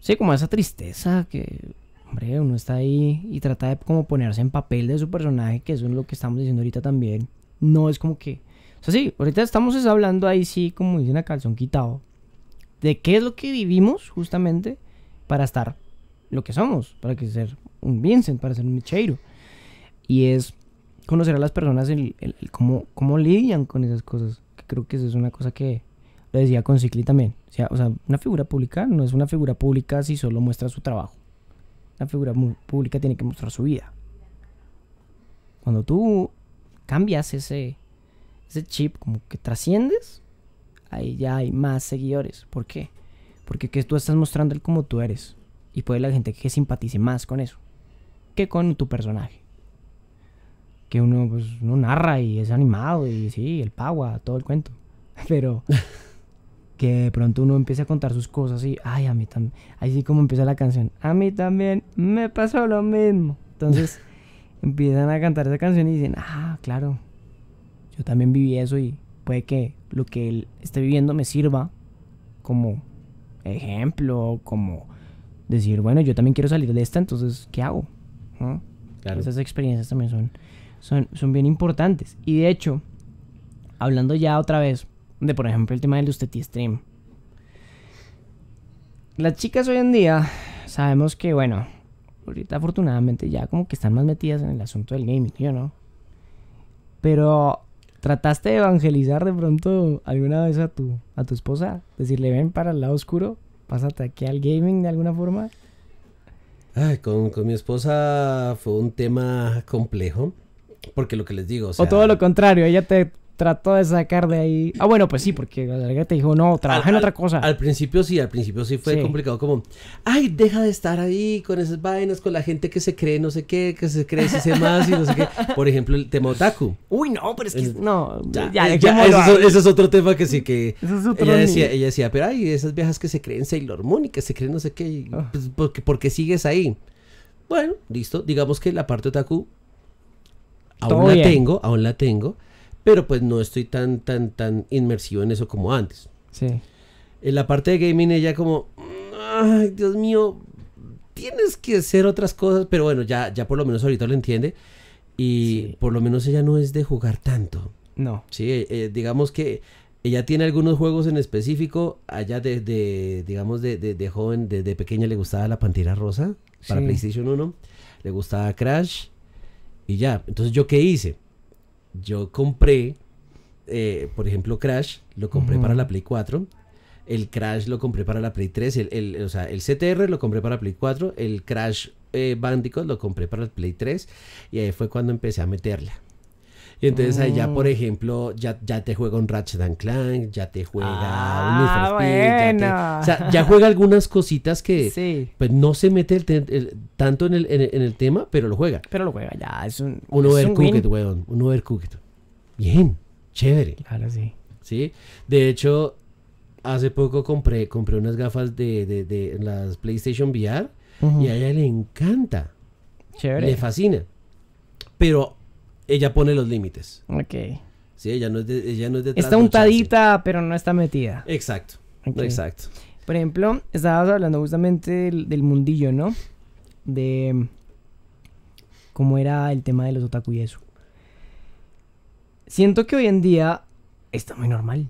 sí, como a esa tristeza que, hombre, uno está ahí y trata de como ponerse en papel de su personaje, que eso es lo que estamos diciendo ahorita también. No es como que, o sea, sí, ahorita estamos hablando ahí sí, como dicen a calzón quitado, de qué es lo que vivimos justamente para estar lo que somos, para que ser un Vincent, para ser un Micheiro. Y es conocer a las personas, el, cómo, cómo, lidian con esas cosas. Que creo que eso es una cosa que lo decía con Cicli también. O sea, o sea, una figura pública no es una figura pública si solo muestra su trabajo. Una figura pública tiene que mostrar su vida. Cuando tú cambias ese, ese chip, como que trasciendes, ahí ya hay más seguidores. ¿Por qué? Porque que tú estás mostrando el como tú eres. Y puede la gente que simpatice más con eso. Que con tu personaje. Que uno, pues, narra y es animado y sí, el pagua, todo el cuento. Pero que de pronto uno empiece a contar sus cosas y, ay, a mí también. Así como empieza la canción. A mí también me pasó lo mismo. Entonces empiezan a cantar esa canción y dicen, ah, claro. Yo también viví eso y puede que lo que él esté viviendo me sirva como Ejemplo, como decir, bueno, yo también quiero salir de esta, entonces, ¿qué hago? Claro. Esas experiencias también son, son, son bien importantes. Y de hecho, hablando ya otra vez de, por ejemplo, el tema del Usteti Stream. Las chicas hoy en día sabemos que, bueno, ahorita afortunadamente ya como que están más metidas en el asunto del gaming, yo no. Pero ¿Trataste de evangelizar de pronto alguna vez a tu, a tu esposa? Decirle, ven para el lado oscuro, pásate aquí al gaming de alguna forma. Ay, con, mi esposa fue un tema complejo, porque lo que les digo... O, o todo lo contrario, ella te trató de sacar de ahí. Ah, bueno, pues sí, porque la te dijo, no, trabaja en otra cosa. Al, principio sí, al principio sí fue complicado, como, ay, deja de estar ahí con esas vainas, con la gente que se cree no sé qué, que se cree se más y no sé qué. Por ejemplo, el tema otaku. Uy, no, pero es que, no, ya, ya, eh, eso, es otro tema que sí, que ella, decía, ella decía, pero ay, esas viejas que se creen Sailor Moon y que se creen no sé qué, ah. pues, qué porque, porque sigues ahí. Bueno, listo, digamos que la parte otaku aún la tengo, aún la tengo pero pues no estoy tan, tan, tan inmersivo en eso como antes. Sí. En la parte de gaming ella como, ay, Dios mío, tienes que hacer otras cosas, pero bueno, ya, ya por lo menos ahorita lo entiende y por lo menos ella no es de jugar tanto. No. Sí, eh, eh, digamos que ella tiene algunos juegos en específico. Allá desde, digamos, de, de, de joven, desde pequeña le gustaba la Pantera Rosa para PlayStation 1. Le gustaba Crash y ya. Entonces, ¿yo qué hice? yo compré, eh, por ejemplo, Crash, lo compré para la Play 4. El Crash lo compré para la Play 3. El, o sea, el CTR lo compré para Play 4. El Crash eh, Bandicoot lo compré para la Play 3. Y ahí fue cuando empecé a meterla. Y entonces ahí ya, por mm. ejemplo, ya, te juega un Ratchet and Clank, ya te juega un ah, Speed, ya, o sea, ya juega algunas cositas que pues no se mete tanto en el, tema, pero lo juega. Pero lo juega ya, es un... Un overcooked, weón, un overcooked. Bien, chévere. Claro, sí. Sí, de hecho, hace poco compré, compré unas gafas de, las PlayStation VR y a ella le encanta. Chévere. Le fascina. Pero ella pone los límites. Ok. Sí, ella no es de, ella no es Está untadita, pero no está metida. Exacto. Exacto. Por ejemplo, estabas hablando justamente del, mundillo, ¿no? De cómo era el tema de los otaku y eso. Siento que hoy en día está muy normal.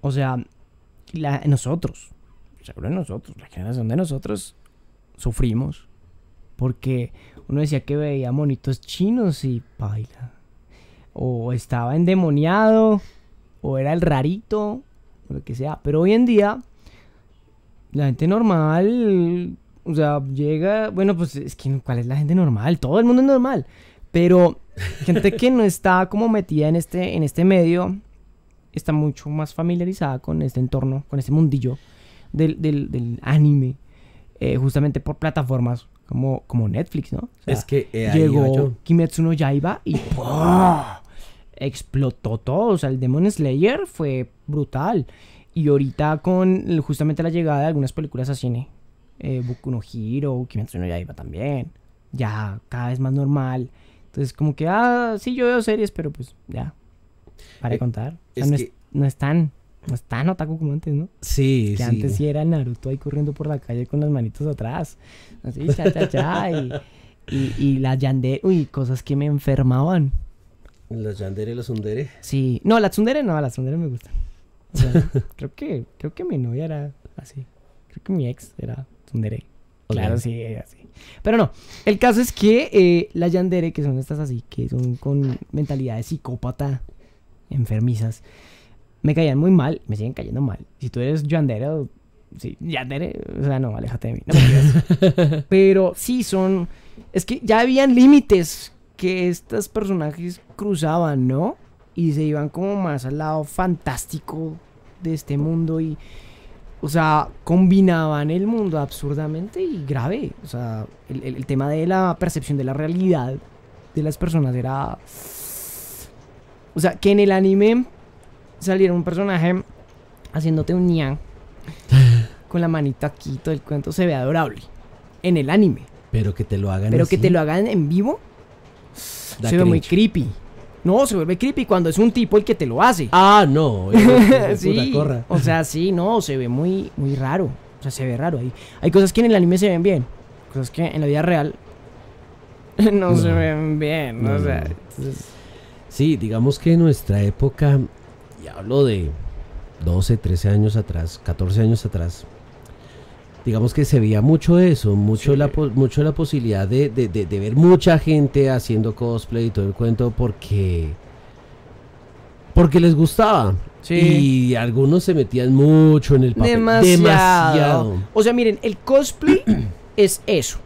O sea, la, nosotros, seguro nosotros, la generación de nosotros, sufrimos porque uno decía que veía monitos chinos y baila. O estaba endemoniado, o era el rarito, o lo que sea. Pero hoy en día, la gente normal, o sea, llega. Bueno, pues es que, ¿cuál es la gente normal? Todo el mundo es normal. Pero gente que no está como metida en este, en este medio, está mucho más familiarizada con este entorno, con este mundillo del, del, anime, eh, justamente por plataformas como, como Netflix, ¿no? es que eh, llegó Kimetsu no Yaiba y explotó todo. O sea, el Demon Slayer fue brutal. Y ahorita con justamente la llegada de algunas películas a cine, eh, no Hiro, Kimetsu no Yaiba también, ya cada vez más normal. Entonces como que, ah, sí, yo veo series, pero pues ya, para eh, contar. no, están no no es pues tan otaku como antes, ¿no? Sí, que sí. antes sí era Naruto ahí corriendo por la calle con las manitos atrás. Así, cha, cha, cha. y, y, las yandere, uy, cosas que me enfermaban. ¿Las yandere y las tsundere? Sí. No, las tsundere no, las tsundere me gustan. creo que, creo que mi novia era así. Creo que mi ex era tsundere. Claro, sí, así. Pero no, el caso es que eh, las yandere, que son estas así, que son con mentalidad de psicópata, enfermizas, me caían muy mal, me siguen cayendo mal. Si tú eres Yandere, sí, Yandere, o sea, no, aléjate de mí. No Pero sí son, es que ya habían límites que estos personajes cruzaban, ¿no? Y se iban como más al lado fantástico de este mundo y, o sea, combinaban el mundo absurdamente y grave. O sea, el tema de la percepción de la realidad de las personas era... O sea, que en el anime salir un personaje haciéndote un ñan con la manita aquí, todo el cuento se ve adorable en el anime. Pero que te lo hagan Pero que te lo hagan en vivo se ve muy creepy. No, se vuelve creepy cuando es un tipo el que te lo hace. Ah, no. sí, o sea, sí, no, se ve muy, muy raro. O sea, se ve raro ahí. Hay cosas que en el anime se ven bien, cosas que en la vida real no, se ven bien. o sea, Sí, digamos que en nuestra época hablo de 12, 13 años atrás, 14 años atrás, digamos que se veía mucho eso, mucho, la, mucho la posibilidad de, ver mucha gente haciendo cosplay y todo el cuento porque, porque les gustaba. Y algunos se metían mucho en el papel. Demasiado. O sea, miren, el cosplay es eso.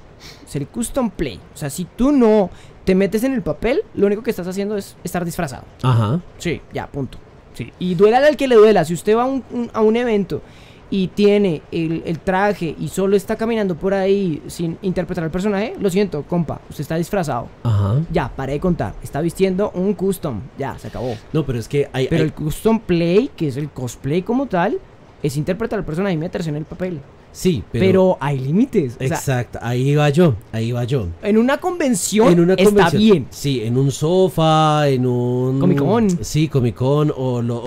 Es el custom play. O sea, si tú no te metes en el papel, lo único que estás haciendo es estar disfrazado. Ajá. Sí, ya, punto. Y duela al que le duela. Si usted va a un, evento y tiene el, traje y solo está caminando por ahí sin interpretar al personaje, lo siento, compa, usted está disfrazado. Ya, paré de contar. Está vistiendo un custom. Ya, se acabó. No, pero es que hay. Pero el custom play, que es el cosplay como tal, es interpretar al personaje y meterse en el papel. Sí, pero, pero hay límites. Exacto, ahí va yo, ahí va yo. En una convención en una está bien. Sí, en un sofá, en un... Comicón. Sí, comicón, o, lo,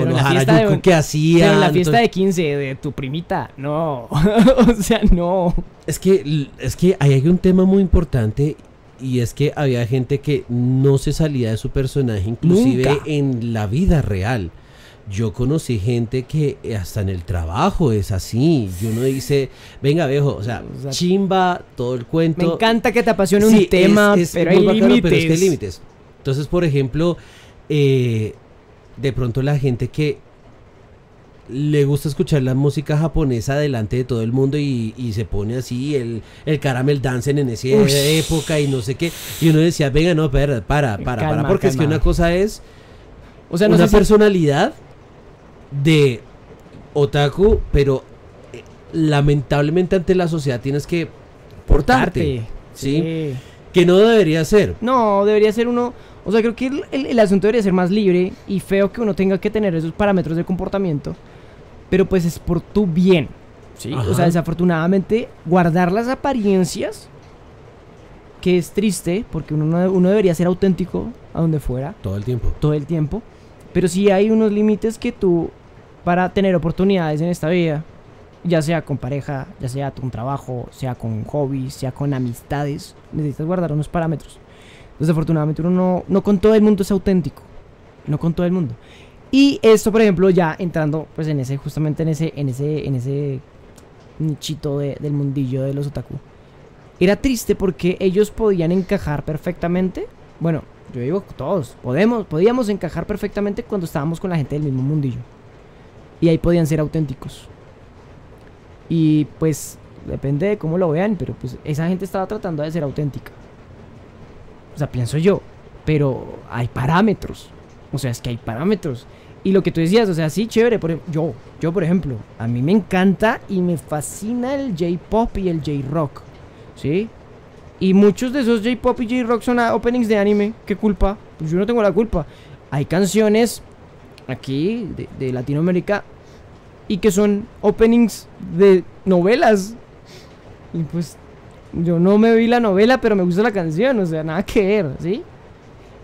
que hacían. Pero en la fiesta de 15 de tu primita, no. o sea, no. Es que, es que ahí hay un tema muy importante y es que había gente que no se salía de su personaje, inclusive en la vida real. Yo conocí gente que eh, hasta en el trabajo es así. Y uno dice, venga, viejo, o sea, chimba, todo el cuento. Me encanta que te apasione un tema, pero, hay límites. hay límites. Entonces, por ejemplo, eh, de pronto la gente que le gusta escuchar la música japonesa delante de todo el mundo y, se pone así el, caramel dancing en esa época y no sé qué. Y uno decía, venga, no, para, para, para, porque es que una cosa es o sea, no una personalidad de otaku, pero eh, lamentablemente ante la sociedad tienes que portarte. ¿sí? Que no debería ser. No, debería ser uno. O sea, creo que el, asunto debería ser más libre y feo que uno tenga que tener esos parámetros de comportamiento. Pero pues es por tu bien. ¿sí? O sea, desafortunadamente, guardar las apariencias que es triste porque uno, uno debería ser auténtico a donde fuera. Todo el tiempo. Todo el tiempo. Pero sí hay unos límites que tú, para tener oportunidades en esta vida, ya sea con pareja, ya sea con trabajo, sea con hobbies, sea con amistades, necesitas guardar unos parámetros. Desafortunadamente uno no, no con todo el mundo es auténtico, no con todo el mundo. Y esto, por ejemplo, ya entrando pues en ese, justamente en ese, en ese, en ese nichito del mundillo de los otaku. Era triste porque ellos podían encajar perfectamente. Bueno, yo digo todos. Podemos, podíamos encajar perfectamente cuando estábamos con la gente del mismo mundillo. Y ahí podían ser auténticos. Y pues depende de cómo lo vean, pero pues esa gente estaba tratando de ser auténtica. O sea, pienso yo. Pero hay parámetros. O sea, es que hay parámetros. Y lo que tú decías, o sea, sí, chévere. yo, yo por ejemplo, a mí me encanta y me fascina el J-Pop y el J-Rock. ¿Sí? Y muchos de esos J-Pop y J-Rock son openings de anime. ¿Qué culpa? Pues yo no tengo la culpa. Hay canciones aquí de, Latinoamérica y que son openings de novelas. Y pues yo no me vi la novela, pero me gusta la canción, o sea, nada que ver, ¿sí?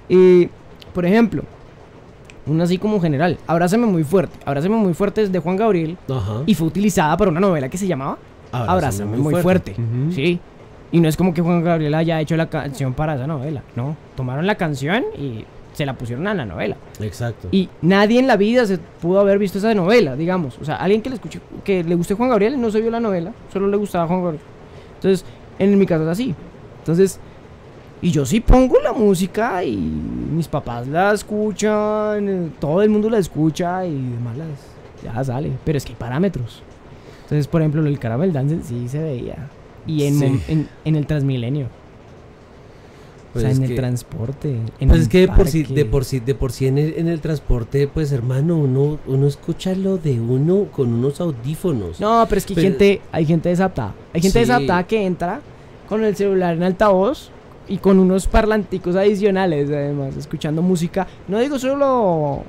Y, por ejemplo, una así como general, Abrázame muy fuerte. Abrázame muy fuerte es de Juan Gabriel y fue utilizada para una novela que se llamaba Abrázame, muy, fuerte, ¿sí? Y no es como que Juan Gabriel haya hecho la canción para esa novela, no. Tomaron la canción y se la pusieron a la novela. Exacto. Y nadie en la vida se pudo haber visto esa novela, digamos. O sea, alguien que le escuche, que le guste Juan Gabriel no se vio la novela, solo le gustaba Juan Gabriel. Entonces, en mi caso es así. Entonces, y yo sí pongo la música y mis papás la escuchan, eh, todo el mundo la escucha y demás ya sale. Pero es que hay parámetros. Entonces, por ejemplo, el caramel dance sí se veía y en, el Transmilenio. o sea, pues en el transporte. pues es que de por, sí, de por sí, de por en el, transporte, pues hermano, uno, uno escucha lo de uno con unos audífonos. No, pero es que hay pues gente, hay gente Hay gente desaptada que entra con el celular en altavoz y con unos parlanticos adicionales, además, escuchando música. No digo solo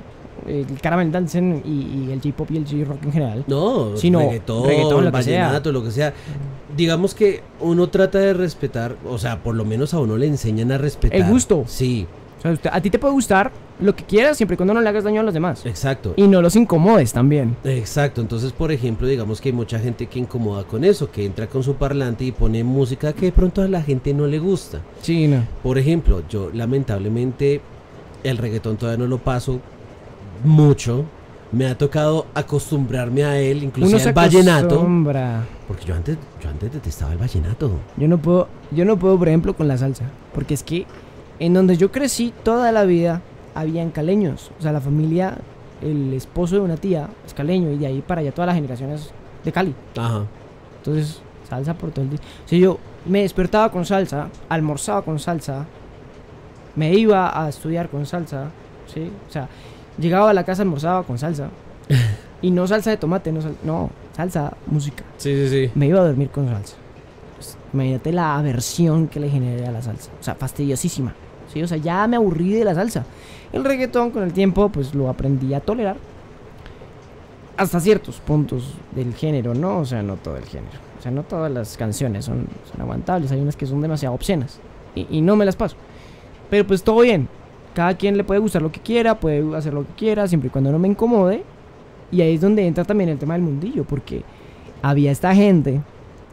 el Caramel Dancing y, el J-Pop y el J-Rock en general. No, sino reggaetón, reggaetón lo vallenato, lo que sea. Digamos que uno trata de respetar, o sea, por lo menos a uno le enseñan a respetar. El gusto. Sí. O sea, a ti te puede gustar lo que quieras siempre y cuando no le hagas daño a los demás. Exacto. Y no los incomodes también. Exacto. Entonces, por ejemplo, digamos que hay mucha gente que incomoda con eso, que entra con su parlante y pone música que de pronto a la gente no le gusta. Sí, no. Por ejemplo, yo lamentablemente el reggaetón todavía no lo paso mucho. Me ha tocado acostumbrarme a él, incluso al vallenato. Porque yo antes, yo antes detestaba el vallenato. Yo no puedo, yo no puedo, por ejemplo, con la salsa. Porque es que en donde yo crecí toda la vida habían caleños. O sea, la familia, el esposo de una tía es caleño y de ahí para allá todas las generaciones de Cali. Ajá. Entonces, salsa por todo el día. O yo me despertaba con salsa, almorzaba con salsa, me iba a estudiar con salsa, ¿sí? O sea, Llegaba a la casa, almorzaba con salsa. y no salsa de tomate, no, no salsa, música. Sí, sí, sí. Me iba a dormir con salsa. Pues, imagínate la aversión que le generé a la salsa. O sea, fastidiosísima. ¿sí? O sea, ya me aburrí de la salsa. El reggaetón con el tiempo, pues lo aprendí a tolerar. Hasta ciertos puntos del género, ¿no? O sea, no todo el género. O sea, no todas las canciones son, aguantables. Hay unas que son demasiado obscenas. Y, y no me las paso. Pero pues todo bien. Cada quien le puede gustar lo que quiera, puede hacer lo que quiera, siempre y cuando no me incomode. Y ahí es donde entra también el tema del mundillo, porque había esta gente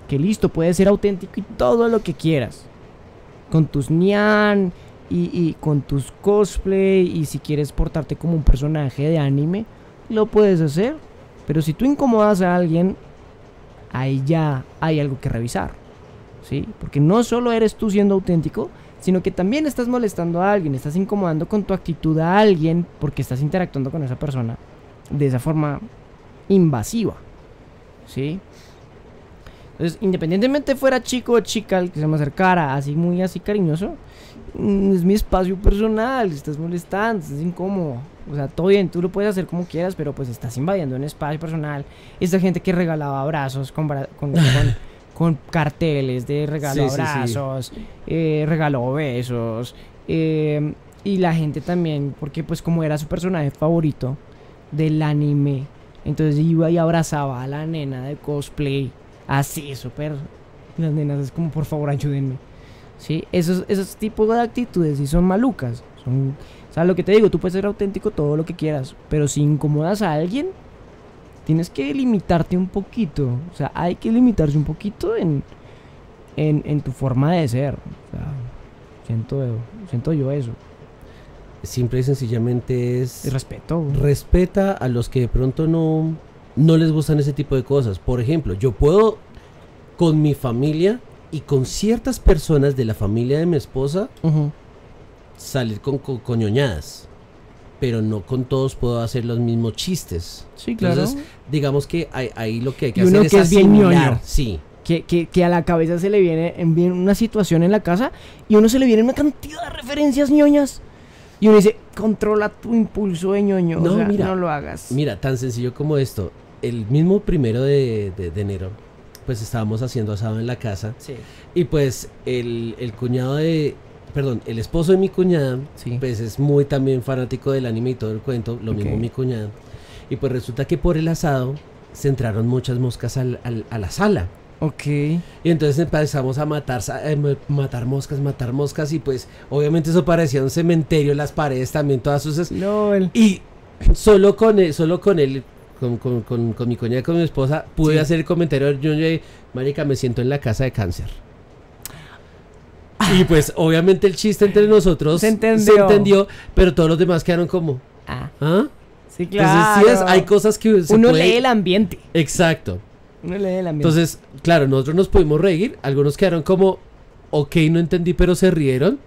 que listo, puede ser auténtico y todo lo que quieras. Con tus ñan y, y con tus cosplay y si quieres portarte como un personaje de anime, lo puedes hacer. Pero si tú incomodas a alguien, ahí ya hay algo que revisar. ¿Sí? Porque no solo eres tú siendo auténtico, sino que también estás molestando a alguien, estás incomodando con tu actitud a alguien porque estás interactuando con esa persona de esa forma invasiva. ¿Sí? Entonces, independientemente fuera chico o chica el que se me acercara, así muy así cariñoso, mm, es mi espacio personal, estás molestando, estás incómodo. O sea, todo bien, tú lo puedes hacer como quieras, pero pues estás invadiendo un espacio personal. Esta gente que regalaba abrazos con con carteles de regalos, abrazos, eh, besos. Eh, y la gente también, porque pues como era su personaje favorito del anime, entonces iba y abrazaba a la nena de cosplay. Así, súper... Las nenas es como, por favor, ayúdenme. ¿Sí? Esos, esos tipos de actitudes y son malucas. Son, o sea, lo que te digo, tú puedes ser auténtico todo lo que quieras, pero si incomodas a alguien, tienes que limitarte un poquito. O sea, hay que limitarse un poquito en, tu forma de ser. O sea, siento, yo eso. Simple y sencillamente es... respeto. Respeta a los que de pronto no, no les gustan ese tipo de cosas. Por ejemplo, yo puedo con mi familia y con ciertas personas de la familia de mi esposa salir con, coñoñadas pero no con todos puedo hacer los mismos chistes. Sí, claro. Entonces, digamos que ahí lo que hay que hacer es, Sí. Que, a la cabeza se le viene una situación en la casa y uno se le viene una cantidad de referencias ñoñas. Y uno dice, controla tu impulso de ñoño. No, mira, no lo hagas. Mira, tan sencillo como esto. El mismo primero de, enero, pues estábamos haciendo asado en la casa. Sí. Y pues el cuñado de, perdón, el esposo de mi cuñada, pues es muy también fanático del anime y todo el cuento, lo mismo mi cuñada. Y pues resulta que por el asado se entraron muchas moscas al, a la sala. Ok. Y entonces empezamos a matar, eh, matar moscas, matar moscas. Y pues, obviamente, eso parecía un cementerio, las paredes también, todas sus. Y solo con él, solo con él, con, mi cuñada, con mi esposa, pude hacer el comentario de Marica, me siento en la casa de cáncer. Y pues obviamente el chiste entre nosotros se entendió, pero todos los demás quedaron como... Ah. ¿ah? Sí, claro. Entonces, sí hay cosas que... Uno lee el ambiente. Exacto. Uno lee el ambiente. Entonces, claro, nosotros nos pudimos reír, algunos quedaron como, ok, no entendí, pero se rieron.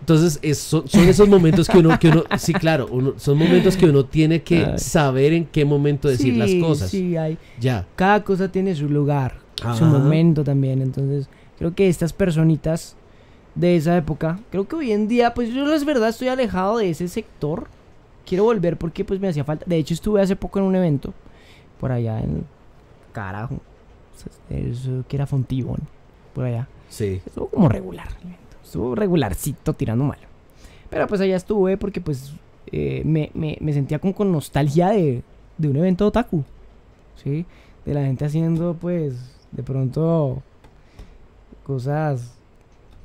Entonces, son esos momentos que uno, que uno sí, claro, son momentos que uno tiene que saber en qué momento decir las cosas. Sí, hay. Ya. Cada cosa tiene su lugar, su momento también. Entonces, Creo que estas personitas de esa época, creo que hoy en día, pues yo es verdad estoy alejado de ese sector. Quiero volver porque pues me hacía falta. De hecho estuve hace poco en un evento por allá en carajo. Eso que era Fontibón, por allá. Sí. Estuvo como regular Estuvo regularcito tirando malo. Pero pues allá estuve porque pues eh, me, me, sentía como con nostalgia de, de un evento otaku. ¿Sí? De la gente haciendo pues de pronto cosas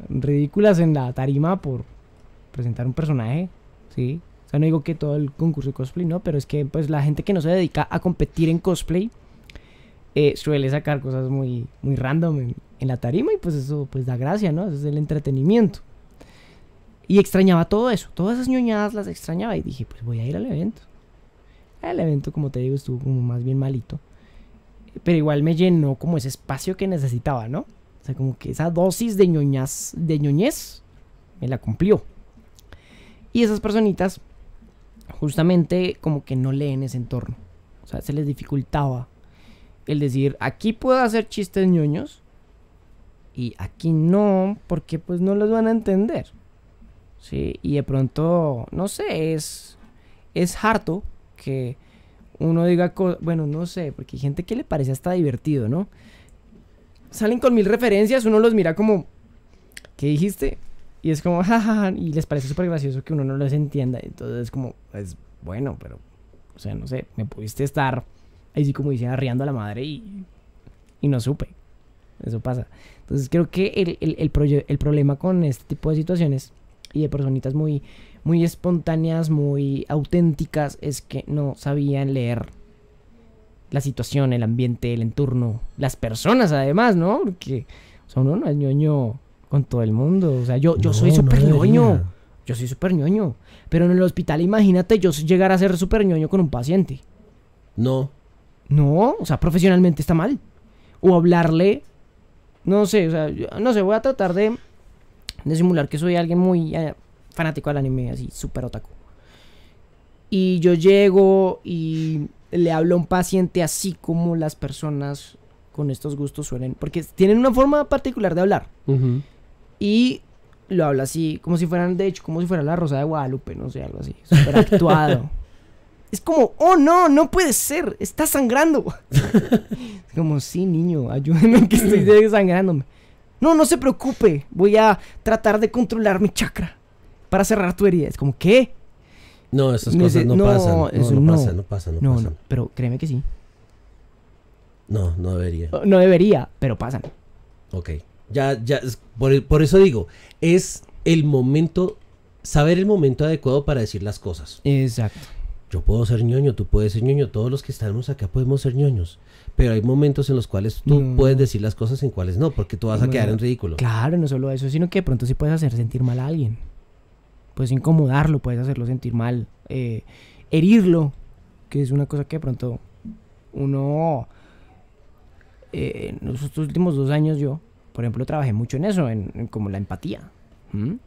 ridículas en la tarima por presentar un personaje, ¿sí? O sea, no digo que todo el concurso de cosplay, ¿no? Pero es que pues la gente que no se dedica a competir en cosplay eh, suele sacar cosas muy, muy random en, la tarima y pues eso pues da gracia, ¿no? Eso es el entretenimiento. Y extrañaba todo eso, todas esas ñoñadas las extrañaba y dije, pues voy a ir al evento. El evento, como te digo, estuvo como más bien malito. Pero igual me llenó como ese espacio que necesitaba, ¿no? sea, como que esa dosis de, ñoñaz, de ñoñez me la cumplió. Y esas personitas justamente como que no leen ese entorno. O sea, se les dificultaba el decir, aquí puedo hacer chistes ñoños y aquí no, porque pues no los van a entender. ¿Sí? Y de pronto, no sé, es, es harto que uno diga, bueno, no sé, porque hay gente que le parece hasta divertido, ¿no? salen con mil referencias, uno los mira como, ¿qué dijiste? Y es como, jajaja, y les parece súper gracioso que uno no les entienda. Entonces es como, es bueno, pero, o sea, no sé, me pudiste estar así como dice, arriando a la madre y, y no supe. Eso pasa. Entonces creo que el, el, el, problema con este tipo de situaciones y de personitas muy, muy espontáneas, muy auténticas, es que no sabían leer la situación, el ambiente, el entorno, las personas además, ¿no? Porque son uno no es ñoño con todo el mundo. O sea, yo, yo soy súper ñoño. Yo soy súper ñoño. Pero en el hospital, imagínate yo llegar a ser súper ñoño con un paciente. No. No, o sea, profesionalmente está mal. O hablarle, no sé, o sea, no sé, voy a tratar de, de simular que soy alguien muy eh, fanático del anime, así, súper otaku. Y yo llego y le hablo a un paciente así como las personas con estos gustos suelen, porque tienen una forma particular de hablar. Y lo habla así, como si fueran, de hecho, como si fuera la Rosa de Guadalupe, no sé, algo así, super actuado. es como, oh no, no puede ser, está sangrando. es como, sí, niño, ayúdenme que estoy sangrándome. No, no se preocupe, voy a tratar de controlar mi chakra para cerrar tu herida. Es como, ¿qué? No, esas cosas no, pasan. No, pasa, no, pasa, no pasa, pero créeme que sí. No, no debería. Oh, no debería, pero pasan. Ok. Ya, ya, por, eso digo, es el momento, saber el momento adecuado para decir las cosas. Exacto. Yo puedo ser ñoño, tú puedes ser ñoño, todos los que estamos acá podemos ser ñoños. Pero hay momentos en los cuales tú puedes decir las cosas en cuales no, porque tú vas a quedar en ridículo. Claro, no solo eso, sino que de pronto sí puedes hacer sentir mal a alguien pues incomodarlo, puedes hacerlo sentir mal, eh, herirlo, que es una cosa que de pronto uno, eh, en los últimos dos años yo, por ejemplo, trabajé mucho en eso, en, como la empatía.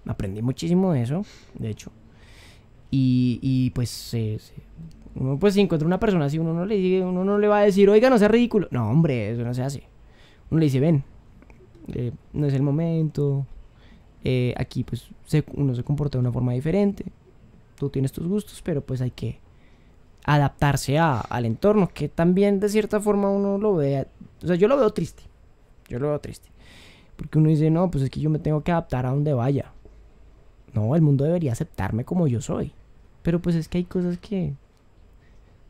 Aprendí muchísimo de eso, de hecho. Y, pues uno pues si encuentra una persona así, uno no le uno no le va a decir, oiga, no sea ridículo. No, hombre, eso no se hace. Uno le dice, ven, eh, no es el momento, eh, aquí pues uno se comporta de una forma diferente, tú tienes tus gustos, pero pues hay que adaptarse a, al entorno, que también de cierta forma uno lo ve, o sea, yo lo veo triste, yo lo veo triste, porque uno dice, no, pues es que yo me tengo que adaptar a donde vaya. No, el mundo debería aceptarme como yo soy. Pero pues es que hay cosas que...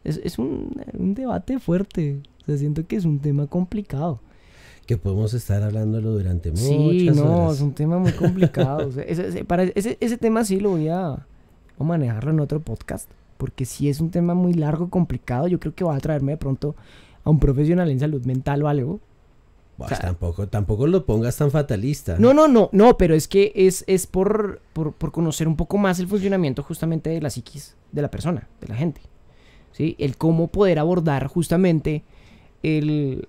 Es, un, un debate fuerte. O sea, siento que es un tema complicado que podemos estar hablándolo durante muchas sí, no, es un tema muy complicado. ese, tema sí lo voy a, a, manejarlo en otro podcast, porque si es un tema muy largo, y complicado. Yo creo que va a traerme de pronto a un profesional en salud mental o algo. tampoco, lo pongas tan fatalista. No, no, no, no, pero es que es, es por, conocer un poco más el funcionamiento justamente de la psiquis de la persona, de la gente. ¿sí? El cómo poder abordar justamente el,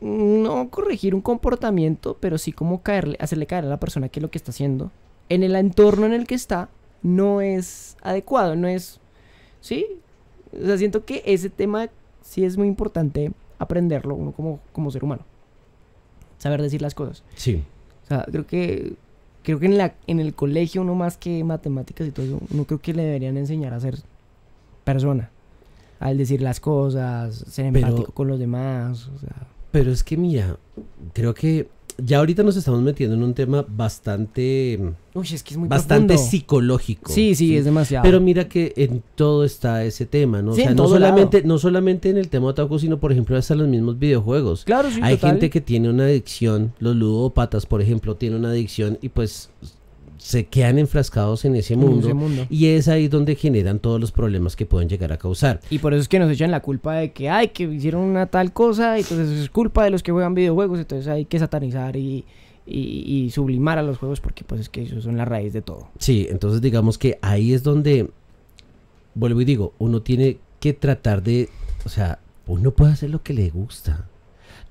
no corregir un comportamiento, pero sí como caerle, hacerle caer a la persona que lo que está haciendo en el entorno en el que está no es adecuado, no es... ¿Sí? O sea, siento que ese tema sí es muy importante aprenderlo, uno como, como ser humano. Saber decir las cosas. Sí. O sea, creo que, creo que en, la, en el colegio uno más que matemáticas y todo eso, uno creo que le deberían enseñar a ser persona. Al decir las cosas, ser empático con los demás, o sea pero es que mira, creo que ya ahorita nos estamos metiendo en un tema bastante. Uy, es que es muy Bastante psicológico. Sí, sí, es demasiado. Pero mira que en todo está ese tema, ¿no? o sea, no solamente, no solamente en el tema de Tauco, sino por ejemplo hasta los mismos videojuegos. Claro, sí, Hay gente que tiene una adicción, los ludopatas, por ejemplo, tienen una adicción y pues se quedan enfrascados en ese, mundo, y es ahí donde generan todos los problemas que pueden llegar a causar. Y por eso es que nos echan la culpa de que, ay, que hicieron una tal cosa, y entonces es culpa de los que juegan videojuegos, entonces hay que satanizar y, y, sublimar a los juegos porque pues es que ellos son la raíz de todo. Sí, entonces digamos que ahí es donde, vuelvo y digo, uno tiene que tratar de, o sea, uno puede hacer lo que le gusta.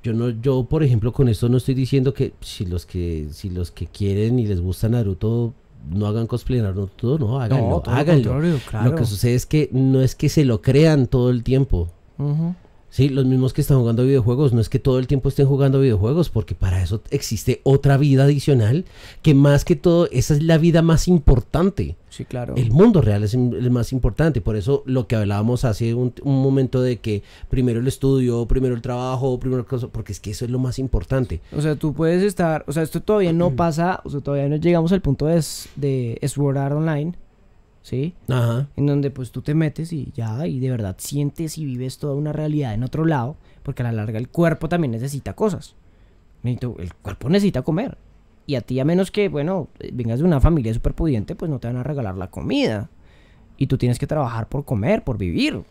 Yo no, yo por ejemplo con esto no estoy diciendo que si los que, si los que quieren y les gusta Naruto no hagan cosplay Naruto, no, háganlo, háganlo. Lo que sucede es que no es que se lo crean todo el tiempo. Sí, los mismos que están jugando videojuegos, no es que todo el tiempo estén jugando videojuegos, porque para eso existe otra vida adicional, que más que todo, esa es la vida más importante. Sí, claro. El mundo real es el más importante, por eso lo que hablábamos hace un, momento de que primero el estudio, primero el trabajo, primero cosa, porque es que eso es lo más importante. O sea, tú puedes estar, o sea, esto todavía no mm. pasa, o sea, todavía no llegamos al punto de, de explorar online, ¿sí? Ajá. En donde pues tú te metes y ya, y de verdad sientes y vives toda una realidad en otro lado, porque a la larga el cuerpo también necesita cosas. el cuerpo necesita comer. Y a ti, a menos que, bueno, vengas de una familia súper pudiente, pues no te van a regalar la comida. Y tú tienes que trabajar por comer, por vivir,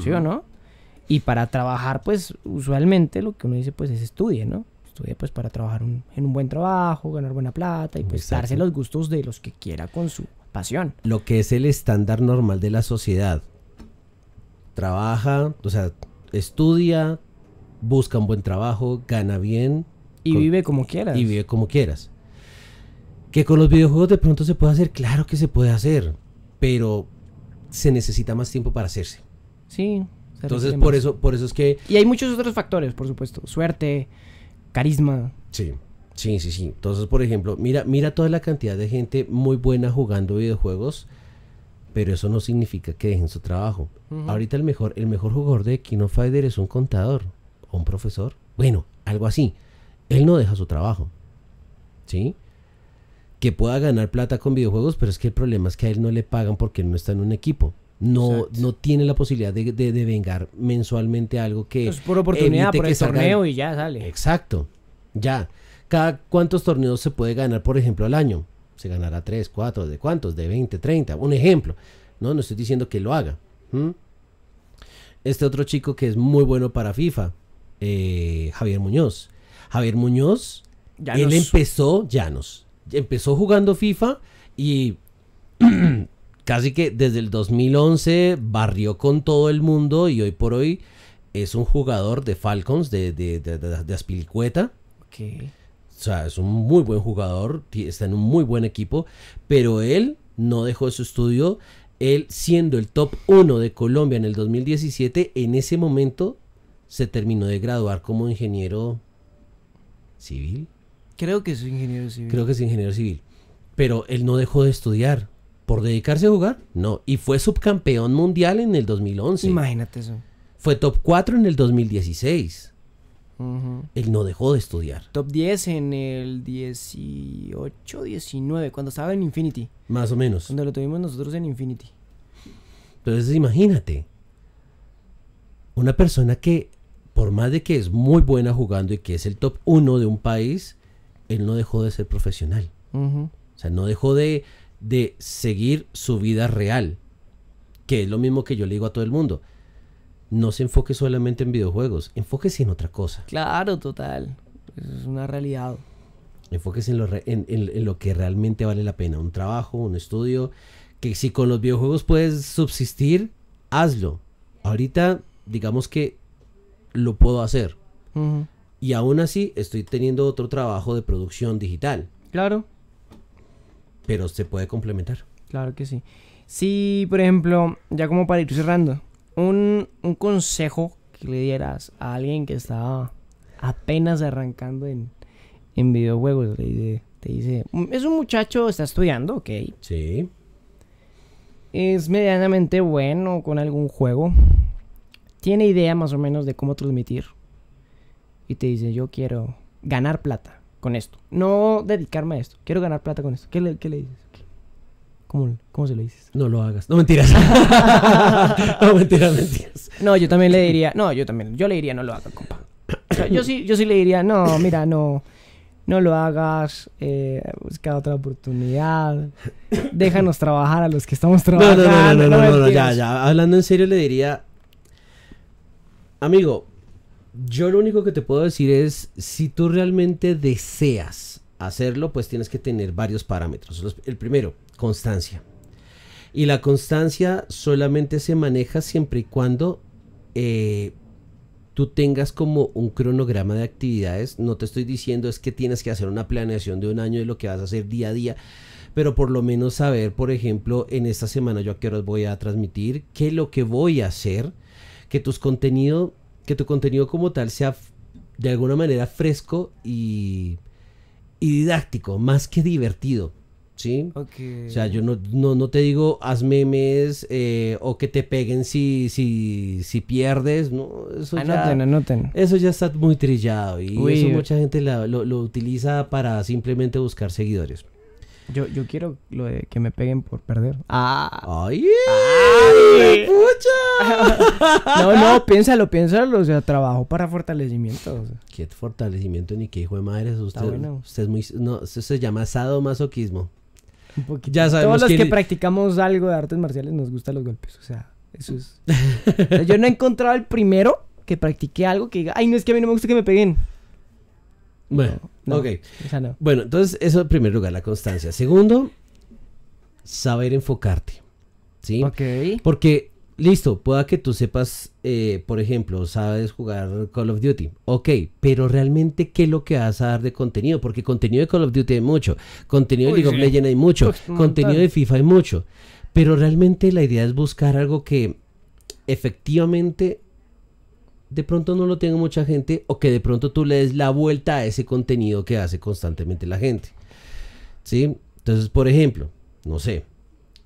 ¿sí o no? Y para trabajar, pues usualmente lo que uno dice, pues es estudie, ¿no? estudie pues para trabajar en un buen trabajo, ganar buena plata y pues darse los gustos de los que quiera con su pasión. Lo que es el estándar normal de la sociedad. Trabaja, o sea, estudia, busca un buen trabajo, gana bien. Y vive como quieras. Y vive como quieras. Que con los videojuegos de pronto se puede hacer, claro que se puede hacer, pero se necesita más tiempo para hacerse. Sí. Entonces por eso, por eso es que... Y hay muchos otros factores, por supuesto. Suerte, carisma. Sí. Sí, sí, sí. Entonces, por ejemplo, mira, mira toda la cantidad de gente muy buena jugando videojuegos, pero eso no significa que dejen su trabajo. Ahorita el mejor, el mejor jugador de Kino Fighter es un contador o un profesor. Bueno, algo así. Él no deja su trabajo. ¿Sí? Que pueda ganar plata con videojuegos, pero es que el problema es que a él no le pagan porque él no está en un equipo. No, no tiene la posibilidad de, de, vengar mensualmente algo que. Es por oportunidad, por el torneo y ya sale. Exacto. Ya cuántos torneos se puede ganar, por ejemplo, al año? Se ganará 3, 4, ¿de cuántos? De 20, 30. Un ejemplo. No, no estoy diciendo que lo haga. Este otro chico que es muy bueno para FIFA, eh, Javier Muñoz. Javier Muñoz, él empezó, Llanos, empezó jugando FIFA y casi que desde el 2011 barrió con todo el mundo y hoy por hoy es un jugador de Falcons, de, de, de, Aspilcueta o sea, es un muy buen jugador, está en un muy buen equipo, pero él no dejó su estudio. Él, siendo el top 1 de Colombia en el 2017, en ese momento se terminó de graduar como ingeniero civil. Creo que es ingeniero civil. Creo que es ingeniero civil. Pero él no dejó de estudiar. ¿Por dedicarse a jugar? No. Y fue subcampeón mundial en el 2011. Imagínate eso. Fue top 4 en el 2016. Él no dejó de estudiar. Top 10 en el 18, 19, cuando estaba en Infinity. Más o menos. Cuando lo tuvimos nosotros en Infinity. Entonces imagínate, una persona que por más de que es muy buena jugando y que es el top 1 de un país, él no dejó de ser profesional. O sea, no dejó de, de seguir su vida real. Que es lo mismo que yo le digo a todo el mundo no se enfoque solamente en videojuegos, enfóquese en otra cosa. Claro, total. es una realidad. Enfóquese en lo, que realmente vale la pena, un trabajo, un estudio, que si con los videojuegos puedes subsistir, hazlo. Ahorita, digamos que lo puedo hacer. Y aún así estoy teniendo otro trabajo de producción digital. Claro. Pero se puede complementar. Claro que sí. Si, por ejemplo, ya como para ir cerrando, un, consejo que le dieras a alguien que estaba apenas arrancando en, videojuegos? te dice, mm, es un muchacho, está estudiando, ok. Sí. Es medianamente bueno con algún juego. Tiene idea más o menos de cómo transmitir. Y te dice, yo quiero ganar plata con esto. No dedicarme a esto. Quiero ganar plata con esto. ¿Qué le, qué le dices? ¿Cómo, se lo dices? No lo hagas. No mentiras. no mentiras, mentiras. No, yo también le diría, no, yo también, yo le diría no lo hagas, compa. yo sí, yo sí le diría, no, mira, no, no lo hagas, eh, busca otra oportunidad, déjanos trabajar a los que estamos trabajando. No, no, no, no, no, ya, ya. Hablando en serio le diría, amigo, yo lo único que te puedo decir es, si tú realmente deseas hacerlo, pues tienes que tener varios parámetros. el primero, constancia. Y la constancia solamente se maneja siempre y cuando eh, tú tengas como un cronograma de actividades. No te estoy diciendo es que tienes que hacer una planeación de un año de lo que vas a hacer día a día, pero por lo menos saber, por ejemplo, en esta semana yo a qué voy a transmitir, qué es lo que voy a hacer, que tus contenido, que tu contenido como tal sea de alguna manera fresco y didáctico, más que divertido ¿sí? O sea, yo no, te digo haz memes eh, o que te peguen si, si, si pierdes, ¿no? Eso anoten, ya, anoten. Eso ya está muy trillado y eso mucha gente lo, utiliza para simplemente buscar seguidores. Yo, yo quiero que me peguen por perder. ¡Ah! ¡Ay! ¡Ay! ¡Pucha! no, no, piénsalo, piénsalo. O sea, trabajo para fortalecimiento. O sea. ¿Qué fortalecimiento ni qué hijo de madre es usted? Bueno. Usted es muy... No, eso se llama sadomasoquismo. Ya sabemos Todos los que... practicamos algo de artes marciales nos gustan los golpes. O sea, eso es. yo no he encontrado el primero que practique algo que diga, ay, no es que a mí no me gusta que me peguen. Bueno, ok. Bueno, entonces, eso en primer lugar, la constancia. Segundo, saber enfocarte. ¿Sí? Ok. Porque Listo, pueda que tú sepas, eh, por ejemplo, sabes jugar Call of Duty. Ok, pero realmente, ¿qué es lo que vas a dar de contenido? Porque contenido de Call of Duty hay mucho, contenido de League of Legends hay mucho, pues, contenido de FIFA hay mucho. Pero realmente la idea es buscar algo que efectivamente de pronto no lo tenga mucha gente o que de pronto tú le des la vuelta a ese contenido que hace constantemente la gente. ¿Sí? Entonces, por ejemplo, no sé,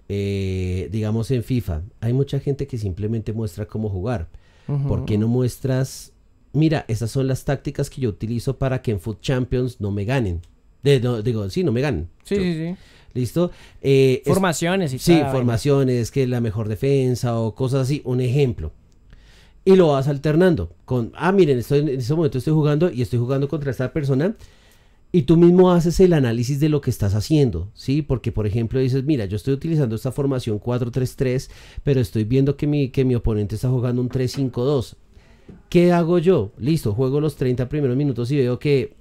eh, digamos en FIFA, hay mucha gente que simplemente muestra cómo jugar. porque ¿Por qué no muestras, mira, esas son las tácticas que yo utilizo para que en Foot Champions no me ganen? digo, sí, no me ganen. Sí, sí, ¿Listo? Eh, formaciones y Sí, formaciones, que es la mejor defensa o cosas así, un ejemplo. Y lo vas alternando con, ah, miren, estoy, en ese momento estoy jugando y estoy jugando contra esta persona y tú mismo haces el análisis de lo que estás haciendo, ¿sí? Porque, por ejemplo, dices, mira, yo estoy utilizando esta formación 4-3-3, pero estoy viendo que mi, que mi oponente está jugando un 3-5-2. ¿Qué hago yo? Listo, juego los 30 primeros minutos y veo que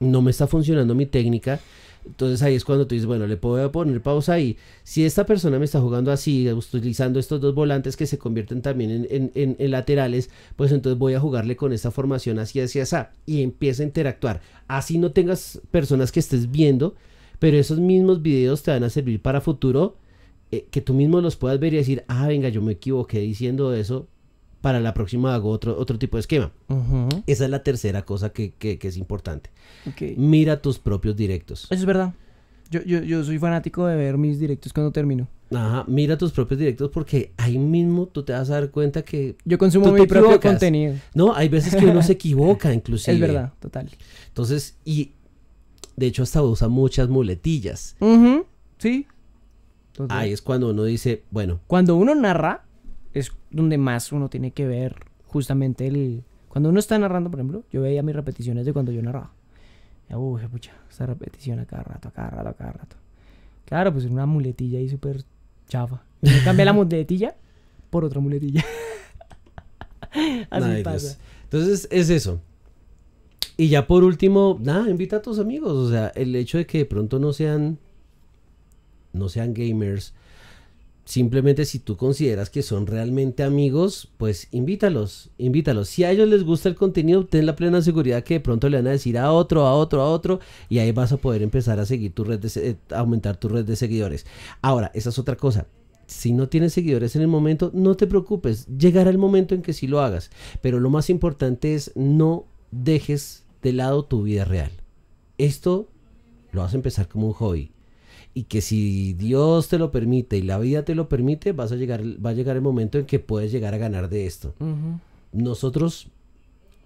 no me está funcionando mi técnica entonces ahí es cuando tú dices, bueno, le puedo poner pausa y si esta persona me está jugando así, utilizando estos dos volantes que se convierten también en, en, en, laterales, pues entonces voy a jugarle con esta formación así, así, así, y empieza a interactuar. Así no tengas personas que estés viendo, pero esos mismos videos te van a servir para futuro, eh, que tú mismo los puedas ver y decir, ah, venga, yo me equivoqué diciendo eso, para la próxima hago otro, otro tipo de esquema. Esa es la tercera cosa que, es importante. Mira tus propios directos. Eso es verdad. Yo, yo, soy fanático de ver mis directos cuando termino. Ajá, mira tus propios directos porque ahí mismo tú te vas a dar cuenta que... Yo consumo mi propio contenido. No, hay veces que uno se equivoca inclusive. Es verdad, total. Entonces, y de hecho hasta usa muchas muletillas. Sí. ahí es cuando uno dice, bueno... Cuando uno narra, es donde más uno tiene que ver justamente el... Cuando uno está narrando, por ejemplo, yo veía mis repeticiones de cuando yo narraba. Uy, pucha, esa repetición a cada rato, a cada rato, a cada rato. Claro, pues en una muletilla ahí súper chafa. Yo cambié la muletilla por otra muletilla. Así pasa. Entonces, es eso. Y ya por último, nada, invita a tus amigos. O sea, el hecho de que de pronto no sean, no sean gamers, Simplemente si tú consideras que son realmente amigos, pues invítalos, invítalos. Si a ellos les gusta el contenido, ten la plena seguridad que de pronto le van a decir a otro, a otro, a otro, y ahí vas a poder empezar a seguir tu red de, a eh, aumentar tu red de seguidores. Ahora, esa es otra cosa. Si no tienes seguidores en el momento, no te preocupes, llegará el momento en que sí lo hagas. Pero lo más importante es no dejes de lado tu vida real. Esto lo vas a empezar como un hobby y que si Dios te lo permite y la vida te lo permite, vas a llegar, va a llegar el momento en que puedes llegar a ganar de esto. Nosotros,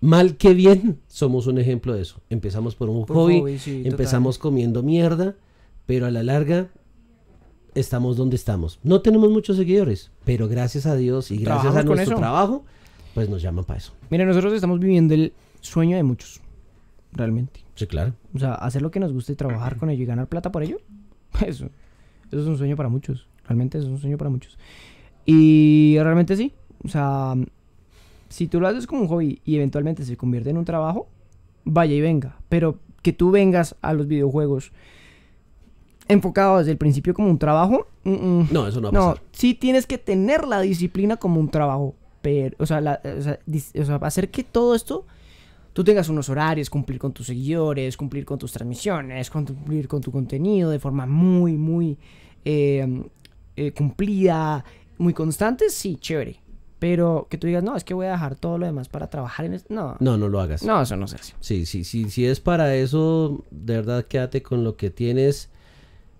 mal que bien, somos un ejemplo de eso. Empezamos por un COVID, empezamos comiendo mierda, pero a la larga estamos donde estamos. No tenemos muchos seguidores, pero gracias a Dios y gracias a nuestro trabajo, pues nos llaman para eso. Mira, nosotros estamos viviendo el sueño de muchos, realmente. Sí, claro. O sea, hacer lo que nos guste y trabajar con ello y ganar plata por ello, Eso, es un sueño para muchos. Realmente es un sueño para muchos. Y realmente sí. O sea, si tú lo haces como un hobby y eventualmente se convierte en un trabajo, vaya y venga. Pero que tú vengas a los videojuegos enfocado desde el principio como un trabajo. No, eso no va sí tienes que tener la disciplina como un trabajo. Pero, o sea, la, o sea, o sea hacer que todo esto tú tengas unos horarios, cumplir con tus seguidores, cumplir con tus transmisiones, cumplir con tu contenido de forma muy, muy eh, eh, cumplida, muy constante, sí, chévere. Pero que tú digas, no, es que voy a dejar todo lo demás para trabajar en esto. No. No, no lo hagas. No, eso no se hace. Sí, sí, sí, si es para eso, de verdad quédate con lo que tienes.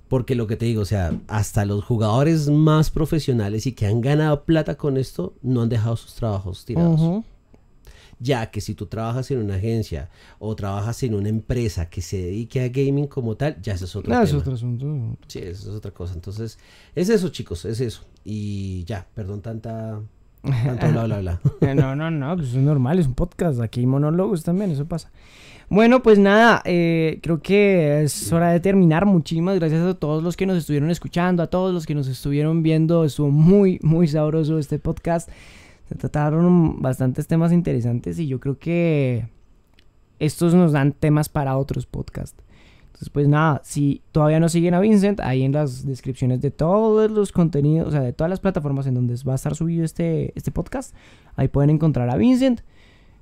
Porque lo que te digo, o sea, hasta los jugadores más profesionales y que han ganado plata con esto, no han dejado sus trabajos tirados ya que si tú trabajas en una agencia o trabajas en una empresa que se dedique a gaming como tal, ya eso es otro, no, Es otro asunto. Sí, eso es otra cosa. Entonces, es eso, chicos, es eso. Y ya, perdón tanta... Tanto bla, bla, bla. no, no, no, pues es normal, es un podcast. Aquí hay monólogos también, eso pasa. Bueno, pues nada, eh, creo que es hora de terminar. Muchísimas gracias a todos los que nos estuvieron escuchando, a todos los que nos estuvieron viendo. Estuvo muy, muy sabroso este podcast se trataron bastantes temas interesantes y yo creo que estos nos dan temas para otros podcasts. Entonces, pues nada, si todavía no siguen a Vincent, ahí en las descripciones de todos los contenidos, o sea, de todas las plataformas en donde va a estar subido este, este podcast, ahí pueden encontrar a Vincent.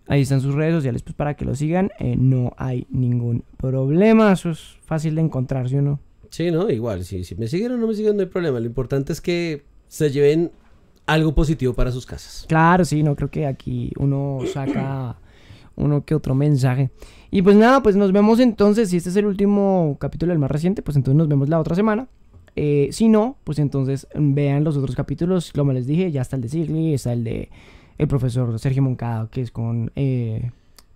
Ahí están sus redes sociales pues, para que lo sigan. Eh, no hay ningún problema. Eso es fácil de encontrar, ¿sí o no? Sí, no, igual. Si, si me siguen o no me siguen, no hay problema. Lo importante es que se lleven algo positivo para sus casas. Claro, sí, no creo que aquí uno saca uno que otro mensaje. Y pues nada, pues nos vemos entonces, si este es el último capítulo, el más reciente, pues entonces nos vemos la otra semana. Eh, si no, pues entonces vean los otros capítulos, como les dije, ya está el de Sigli, está el de el profesor Sergio Moncada, que es con eh,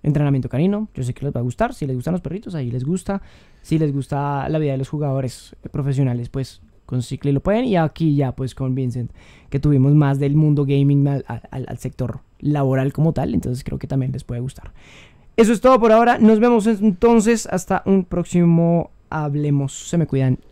entrenamiento canino. Yo sé que les va a gustar, si les gustan los perritos, ahí les gusta. Si les gusta la vida de los jugadores profesionales, pues con Cicli lo pueden y aquí ya pues con Vincent que tuvimos más del mundo gaming al, sector laboral como tal entonces creo que también les puede gustar eso es todo por ahora nos vemos entonces hasta un próximo hablemos se me cuidan